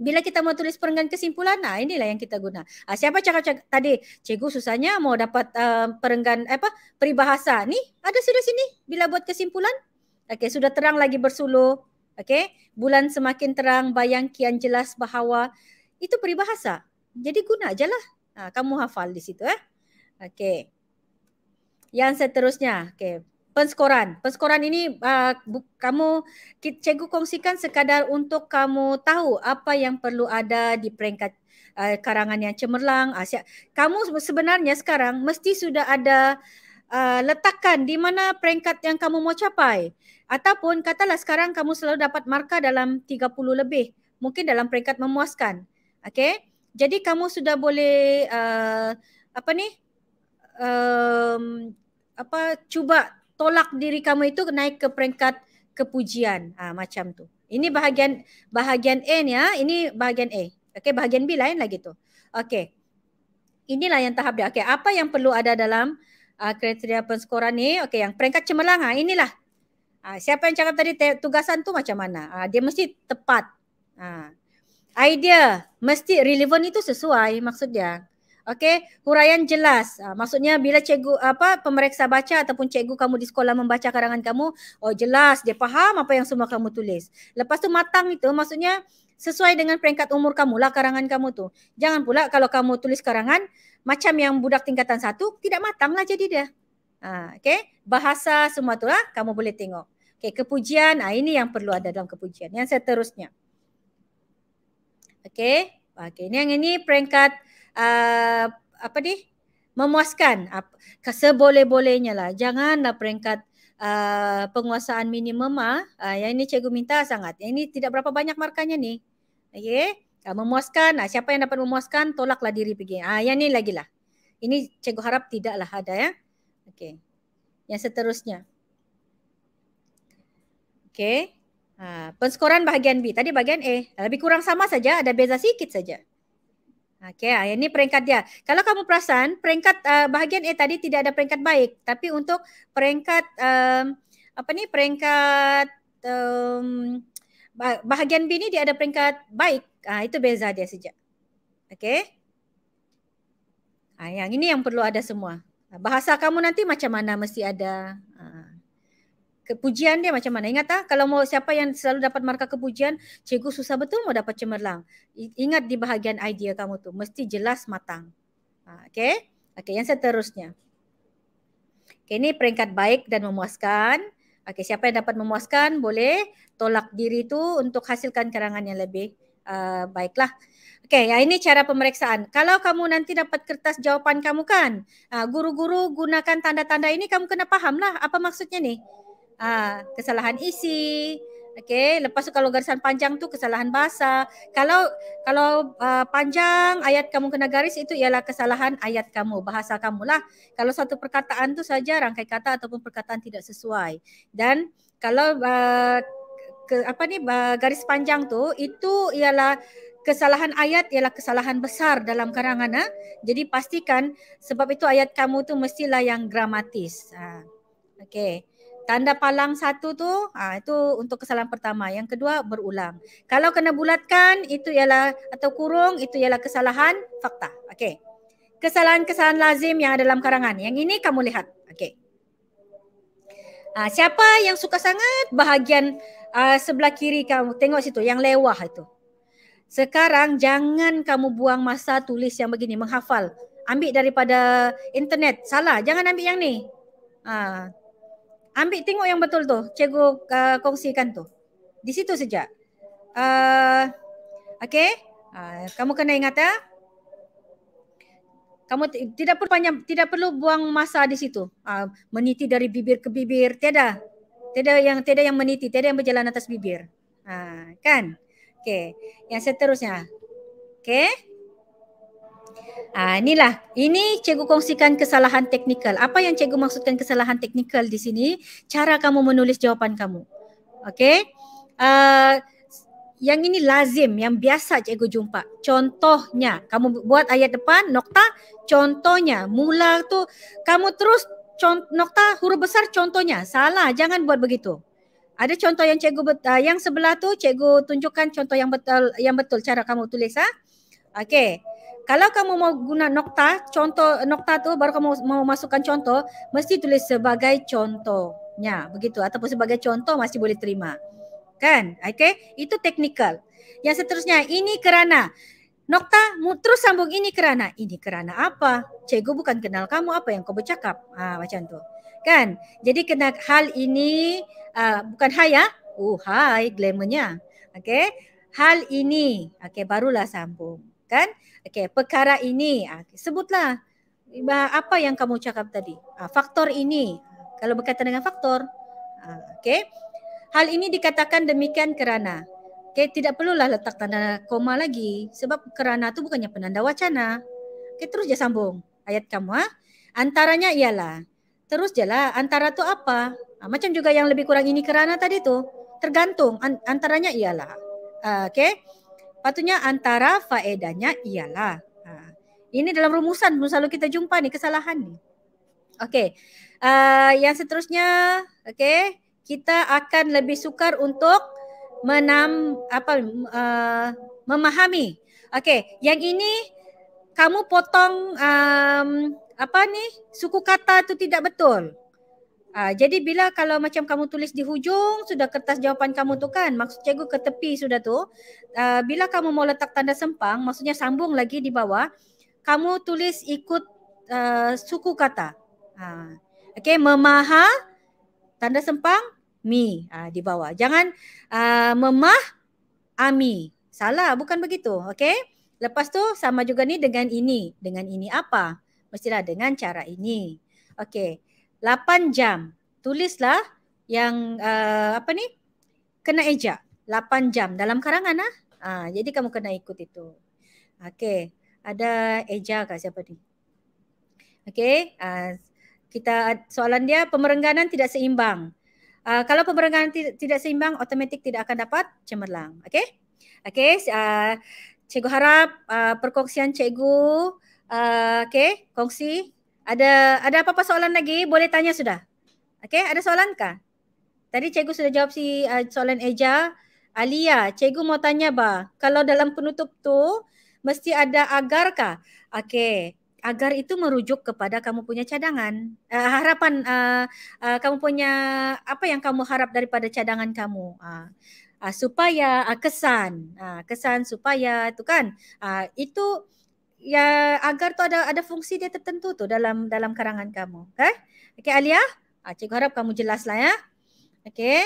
Bila kita mau tulis perenggan kesimpulan, nah inilah yang kita guna. Ah, siapa cakap, cakap tadi, cikgu susahnya mau dapat uh, perenggan eh, apa peribahasa. Ni ada sudah sini bila buat kesimpulan. okay? sudah terang lagi bersuluh. okay? bulan semakin terang, bayang kian jelas bahawa itu peribahasa. Jadi guna ajalah. Ah, kamu hafal di situ eh. Okey yang seterusnya okay, penskoran penskoran ini uh, bu, kamu cikgu kongsikan sekadar untuk kamu tahu apa yang perlu ada di peringkat uh, karangan yang cemerlang uh, kamu sebenarnya sekarang mesti sudah ada uh, letakkan di mana peringkat yang kamu mau capai ataupun katalah sekarang kamu selalu dapat markah dalam 30 lebih mungkin dalam peringkat memuaskan okey jadi kamu sudah boleh uh, apa ni um, apa cuba tolak diri kamu itu naik ke peringkat kepujian ha, macam tu. Ini bahagian bahagian A ni ya. Ini bahagian A. Okey, bahagian B lain lagi tu. Okey. Inilah yang tahap dia. Okey, apa yang perlu ada dalam uh, kriteria penskoran ni? Okey, yang peringkat cemerlang ha, inilah. Ha, siapa yang cakap tadi tugasan tu macam mana? Ha, dia mesti tepat. Ha. Idea mesti relevan itu sesuai maksud dia. Okey, huraian jelas. Uh, maksudnya bila cikgu apa pemeriksa baca ataupun cikgu kamu di sekolah membaca karangan kamu, oh jelas dia faham apa yang semua kamu tulis. Lepas tu matang itu maksudnya sesuai dengan peringkat umur kamu lah karangan kamu tu. Jangan pula kalau kamu tulis karangan macam yang budak tingkatan satu, tidak matang lah jadi dia. Uh, Okey, bahasa semua tu lah kamu boleh tengok. Okey, kepujian. Uh, ini yang perlu ada dalam kepujian. Yang seterusnya. Okey, okay, ini yang ini peringkat uh, apa ni memuaskan uh, seboleh-bolehnya lah janganlah peringkat uh, penguasaan minimum ah uh, yang ini cikgu minta sangat yang ini tidak berapa banyak markahnya ni okey uh, memuaskan uh, siapa yang dapat memuaskan tolaklah diri pergi ah uh, yang ini lagilah ini cikgu harap tidaklah ada ya okey yang seterusnya okey Ha, penskoran bahagian B. Tadi bahagian A. Lebih kurang sama saja. Ada beza sikit saja. Okay, ah, yang ni peringkat dia. Kalau kamu perasan, peringkat uh, bahagian A tadi tidak ada peringkat baik. Tapi untuk peringkat, um, apa ni, peringkat um, bahagian B ni dia ada peringkat baik. Uh, itu beza dia sejak. Okay. Uh, yang ini yang perlu ada semua. Bahasa kamu nanti macam mana mesti ada kepujian dia macam mana. Ingat tak ah, kalau mau siapa yang selalu dapat markah kepujian, cikgu susah betul mau dapat cemerlang. Ingat di bahagian idea kamu tu mesti jelas matang. Ha, okay. Okay yang seterusnya. Okay ni peringkat baik dan memuaskan. Okay siapa yang dapat memuaskan boleh tolak diri tu untuk hasilkan karangan yang lebih uh, baiklah. Okay, ya ini cara pemeriksaan. Kalau kamu nanti dapat kertas jawapan kamu kan, uh, guru-guru gunakan tanda-tanda ini kamu kena pahamlah apa maksudnya ni. Ah, kesalahan isi. Okey, lepas tu kalau garisan panjang tu kesalahan bahasa. Kalau kalau uh, panjang ayat kamu kena garis itu ialah kesalahan ayat kamu, bahasa kamu lah. Kalau satu perkataan tu saja rangkai kata ataupun perkataan tidak sesuai. Dan kalau uh, ke, apa ni uh, garis panjang tu itu ialah kesalahan ayat ialah kesalahan besar dalam karangan ha? Jadi pastikan sebab itu ayat kamu tu mestilah yang gramatis. Ha. Okey tanda palang satu tu ha, itu untuk kesalahan pertama yang kedua berulang kalau kena bulatkan itu ialah atau kurung itu ialah kesalahan fakta okey kesalahan-kesalahan lazim yang ada dalam karangan yang ini kamu lihat okey ha, siapa yang suka sangat bahagian uh, sebelah kiri kamu tengok situ yang lewah itu sekarang jangan kamu buang masa tulis yang begini menghafal ambil daripada internet salah jangan ambil yang ni ha ambil tengok yang betul tu cikgu uh, kongsikan tu di situ sejak uh, okey uh, kamu kena ingat ya kamu tidak perlu banyak tidak perlu buang masa di situ uh, meniti dari bibir ke bibir tiada tiada yang tiada yang meniti tiada yang berjalan atas bibir uh, kan Okay. yang seterusnya Okay? Ah, inilah, ini cikgu kongsikan kesalahan teknikal. Apa yang cikgu maksudkan kesalahan teknikal di sini? Cara kamu menulis jawapan kamu. Okey. Uh, yang ini lazim, yang biasa cikgu jumpa. Contohnya, kamu buat ayat depan, nokta, contohnya. Mula tu, kamu terus nokta, huruf besar, contohnya. Salah, jangan buat begitu. Ada contoh yang cikgu uh, yang sebelah tu cikgu tunjukkan contoh yang betul yang betul cara kamu tulis ha. Okey. Kalau kamu mau guna nokta, contoh nokta tu baru kamu mau masukkan contoh, mesti tulis sebagai contohnya. Begitu. atau sebagai contoh masih boleh terima. Kan? Okay? Itu technical. Yang seterusnya, ini kerana. Nokta terus sambung ini kerana. Ini kerana apa? Cikgu bukan kenal kamu apa yang kau bercakap. Ha, macam tu. Kan? Jadi kena hal ini, uh, bukan hai ya. Oh hai, glamournya. Okay? Hal ini, okay, barulah sambung. Kan? Okey, perkara ini ah, sebutlah apa yang kamu cakap tadi. Ah, faktor ini kalau berkaitan dengan faktor. Ah, okey. Hal ini dikatakan demikian kerana okey. tidak perlulah letak tanda koma lagi sebab kerana tu bukannya penanda wacana. Okey, terus je sambung ayat kamu. Ha? Antaranya ialah terus je lah, antara tu apa. Ha, macam juga yang lebih kurang ini kerana tadi tu tergantung antaranya ialah. Uh, okay. Patutnya antara faedahnya ialah ha, ini dalam rumusan pun selalu kita jumpa ni kesalahan ni. Okey. Uh, yang seterusnya, okey, kita akan lebih sukar untuk menam apa uh, memahami. Okey, yang ini kamu potong um, apa ni suku kata tu tidak betul. Uh, jadi bila kalau macam kamu tulis di hujung sudah kertas jawapan kamu tu kan maksud cikgu ke tepi sudah tu uh, bila kamu mau letak tanda sempang maksudnya sambung lagi di bawah kamu tulis ikut uh, suku kata uh, okay memaha tanda sempang mi uh, di bawah jangan uh, memah ami salah bukan begitu okay lepas tu sama juga ni dengan ini dengan ini apa mestilah dengan cara ini okay Lapan jam. Tulislah yang uh, apa ni? Kena ejak lapan jam dalam karangan lah. Ha, jadi kamu kena ikut itu. Okey. Ada Eja kat siapa ni? Okey. Uh, kita soalan dia pemerengganan tidak seimbang. Uh, kalau pemerengganan tidak seimbang, otomatik tidak akan dapat cemerlang. Okey. Okey. Uh, cikgu harap uh, perkongsian cikgu. Uh, Okey. Kongsi. Ada ada apa-apa soalan lagi? Boleh tanya sudah. Okey, ada soalan kah? Tadi cikgu sudah jawab si uh, soalan Eja. Alia, cikgu mau tanya ba, kalau dalam penutup tu mesti ada agar kah? Okey, agar itu merujuk kepada kamu punya cadangan. Uh, harapan uh, uh, kamu punya apa yang kamu harap daripada cadangan kamu. Uh, uh, supaya uh, kesan, uh, kesan supaya itu kan. Uh, itu ya agar tu ada ada fungsi dia tertentu tu dalam dalam karangan kamu. Okey. Okey Alia, ha, cikgu harap kamu jelaslah ya. Okey.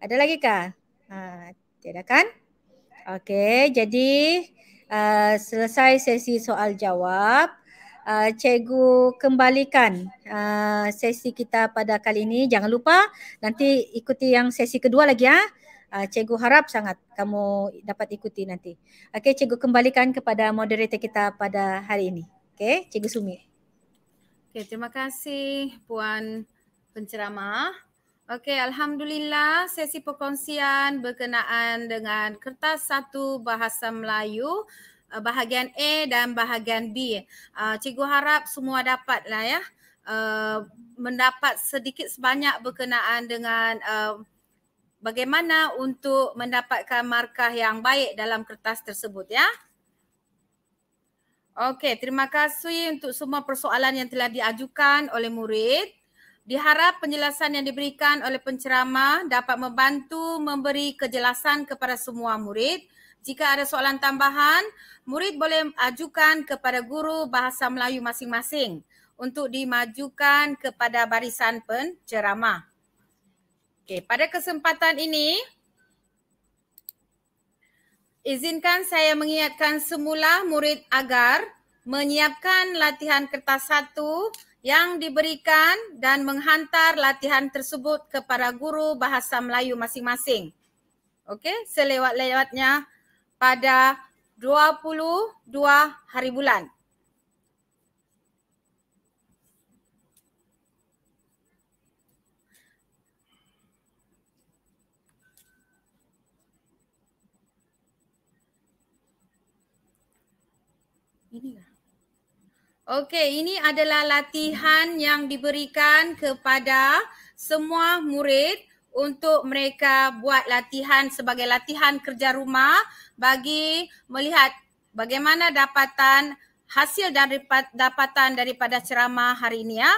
Ada lagi ke? Ha, tiada kan? Okey, jadi uh, selesai sesi soal jawab. Uh, cikgu kembalikan uh, sesi kita pada kali ini. Jangan lupa nanti ikuti yang sesi kedua lagi ya. Ha uh, cikgu harap sangat kamu dapat ikuti nanti. Okey, cikgu kembalikan kepada moderator kita pada hari ini. Okey, cikgu Sumi. Okey, terima kasih puan Pencerama. Okey, alhamdulillah sesi perkongsian berkenaan dengan kertas satu bahasa Melayu eh, bahagian A dan bahagian B. Uh, cikgu harap semua dapatlah ya. Uh, mendapat sedikit sebanyak berkenaan dengan uh, bagaimana untuk mendapatkan markah yang baik dalam kertas tersebut ya. Okey, terima kasih untuk semua persoalan yang telah diajukan oleh murid. Diharap penjelasan yang diberikan oleh penceramah dapat membantu memberi kejelasan kepada semua murid. Jika ada soalan tambahan, murid boleh ajukan kepada guru bahasa Melayu masing-masing untuk dimajukan kepada barisan penceramah. Okey, pada kesempatan ini izinkan saya mengingatkan semula murid agar menyiapkan latihan kertas satu yang diberikan dan menghantar latihan tersebut kepada guru bahasa Melayu masing-masing. Okey, selewat-lewatnya pada 22 hari bulan. Okey, ini adalah latihan yang diberikan kepada semua murid untuk mereka buat latihan sebagai latihan kerja rumah bagi melihat bagaimana dapatan hasil dan dapatan daripada ceramah hari ini ya.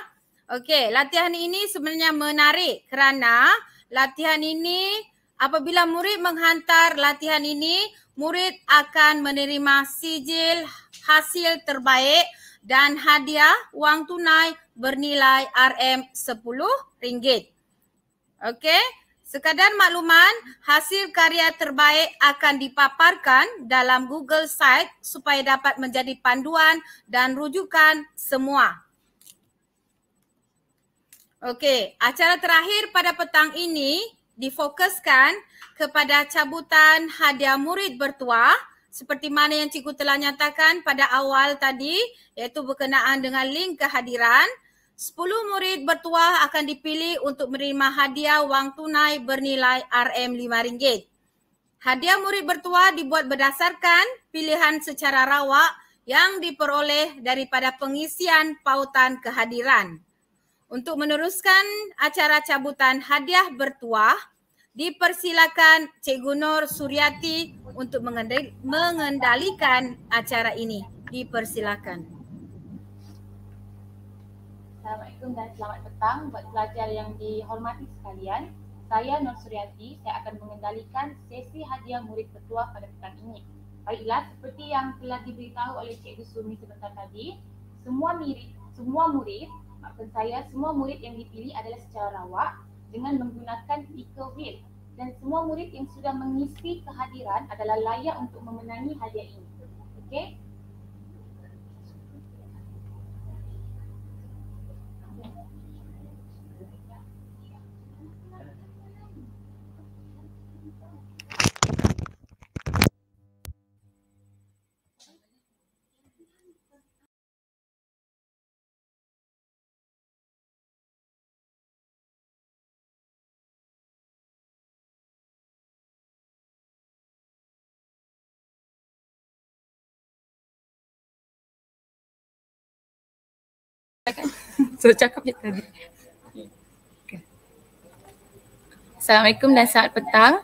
Okey, latihan ini sebenarnya menarik kerana latihan ini apabila murid menghantar latihan ini, murid akan menerima sijil hasil terbaik dan hadiah wang tunai bernilai RM10. Okey, sekadar makluman, hasil karya terbaik akan dipaparkan dalam Google Site supaya dapat menjadi panduan dan rujukan semua. Okey, acara terakhir pada petang ini difokuskan kepada cabutan hadiah murid bertuah seperti mana yang cikgu telah nyatakan pada awal tadi iaitu berkenaan dengan link kehadiran 10 murid bertuah akan dipilih untuk menerima hadiah wang tunai bernilai RM5. Hadiah murid bertuah dibuat berdasarkan pilihan secara rawak yang diperoleh daripada pengisian pautan kehadiran. Untuk meneruskan acara cabutan hadiah bertuah, Dipersilakan Cikgu Nur Suryati untuk mengendalikan acara ini. Dipersilakan. Assalamualaikum dan selamat petang buat pelajar yang dihormati sekalian. Saya Nur Suryati, saya akan mengendalikan sesi hadiah murid petua pada petang ini. Baiklah, seperti yang telah diberitahu oleh Cikgu Sumi sebentar tadi, semua murid, semua murid, maksud saya semua murid yang dipilih adalah secara rawak dengan menggunakan tiga wheel dan semua murid yang sudah mengisi kehadiran adalah layak untuk memenangi hadiah ini. Okey? So cakap je tadi. Assalamualaikum dan selamat petang.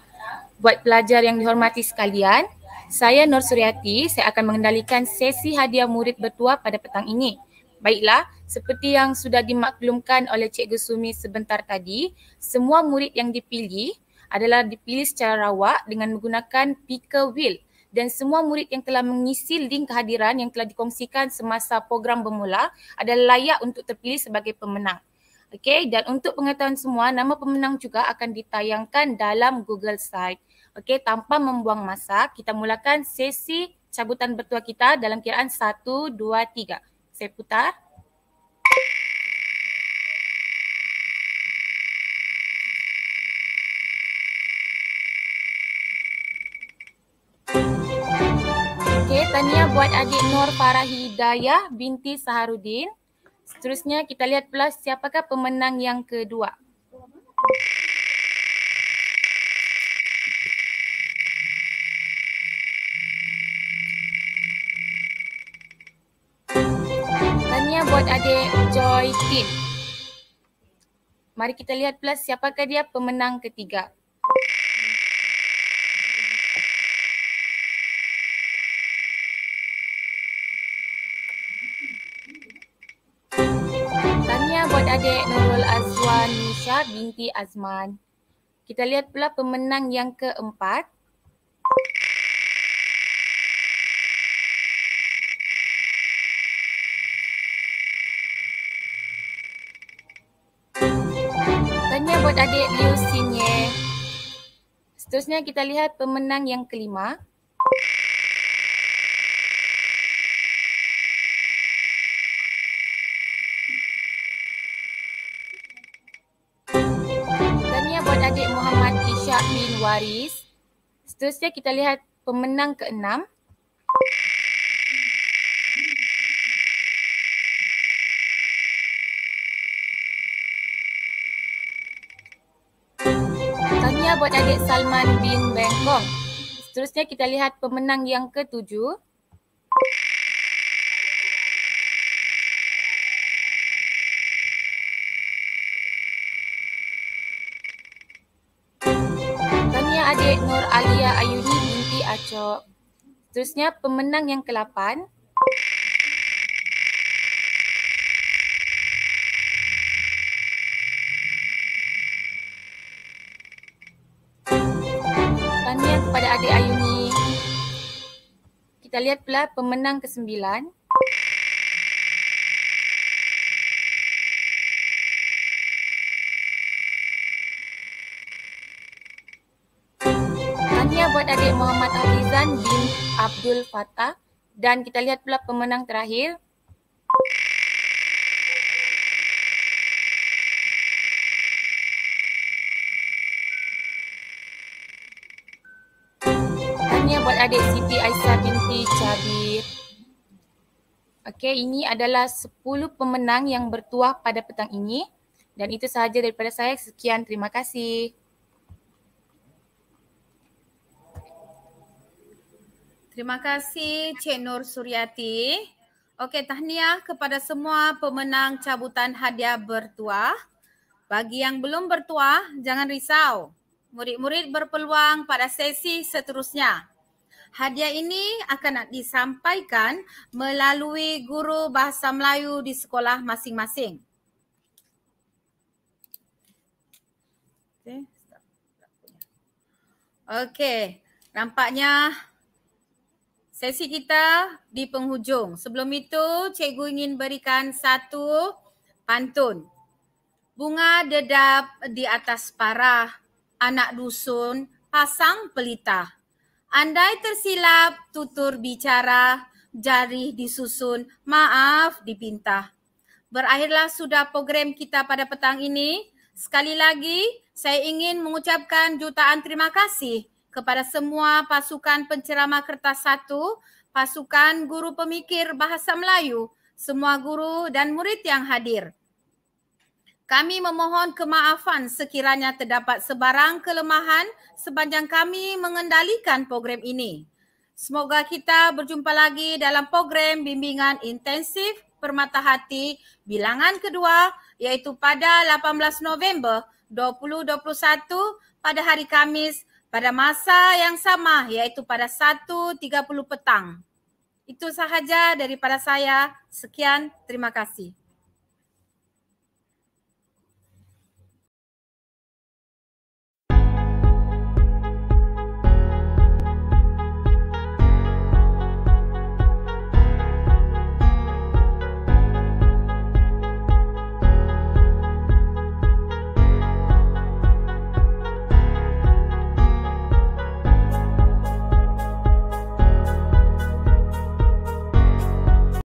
Buat pelajar yang dihormati sekalian, saya Nur Suryati, saya akan mengendalikan sesi hadiah murid bertuah pada petang ini. Baiklah, seperti yang sudah dimaklumkan oleh Cikgu Sumi sebentar tadi, semua murid yang dipilih adalah dipilih secara rawak dengan menggunakan picker wheel dan semua murid yang telah mengisi link kehadiran yang telah dikongsikan semasa program bermula adalah layak untuk terpilih sebagai pemenang. Okey dan untuk pengetahuan semua nama pemenang juga akan ditayangkan dalam Google site. Okey tanpa membuang masa kita mulakan sesi cabutan bertuah kita dalam kiraan 1 2 3. Saya putar. Tanya buat adik Nur Farah Hidayah binti Saharudin. Seterusnya kita lihat pula siapakah pemenang yang kedua. Tanya buat adik Joy Kim. Mari kita lihat pula siapakah dia pemenang ketiga. adik Nurul Azwan Nisa binti Azman. Kita lihat pula pemenang yang keempat. Tanya buat adik Liu Sinye. Seterusnya kita lihat pemenang yang kelima. waris. Seterusnya kita lihat pemenang keenam. Tahniah buat adik Salman bin Bengkong. Seterusnya kita lihat pemenang yang ketujuh. adik Nur Alia Ayuni binti Acok. Terusnya pemenang yang ke-8. Tahniah kepada adik Ayuni. Kita lihat pula pemenang ke-9. buat adik Muhammad Alizan bin Abdul Fatah dan kita lihat pula pemenang terakhir. Tanya buat adik Siti Aisyah binti Cabir. Okey, ini adalah 10 pemenang yang bertuah pada petang ini. Dan itu sahaja daripada saya. Sekian, terima kasih. Terima kasih Cik Nur Suryati. Okey, tahniah kepada semua pemenang cabutan hadiah bertuah. Bagi yang belum bertuah, jangan risau. Murid-murid berpeluang pada sesi seterusnya. Hadiah ini akan disampaikan melalui guru bahasa Melayu di sekolah masing-masing. Okey. nampaknya sesi kita di penghujung. Sebelum itu, cikgu ingin berikan satu pantun. Bunga dedap di atas parah, anak dusun pasang pelita. Andai tersilap tutur bicara, jari disusun, maaf dipintah. Berakhirlah sudah program kita pada petang ini. Sekali lagi, saya ingin mengucapkan jutaan terima kasih kepada semua pasukan pencerama kertas satu, pasukan guru pemikir bahasa Melayu, semua guru dan murid yang hadir. Kami memohon kemaafan sekiranya terdapat sebarang kelemahan sepanjang kami mengendalikan program ini. Semoga kita berjumpa lagi dalam program bimbingan intensif permata hati bilangan kedua iaitu pada 18 November 2021 pada hari Kamis pada masa yang sama iaitu pada 1.30 petang. Itu sahaja daripada saya. Sekian, terima kasih.